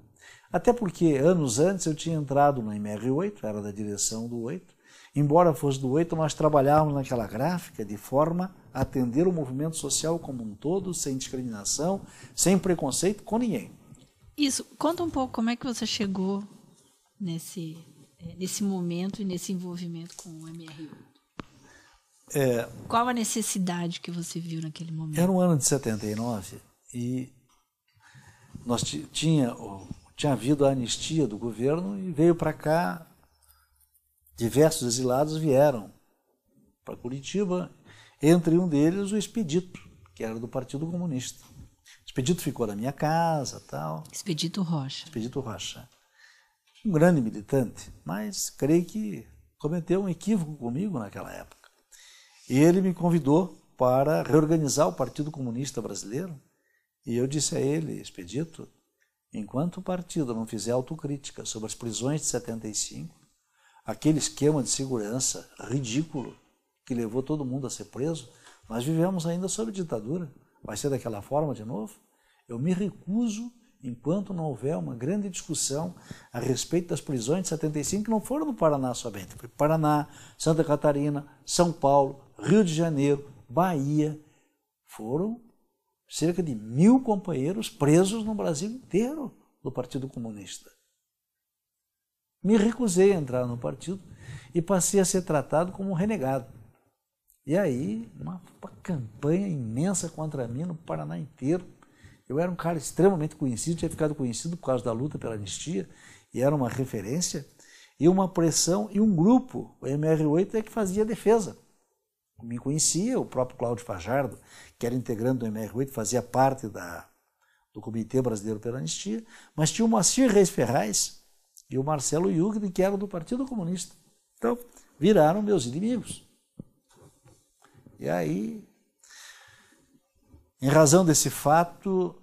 Até porque anos antes eu tinha entrado na MR8, era da direção do 8, Embora fosse do 8, nós trabalhávamos naquela gráfica de forma a atender o movimento social como um todo, sem discriminação, sem preconceito com ninguém. Isso. Conta um pouco como é que você chegou nesse, é, nesse momento e nesse envolvimento com o MRU. É, Qual a necessidade que você viu naquele momento? Era o um ano de 79 e nós tinha, tinha havido a anistia do governo e veio para cá Diversos exilados vieram para Curitiba, entre um deles o Expedito, que era do Partido Comunista. Expedito ficou na minha casa, tal. Expedito Rocha. Expedito Rocha. Um grande militante, mas creio que cometeu um equívoco comigo naquela época. E ele me convidou para reorganizar o Partido Comunista Brasileiro, e eu disse a ele, Expedito, enquanto o partido não fizer autocrítica sobre as prisões de 75, aquele esquema de segurança ridículo que levou todo mundo a ser preso, nós vivemos ainda sob ditadura. Vai ser daquela forma de novo? Eu me recuso, enquanto não houver uma grande discussão a respeito das prisões de 75 que não foram no Paraná somente. Paraná, Santa Catarina, São Paulo, Rio de Janeiro, Bahia, foram cerca de mil companheiros presos no Brasil inteiro do Partido Comunista. Me recusei a entrar no partido e passei a ser tratado como um renegado. E aí, uma, uma campanha imensa contra mim no Paraná inteiro. Eu era um cara extremamente conhecido, tinha ficado conhecido por causa da luta pela anistia, e era uma referência, e uma pressão e um grupo, o MR8, é que fazia defesa. Me conhecia o próprio Cláudio Fajardo, que era integrante do MR8, fazia parte da, do Comitê Brasileiro pela Anistia, mas tinha o Moacir Reis Ferraz, e o Marcelo Yugni, que era do Partido Comunista. Então, viraram meus inimigos. E aí, em razão desse fato,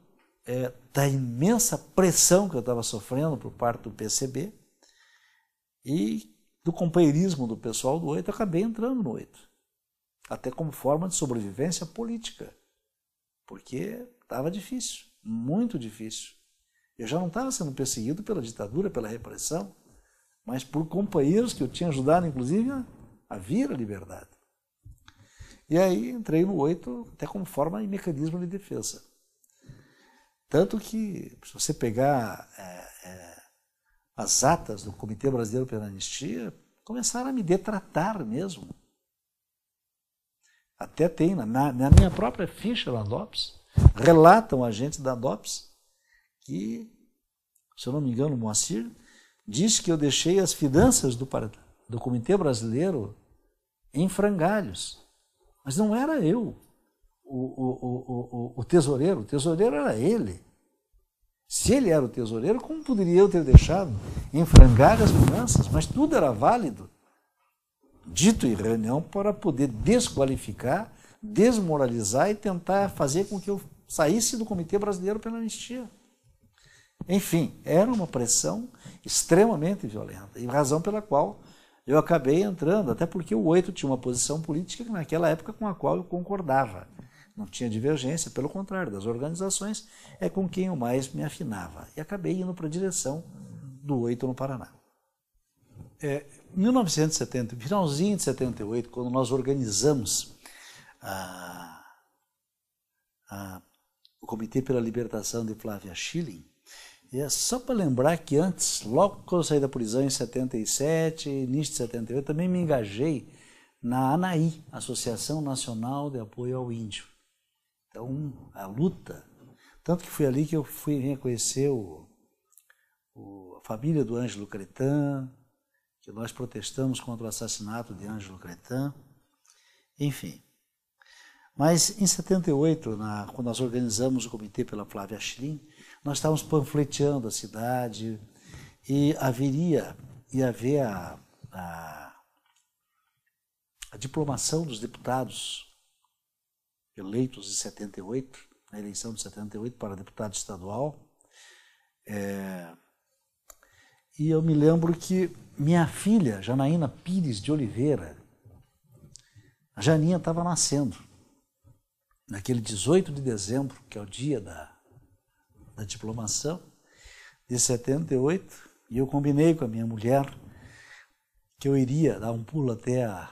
é, da imensa pressão que eu estava sofrendo por parte do PCB e do companheirismo do pessoal do Oito, acabei entrando no Oito. Até como forma de sobrevivência política. Porque estava difícil, muito difícil. Eu já não estava sendo perseguido pela ditadura, pela repressão, mas por companheiros que eu tinha ajudado, inclusive, a, a vir à liberdade. E aí entrei no 8 até como forma e mecanismo de defesa. Tanto que, se você pegar é, é, as atas do Comitê Brasileiro pela Anistia, começaram a me detratar mesmo. Até tem, na, na minha própria ficha da DOPS, relatam agentes da DOPS que, se eu não me engano, Moacir disse que eu deixei as finanças do, do Comitê Brasileiro em frangalhos. Mas não era eu o, o, o, o, tesoureiro, o tesoureiro era ele. Se ele era o tesoureiro, como poderia eu ter deixado em frangalhos as finanças? Mas tudo era válido, dito em reunião, para poder desqualificar, desmoralizar e tentar fazer com que eu saísse do Comitê Brasileiro pela Anistia. Enfim, era uma pressão extremamente violenta, e razão pela qual eu acabei entrando, até porque o oito tinha uma posição política naquela época com a qual eu concordava. Não tinha divergência, pelo contrário, das organizações é com quem eu mais me afinava. E acabei indo para a direção do oito no Paraná. É, 1970, finalzinho de 78, quando nós organizamos a, a, o Comitê pela Libertação de Flávia Schilling, e é só para lembrar que antes, logo que eu saí da prisão em 77, início de 78, também me engajei na ANAI, Associação Nacional de Apoio ao Índio. Então, a luta. Tanto que foi ali que eu fui reconhecer o, o, a família do Ângelo Cretan, que nós protestamos contra o assassinato de Ângelo Cretan. Enfim. Mas em 78, na, quando nós organizamos o comitê pela Flávia Schlim, nós estávamos panfleteando a cidade e haveria, ia haver a, a, a diplomação dos deputados eleitos em 78, na eleição de 78 para deputado estadual. É, e eu me lembro que minha filha, Janaína Pires de Oliveira, a Janinha estava nascendo. Naquele 18 de dezembro, que é o dia da, da diplomação de 78, e eu combinei com a minha mulher que eu iria dar um pulo até a,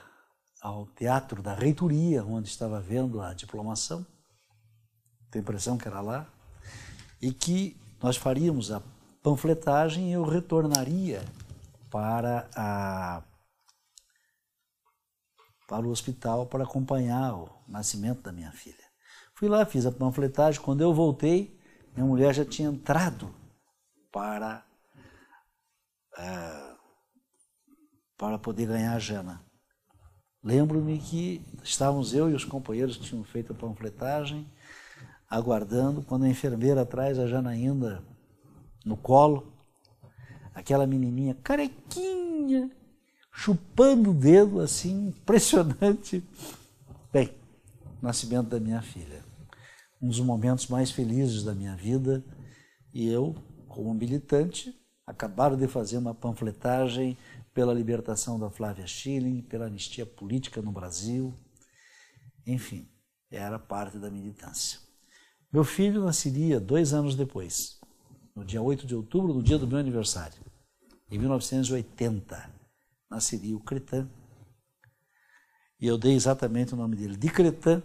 ao teatro da reitoria, onde estava vendo a diplomação, tenho a impressão que era lá, e que nós faríamos a panfletagem e eu retornaria para a para o hospital para acompanhar o nascimento da minha filha. Fui lá, fiz a panfletagem, quando eu voltei, minha mulher já tinha entrado para, é, para poder ganhar a Jana. Lembro-me que estávamos eu e os companheiros que tinham feito a panfletagem, aguardando, quando a enfermeira traz a Jana ainda no colo, aquela menininha carequinha, chupando o dedo assim, impressionante. Bem, nascimento da minha filha um dos momentos mais felizes da minha vida. E eu, como militante, acabaram de fazer uma panfletagem pela libertação da Flávia Schilling, pela anistia política no Brasil. Enfim, era parte da militância. Meu filho nasceria dois anos depois, no dia 8 de outubro, no dia do meu aniversário. Em 1980, nasceria o Cretan. E eu dei exatamente o nome dele de Cretan,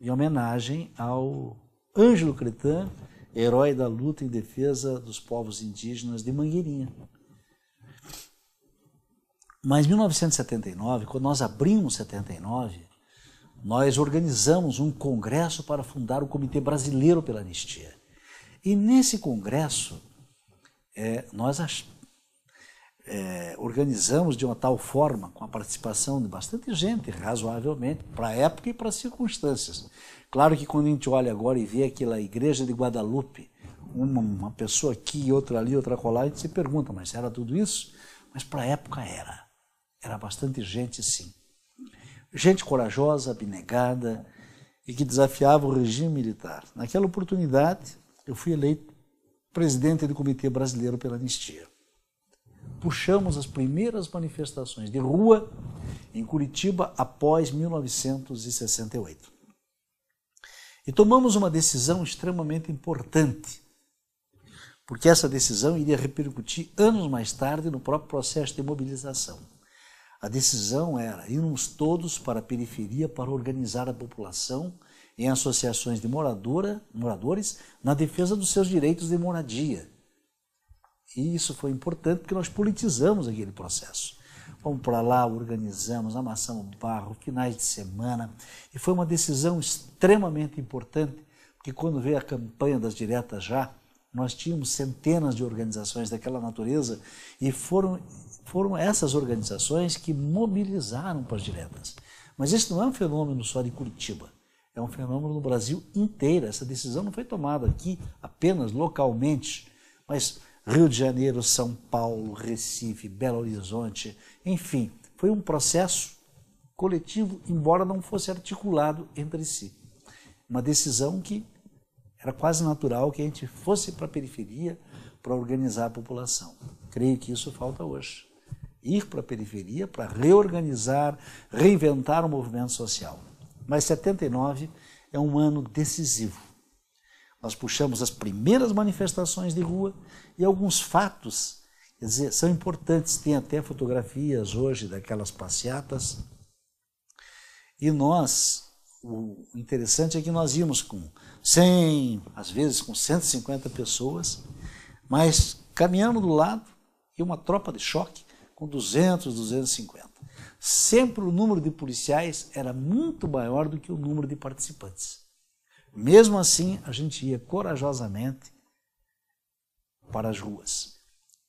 em homenagem ao Ângelo Cretã, herói da luta em defesa dos povos indígenas de Mangueirinha. Mas em 1979, quando nós abrimos 79, nós organizamos um congresso para fundar o Comitê Brasileiro pela Anistia. E nesse congresso, é, nós achamos é, organizamos de uma tal forma, com a participação de bastante gente, razoavelmente, para a época e para as circunstâncias. Claro que quando a gente olha agora e vê aquela igreja de Guadalupe, uma, uma pessoa aqui, outra ali, outra colar, a gente se pergunta, mas era tudo isso? Mas para a época era. Era bastante gente, sim. Gente corajosa, abnegada e que desafiava o regime militar. Naquela oportunidade, eu fui eleito presidente do Comitê Brasileiro pela Anistia puxamos as primeiras manifestações de rua em Curitiba após 1968. E tomamos uma decisão extremamente importante, porque essa decisão iria repercutir anos mais tarde no próprio processo de mobilização. A decisão era irmos todos para a periferia para organizar a população em associações de moradora, moradores na defesa dos seus direitos de moradia e isso foi importante porque nós politizamos aquele processo. Vamos para lá, organizamos, amassamos barro, finais de semana. E foi uma decisão extremamente importante, porque quando veio a campanha das diretas já, nós tínhamos centenas de organizações daquela natureza e foram, foram essas organizações que mobilizaram para as diretas. Mas isso não é um fenômeno só de Curitiba, é um fenômeno no Brasil inteiro. Essa decisão não foi tomada aqui apenas localmente, mas Rio de Janeiro, São Paulo, Recife, Belo Horizonte, enfim, foi um processo coletivo, embora não fosse articulado entre si. Uma decisão que era quase natural que a gente fosse para a periferia para organizar a população. Creio que isso falta hoje. Ir para a periferia para reorganizar, reinventar o movimento social. Mas 79 é um ano decisivo. Nós puxamos as primeiras manifestações de rua e alguns fatos, quer dizer, são importantes. Tem até fotografias hoje daquelas passeatas. E nós, o interessante é que nós íamos com 100, às vezes com 150 pessoas, mas caminhando do lado e uma tropa de choque com 200, 250. Sempre o número de policiais era muito maior do que o número de participantes. Mesmo assim, a gente ia corajosamente para as ruas.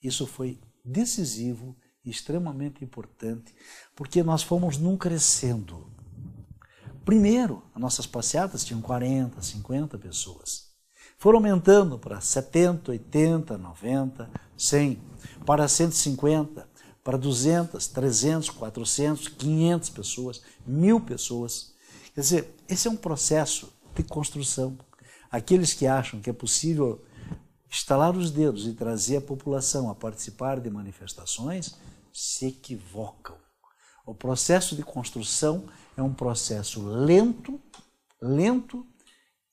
Isso foi decisivo extremamente importante, porque nós fomos num crescendo. Primeiro, as nossas passeatas tinham 40, 50 pessoas. Foram aumentando para 70, 80, 90, 100, para 150, para 200, 300, 400, 500 pessoas, mil pessoas. Quer dizer, esse é um processo de construção. Aqueles que acham que é possível estalar os dedos e trazer a população a participar de manifestações se equivocam. O processo de construção é um processo lento, lento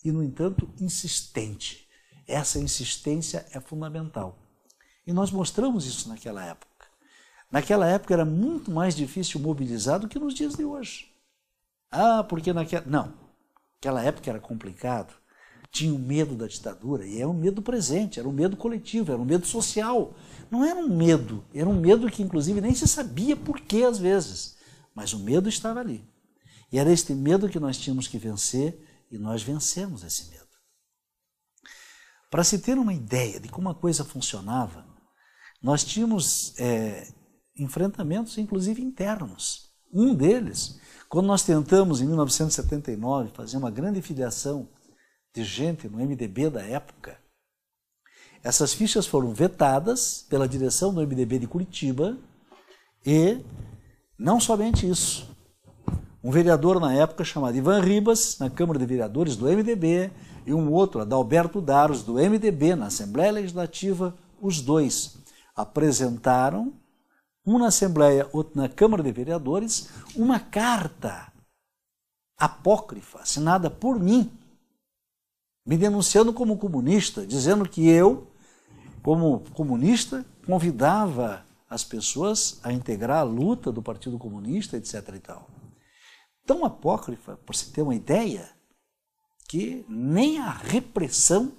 e, no entanto, insistente. Essa insistência é fundamental. E nós mostramos isso naquela época. Naquela época era muito mais difícil mobilizar do que nos dias de hoje. Ah, porque naquela. Não. Naquela época era complicado tinha o medo da ditadura, e é um medo presente, era um medo coletivo, era um medo social. Não era um medo, era um medo que inclusive nem se sabia por que às vezes, mas o medo estava ali. E era este medo que nós tínhamos que vencer e nós vencemos esse medo. Para se ter uma ideia de como a coisa funcionava, nós tínhamos é, enfrentamentos, inclusive internos. Um deles, quando nós tentamos, em 1979, fazer uma grande filiação de gente no MDB da época. Essas fichas foram vetadas pela direção do MDB de Curitiba e não somente isso. Um vereador na época chamado Ivan Ribas, na Câmara de Vereadores do MDB, e um outro, Adalberto Daros, do MDB, na Assembleia Legislativa, os dois apresentaram, um na Assembleia, outro na Câmara de Vereadores, uma carta apócrifa assinada por mim, me denunciando como comunista, dizendo que eu, como comunista, convidava as pessoas a integrar a luta do Partido Comunista, etc. E tal. Tão apócrifa, para se ter uma ideia, que nem a repressão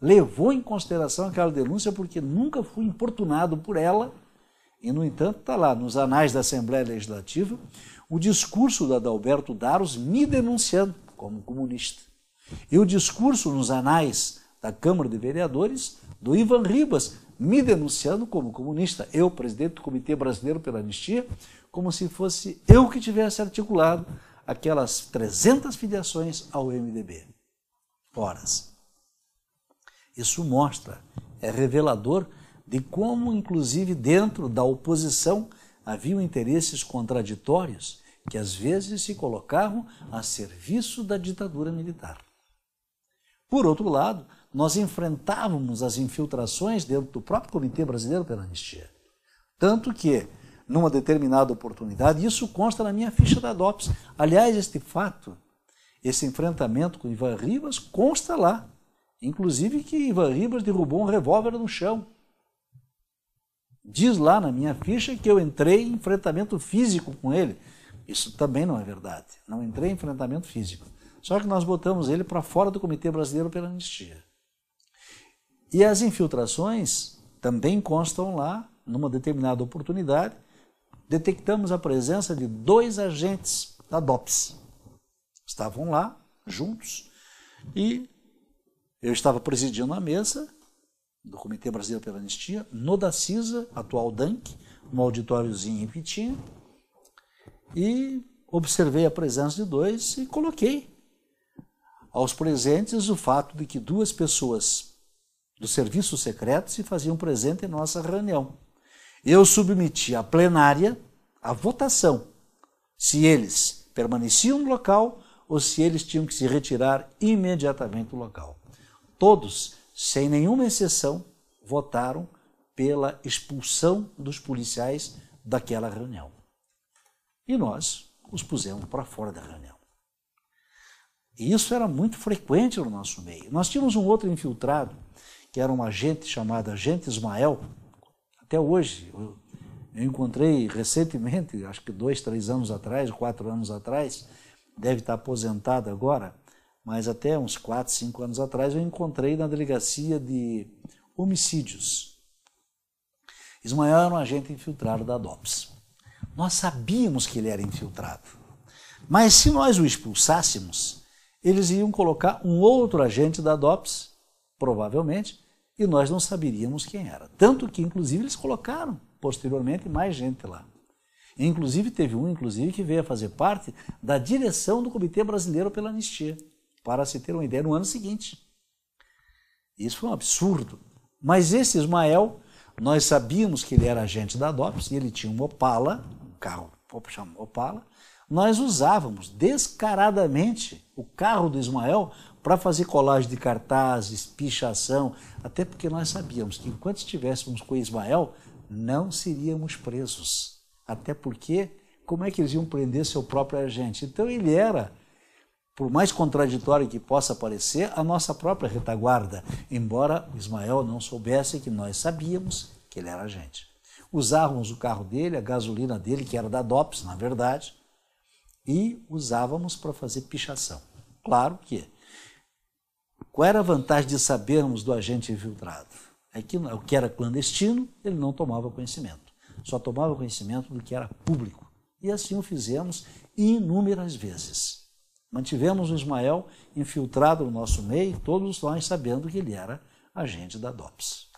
levou em consideração aquela denúncia, porque nunca fui importunado por ela. E, no entanto, está lá nos anais da Assembleia Legislativa o discurso da Adalberto Daros me denunciando como comunista. E o discurso nos anais da Câmara de Vereadores do Ivan Ribas, me denunciando como comunista, eu, presidente do Comitê Brasileiro pela Anistia, como se fosse eu que tivesse articulado aquelas 300 filiações ao MDB. Horas. Isso mostra, é revelador de como, inclusive, dentro da oposição haviam interesses contraditórios que às vezes se colocavam a serviço da ditadura militar. Por outro lado, nós enfrentávamos as infiltrações dentro do próprio Comitê Brasileiro pela Anistia. Tanto que, numa determinada oportunidade, isso consta na minha ficha da DOPS. Aliás, este fato, esse enfrentamento com Ivan Ribas, consta lá. Inclusive que Ivan Ribas derrubou um revólver no chão. Diz lá na minha ficha que eu entrei em enfrentamento físico com ele. Isso também não é verdade. Não entrei em enfrentamento físico. Só que nós botamos ele para fora do Comitê Brasileiro pela Anistia. E as infiltrações também constam lá, numa determinada oportunidade, detectamos a presença de dois agentes da DOPS. Estavam lá, juntos, e eu estava presidindo a mesa do Comitê Brasileiro pela Anistia, no da CISA, atual DANC, um auditóriozinho que tinha, e observei a presença de dois e coloquei aos presentes o fato de que duas pessoas do serviço secreto se faziam presente em nossa reunião. Eu submeti à plenária a votação se eles permaneciam no local ou se eles tinham que se retirar imediatamente do local. Todos, sem nenhuma exceção, votaram pela expulsão dos policiais daquela reunião. E nós os pusemos para fora da reunião. E isso era muito frequente no nosso meio. Nós tínhamos um outro infiltrado, que era um agente chamado Agente Ismael. Até hoje, eu, eu encontrei recentemente, acho que dois, três anos atrás, quatro anos atrás, deve estar aposentado agora, mas até uns quatro, cinco anos atrás eu encontrei na delegacia de homicídios. Ismael era um agente infiltrado da DOPS. Nós sabíamos que ele era infiltrado. Mas se nós o expulsássemos, eles iam colocar um outro agente da DOPS, provavelmente, e nós não saberíamos quem era. Tanto que, inclusive, eles colocaram posteriormente mais gente lá. inclusive, teve um inclusive que veio a fazer parte da direção do Comitê Brasileiro pela Anistia, para se ter uma ideia, no ano seguinte. Isso foi um absurdo. Mas esse Ismael, nós sabíamos que ele era agente da DOPS e ele tinha um Opala, um carro Opala, nós usávamos descaradamente o carro do Ismael para fazer colagem de cartazes, pichação, até porque nós sabíamos que enquanto estivéssemos com Ismael, não seríamos presos. Até porque, como é que eles iam prender seu próprio agente? Então ele era, por mais contraditório que possa parecer, a nossa própria retaguarda, embora Ismael não soubesse que nós sabíamos que ele era agente. Usávamos o carro dele, a gasolina dele, que era da DOPS, na verdade, e usávamos para fazer pichação. Claro que. Qual era a vantagem de sabermos do agente infiltrado? É que o que era clandestino, ele não tomava conhecimento. Só tomava conhecimento do que era público. E assim o fizemos inúmeras vezes. Mantivemos o Ismael infiltrado no nosso meio, todos nós sabendo que ele era agente da DOPS.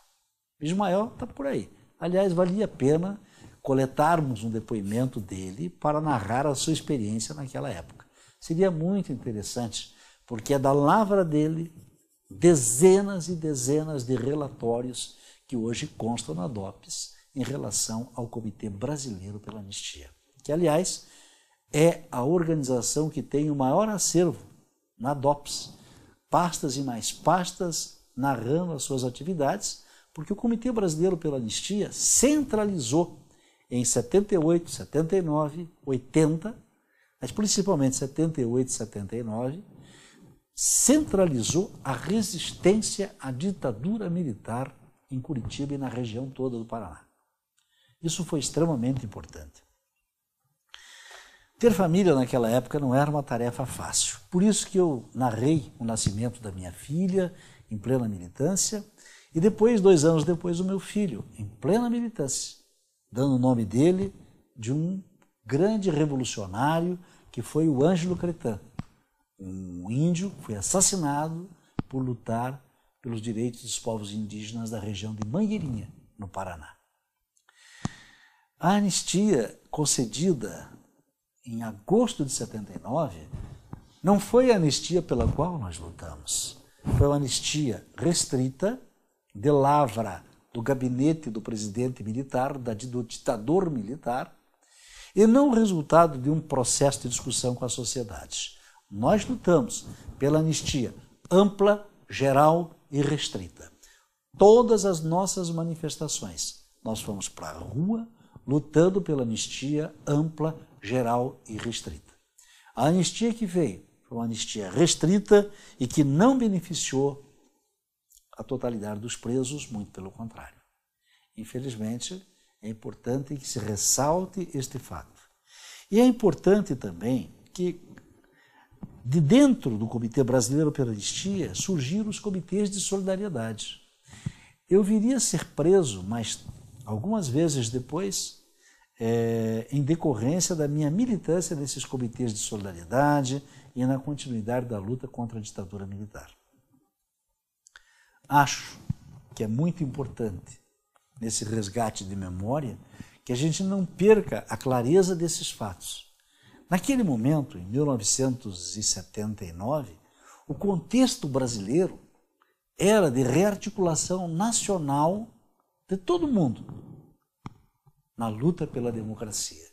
Ismael está por aí. Aliás, valia a pena coletarmos um depoimento dele para narrar a sua experiência naquela época. Seria muito interessante, porque é da lavra dele dezenas e dezenas de relatórios que hoje constam na DOPS em relação ao Comitê Brasileiro pela Anistia, que, aliás, é a organização que tem o maior acervo na DOPS, pastas e mais pastas narrando as suas atividades, porque o Comitê Brasileiro pela Anistia centralizou em 78, 79, 80, mas principalmente 78, 79, centralizou a resistência à ditadura militar em Curitiba e na região toda do Paraná. Isso foi extremamente importante. Ter família naquela época não era uma tarefa fácil. Por isso que eu narrei o nascimento da minha filha em plena militância e depois, dois anos depois, o meu filho em plena militância dando o nome dele de um grande revolucionário que foi o Ângelo Cretan, um índio que foi assassinado por lutar pelos direitos dos povos indígenas da região de Mangueirinha, no Paraná. A anistia concedida em agosto de 79 não foi a anistia pela qual nós lutamos. Foi uma anistia restrita, de lavra do gabinete do presidente militar, da, do ditador militar, e não o resultado de um processo de discussão com a sociedade. Nós lutamos pela anistia ampla, geral e restrita. Todas as nossas manifestações, nós fomos para a rua lutando pela anistia ampla, geral e restrita. A anistia que veio foi uma anistia restrita e que não beneficiou a totalidade dos presos, muito pelo contrário. Infelizmente, é importante que se ressalte este fato. E é importante também que, de dentro do Comitê Brasileiro pela Anistia, surgiram os comitês de solidariedade. Eu viria a ser preso, mas algumas vezes depois, é, em decorrência da minha militância nesses comitês de solidariedade e na continuidade da luta contra a ditadura militar acho que é muito importante nesse resgate de memória que a gente não perca a clareza desses fatos. Naquele momento, em 1979, o contexto brasileiro era de rearticulação nacional de todo mundo na luta pela democracia.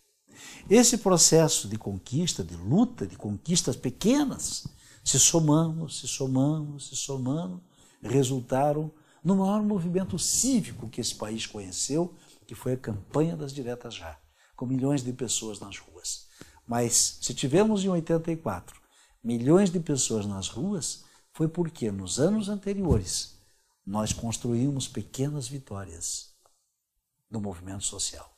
Esse processo de conquista, de luta, de conquistas pequenas, se somando, se somando, se somando, resultaram no maior movimento cívico que esse país conheceu, que foi a campanha das diretas já, com milhões de pessoas nas ruas. Mas se tivemos em 84 milhões de pessoas nas ruas, foi porque nos anos anteriores nós construímos pequenas vitórias do movimento social.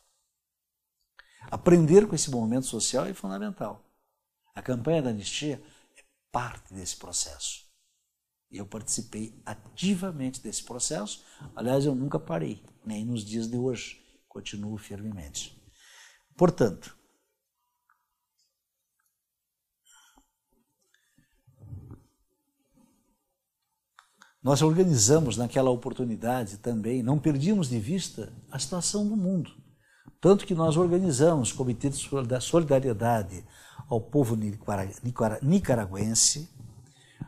Aprender com esse movimento social é fundamental. A campanha da anistia é parte desse processo. E eu participei ativamente desse processo. Aliás, eu nunca parei, nem nos dias de hoje. Continuo firmemente. Portanto, nós organizamos naquela oportunidade também, não perdíamos de vista a situação do mundo. Tanto que nós organizamos o Comitê da Solidariedade ao povo nicaragüense,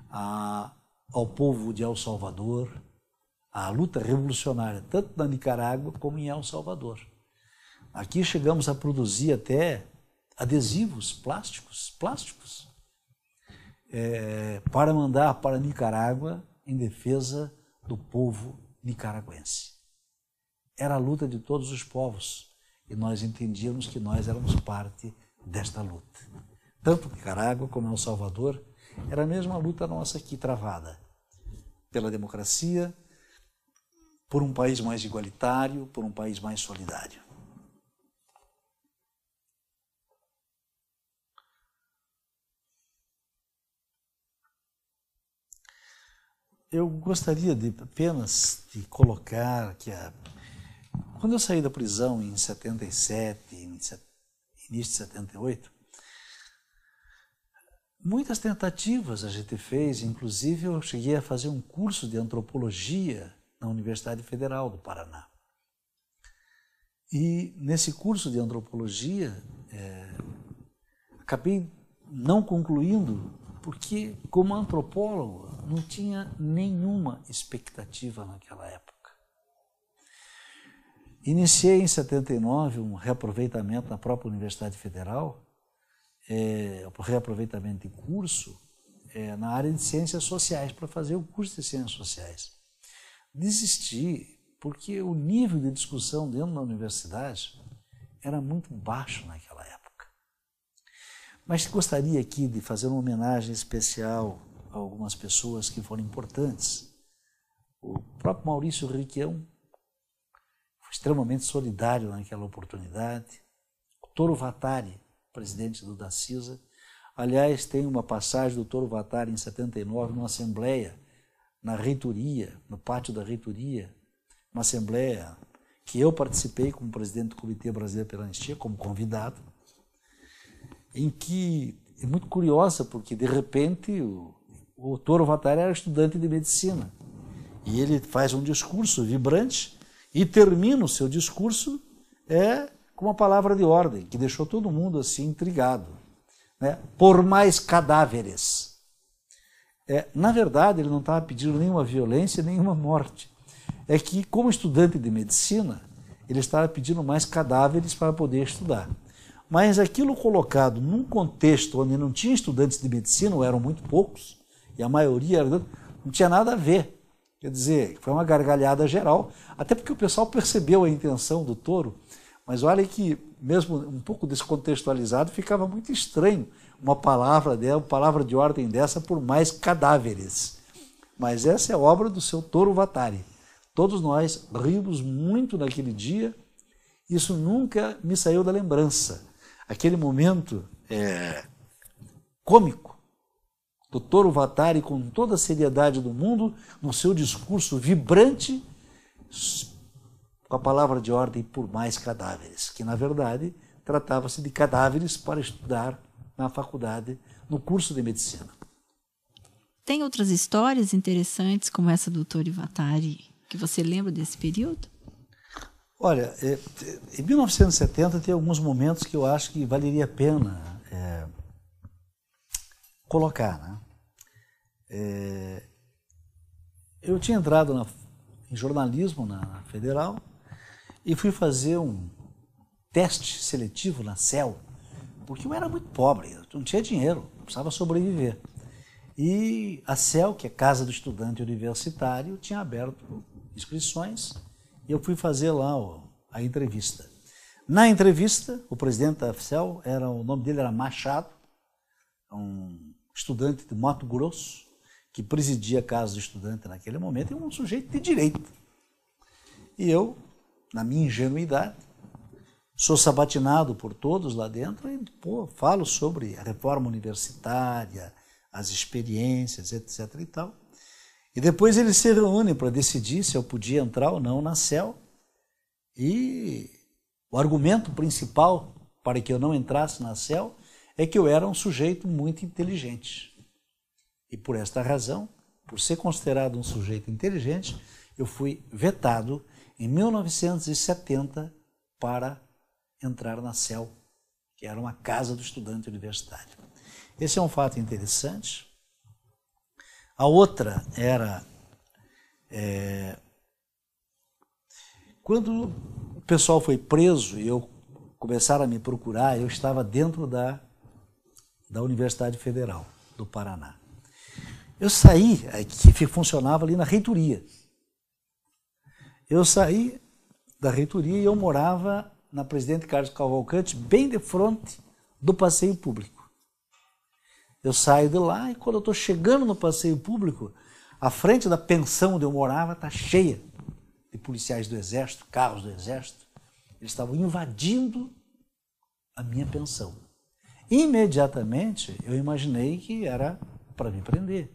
a ao povo de El Salvador, a luta revolucionária, tanto na Nicarágua como em El Salvador. Aqui chegamos a produzir até adesivos plásticos, plásticos, é, para mandar para Nicarágua em defesa do povo nicaragüense. Era a luta de todos os povos e nós entendíamos que nós éramos parte desta luta. Tanto Nicarágua como El Salvador era a mesma luta nossa aqui travada pela democracia, por um país mais igualitário, por um país mais solidário. Eu gostaria de apenas de colocar que a, quando eu saí da prisão em 77, início de 78, Muitas tentativas a gente fez, inclusive eu cheguei a fazer um curso de antropologia na Universidade Federal do Paraná. E nesse curso de antropologia, é, acabei não concluindo, porque como antropólogo não tinha nenhuma expectativa naquela época. Iniciei em 79 um reaproveitamento na própria Universidade Federal é, reaproveitamento em curso é, na área de ciências sociais, para fazer o curso de ciências sociais. Desisti porque o nível de discussão dentro da universidade era muito baixo naquela época. Mas gostaria aqui de fazer uma homenagem especial a algumas pessoas que foram importantes. O próprio Maurício Riquião foi extremamente solidário naquela oportunidade. O Toro Vatari, presidente do Dacisa. Aliás, tem uma passagem do Toro Vatar em 79, numa assembleia, na reitoria, no pátio da reitoria, uma assembleia que eu participei como presidente do Comitê Brasileiro pela Anistia, como convidado, em que é muito curiosa, porque de repente o, o Toro Vatar era estudante de medicina. E ele faz um discurso vibrante e termina o seu discurso é com uma palavra de ordem que deixou todo mundo assim intrigado. Né? Por mais cadáveres. É, na verdade, ele não estava pedindo nenhuma violência, nenhuma morte. É que, como estudante de medicina, ele estava pedindo mais cadáveres para poder estudar. Mas aquilo colocado num contexto onde não tinha estudantes de medicina, ou eram muito poucos, e a maioria era, não tinha nada a ver. Quer dizer, foi uma gargalhada geral, até porque o pessoal percebeu a intenção do touro mas olha que, mesmo um pouco descontextualizado, ficava muito estranho uma palavra dela, uma palavra de ordem dessa, por mais cadáveres. Mas essa é obra do seu Toro Vatari. Todos nós rimos muito naquele dia, isso nunca me saiu da lembrança. Aquele momento é, cômico do Toro Vatari, com toda a seriedade do mundo, no seu discurso vibrante, com a palavra de ordem por mais cadáveres, que na verdade tratava-se de cadáveres para estudar na faculdade, no curso de medicina. Tem outras histórias interessantes como essa do Dr. Ivatari que você lembra desse período? Olha, é, é, em 1970 tem alguns momentos que eu acho que valeria a pena é, colocar. Né? É, eu tinha entrado na, em jornalismo na, na Federal e fui fazer um teste seletivo na CEL, porque eu era muito pobre, eu não tinha dinheiro, eu precisava sobreviver. E a CEL, que é Casa do Estudante Universitário, tinha aberto inscrições e eu fui fazer lá a entrevista. Na entrevista, o presidente da CEL, era, o nome dele era Machado, um estudante de Mato Grosso, que presidia a Casa do Estudante naquele momento, e um sujeito de direito. E eu na minha ingenuidade, sou sabatinado por todos lá dentro e pô, falo sobre a reforma universitária, as experiências, etc. e tal. E depois eles se reúnem para decidir se eu podia entrar ou não na CEL. E o argumento principal para que eu não entrasse na CEL é que eu era um sujeito muito inteligente. E por esta razão, por ser considerado um sujeito inteligente, eu fui vetado em 1970 para entrar na CEL, que era uma casa do estudante universitário. Esse é um fato interessante. A outra era é, quando o pessoal foi preso e eu começaram a me procurar, eu estava dentro da, da Universidade Federal do Paraná. Eu saí, é, que funcionava ali na reitoria, eu saí da reitoria e eu morava na Presidente Carlos Cavalcante, bem de frente do passeio público. Eu saio de lá e quando eu estou chegando no passeio público, a frente da pensão onde eu morava está cheia de policiais do Exército, carros do Exército. Eles estavam invadindo a minha pensão. Imediatamente eu imaginei que era para me prender.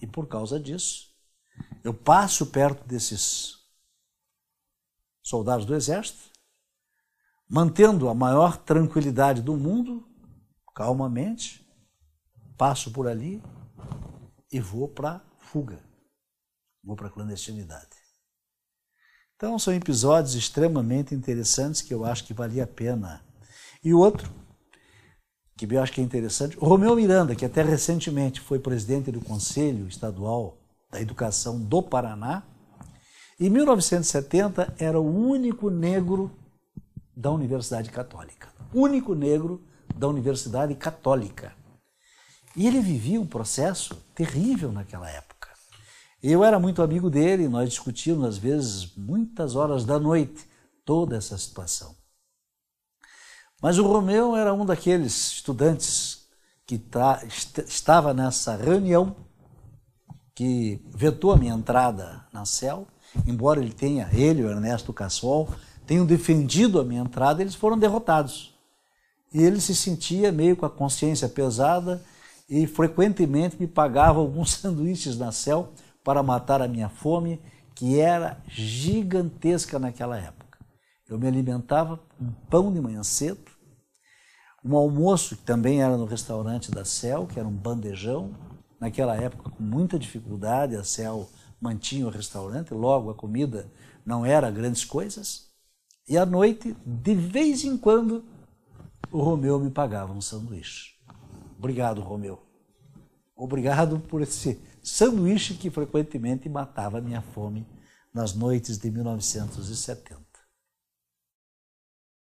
E por causa disso, eu passo perto desses soldados do exército, mantendo a maior tranquilidade do mundo, calmamente, passo por ali e vou para fuga, vou para clandestinidade. Então são episódios extremamente interessantes que eu acho que valia a pena. E outro, que eu acho que é interessante, Romeu Miranda, que até recentemente foi presidente do Conselho Estadual da Educação do Paraná. Em 1970, era o único negro da Universidade Católica. Único negro da Universidade Católica. E ele vivia um processo terrível naquela época. Eu era muito amigo dele, nós discutíamos às vezes muitas horas da noite toda essa situação. Mas o Romeu era um daqueles estudantes que estava nessa reunião que vetou a minha entrada na CEL, embora ele tenha, ele, o Ernesto Cassol, tenham defendido a minha entrada, eles foram derrotados. E ele se sentia meio com a consciência pesada e frequentemente me pagava alguns sanduíches na CEL para matar a minha fome, que era gigantesca naquela época. Eu me alimentava com um pão de manhã cedo, um almoço que também era no restaurante da CEL, que era um bandejão, naquela época com muita dificuldade, a Cel mantinha o restaurante, logo a comida não era grandes coisas. E à noite, de vez em quando, o Romeu me pagava um sanduíche. Obrigado, Romeu. Obrigado por esse sanduíche que frequentemente matava a minha fome nas noites de 1970.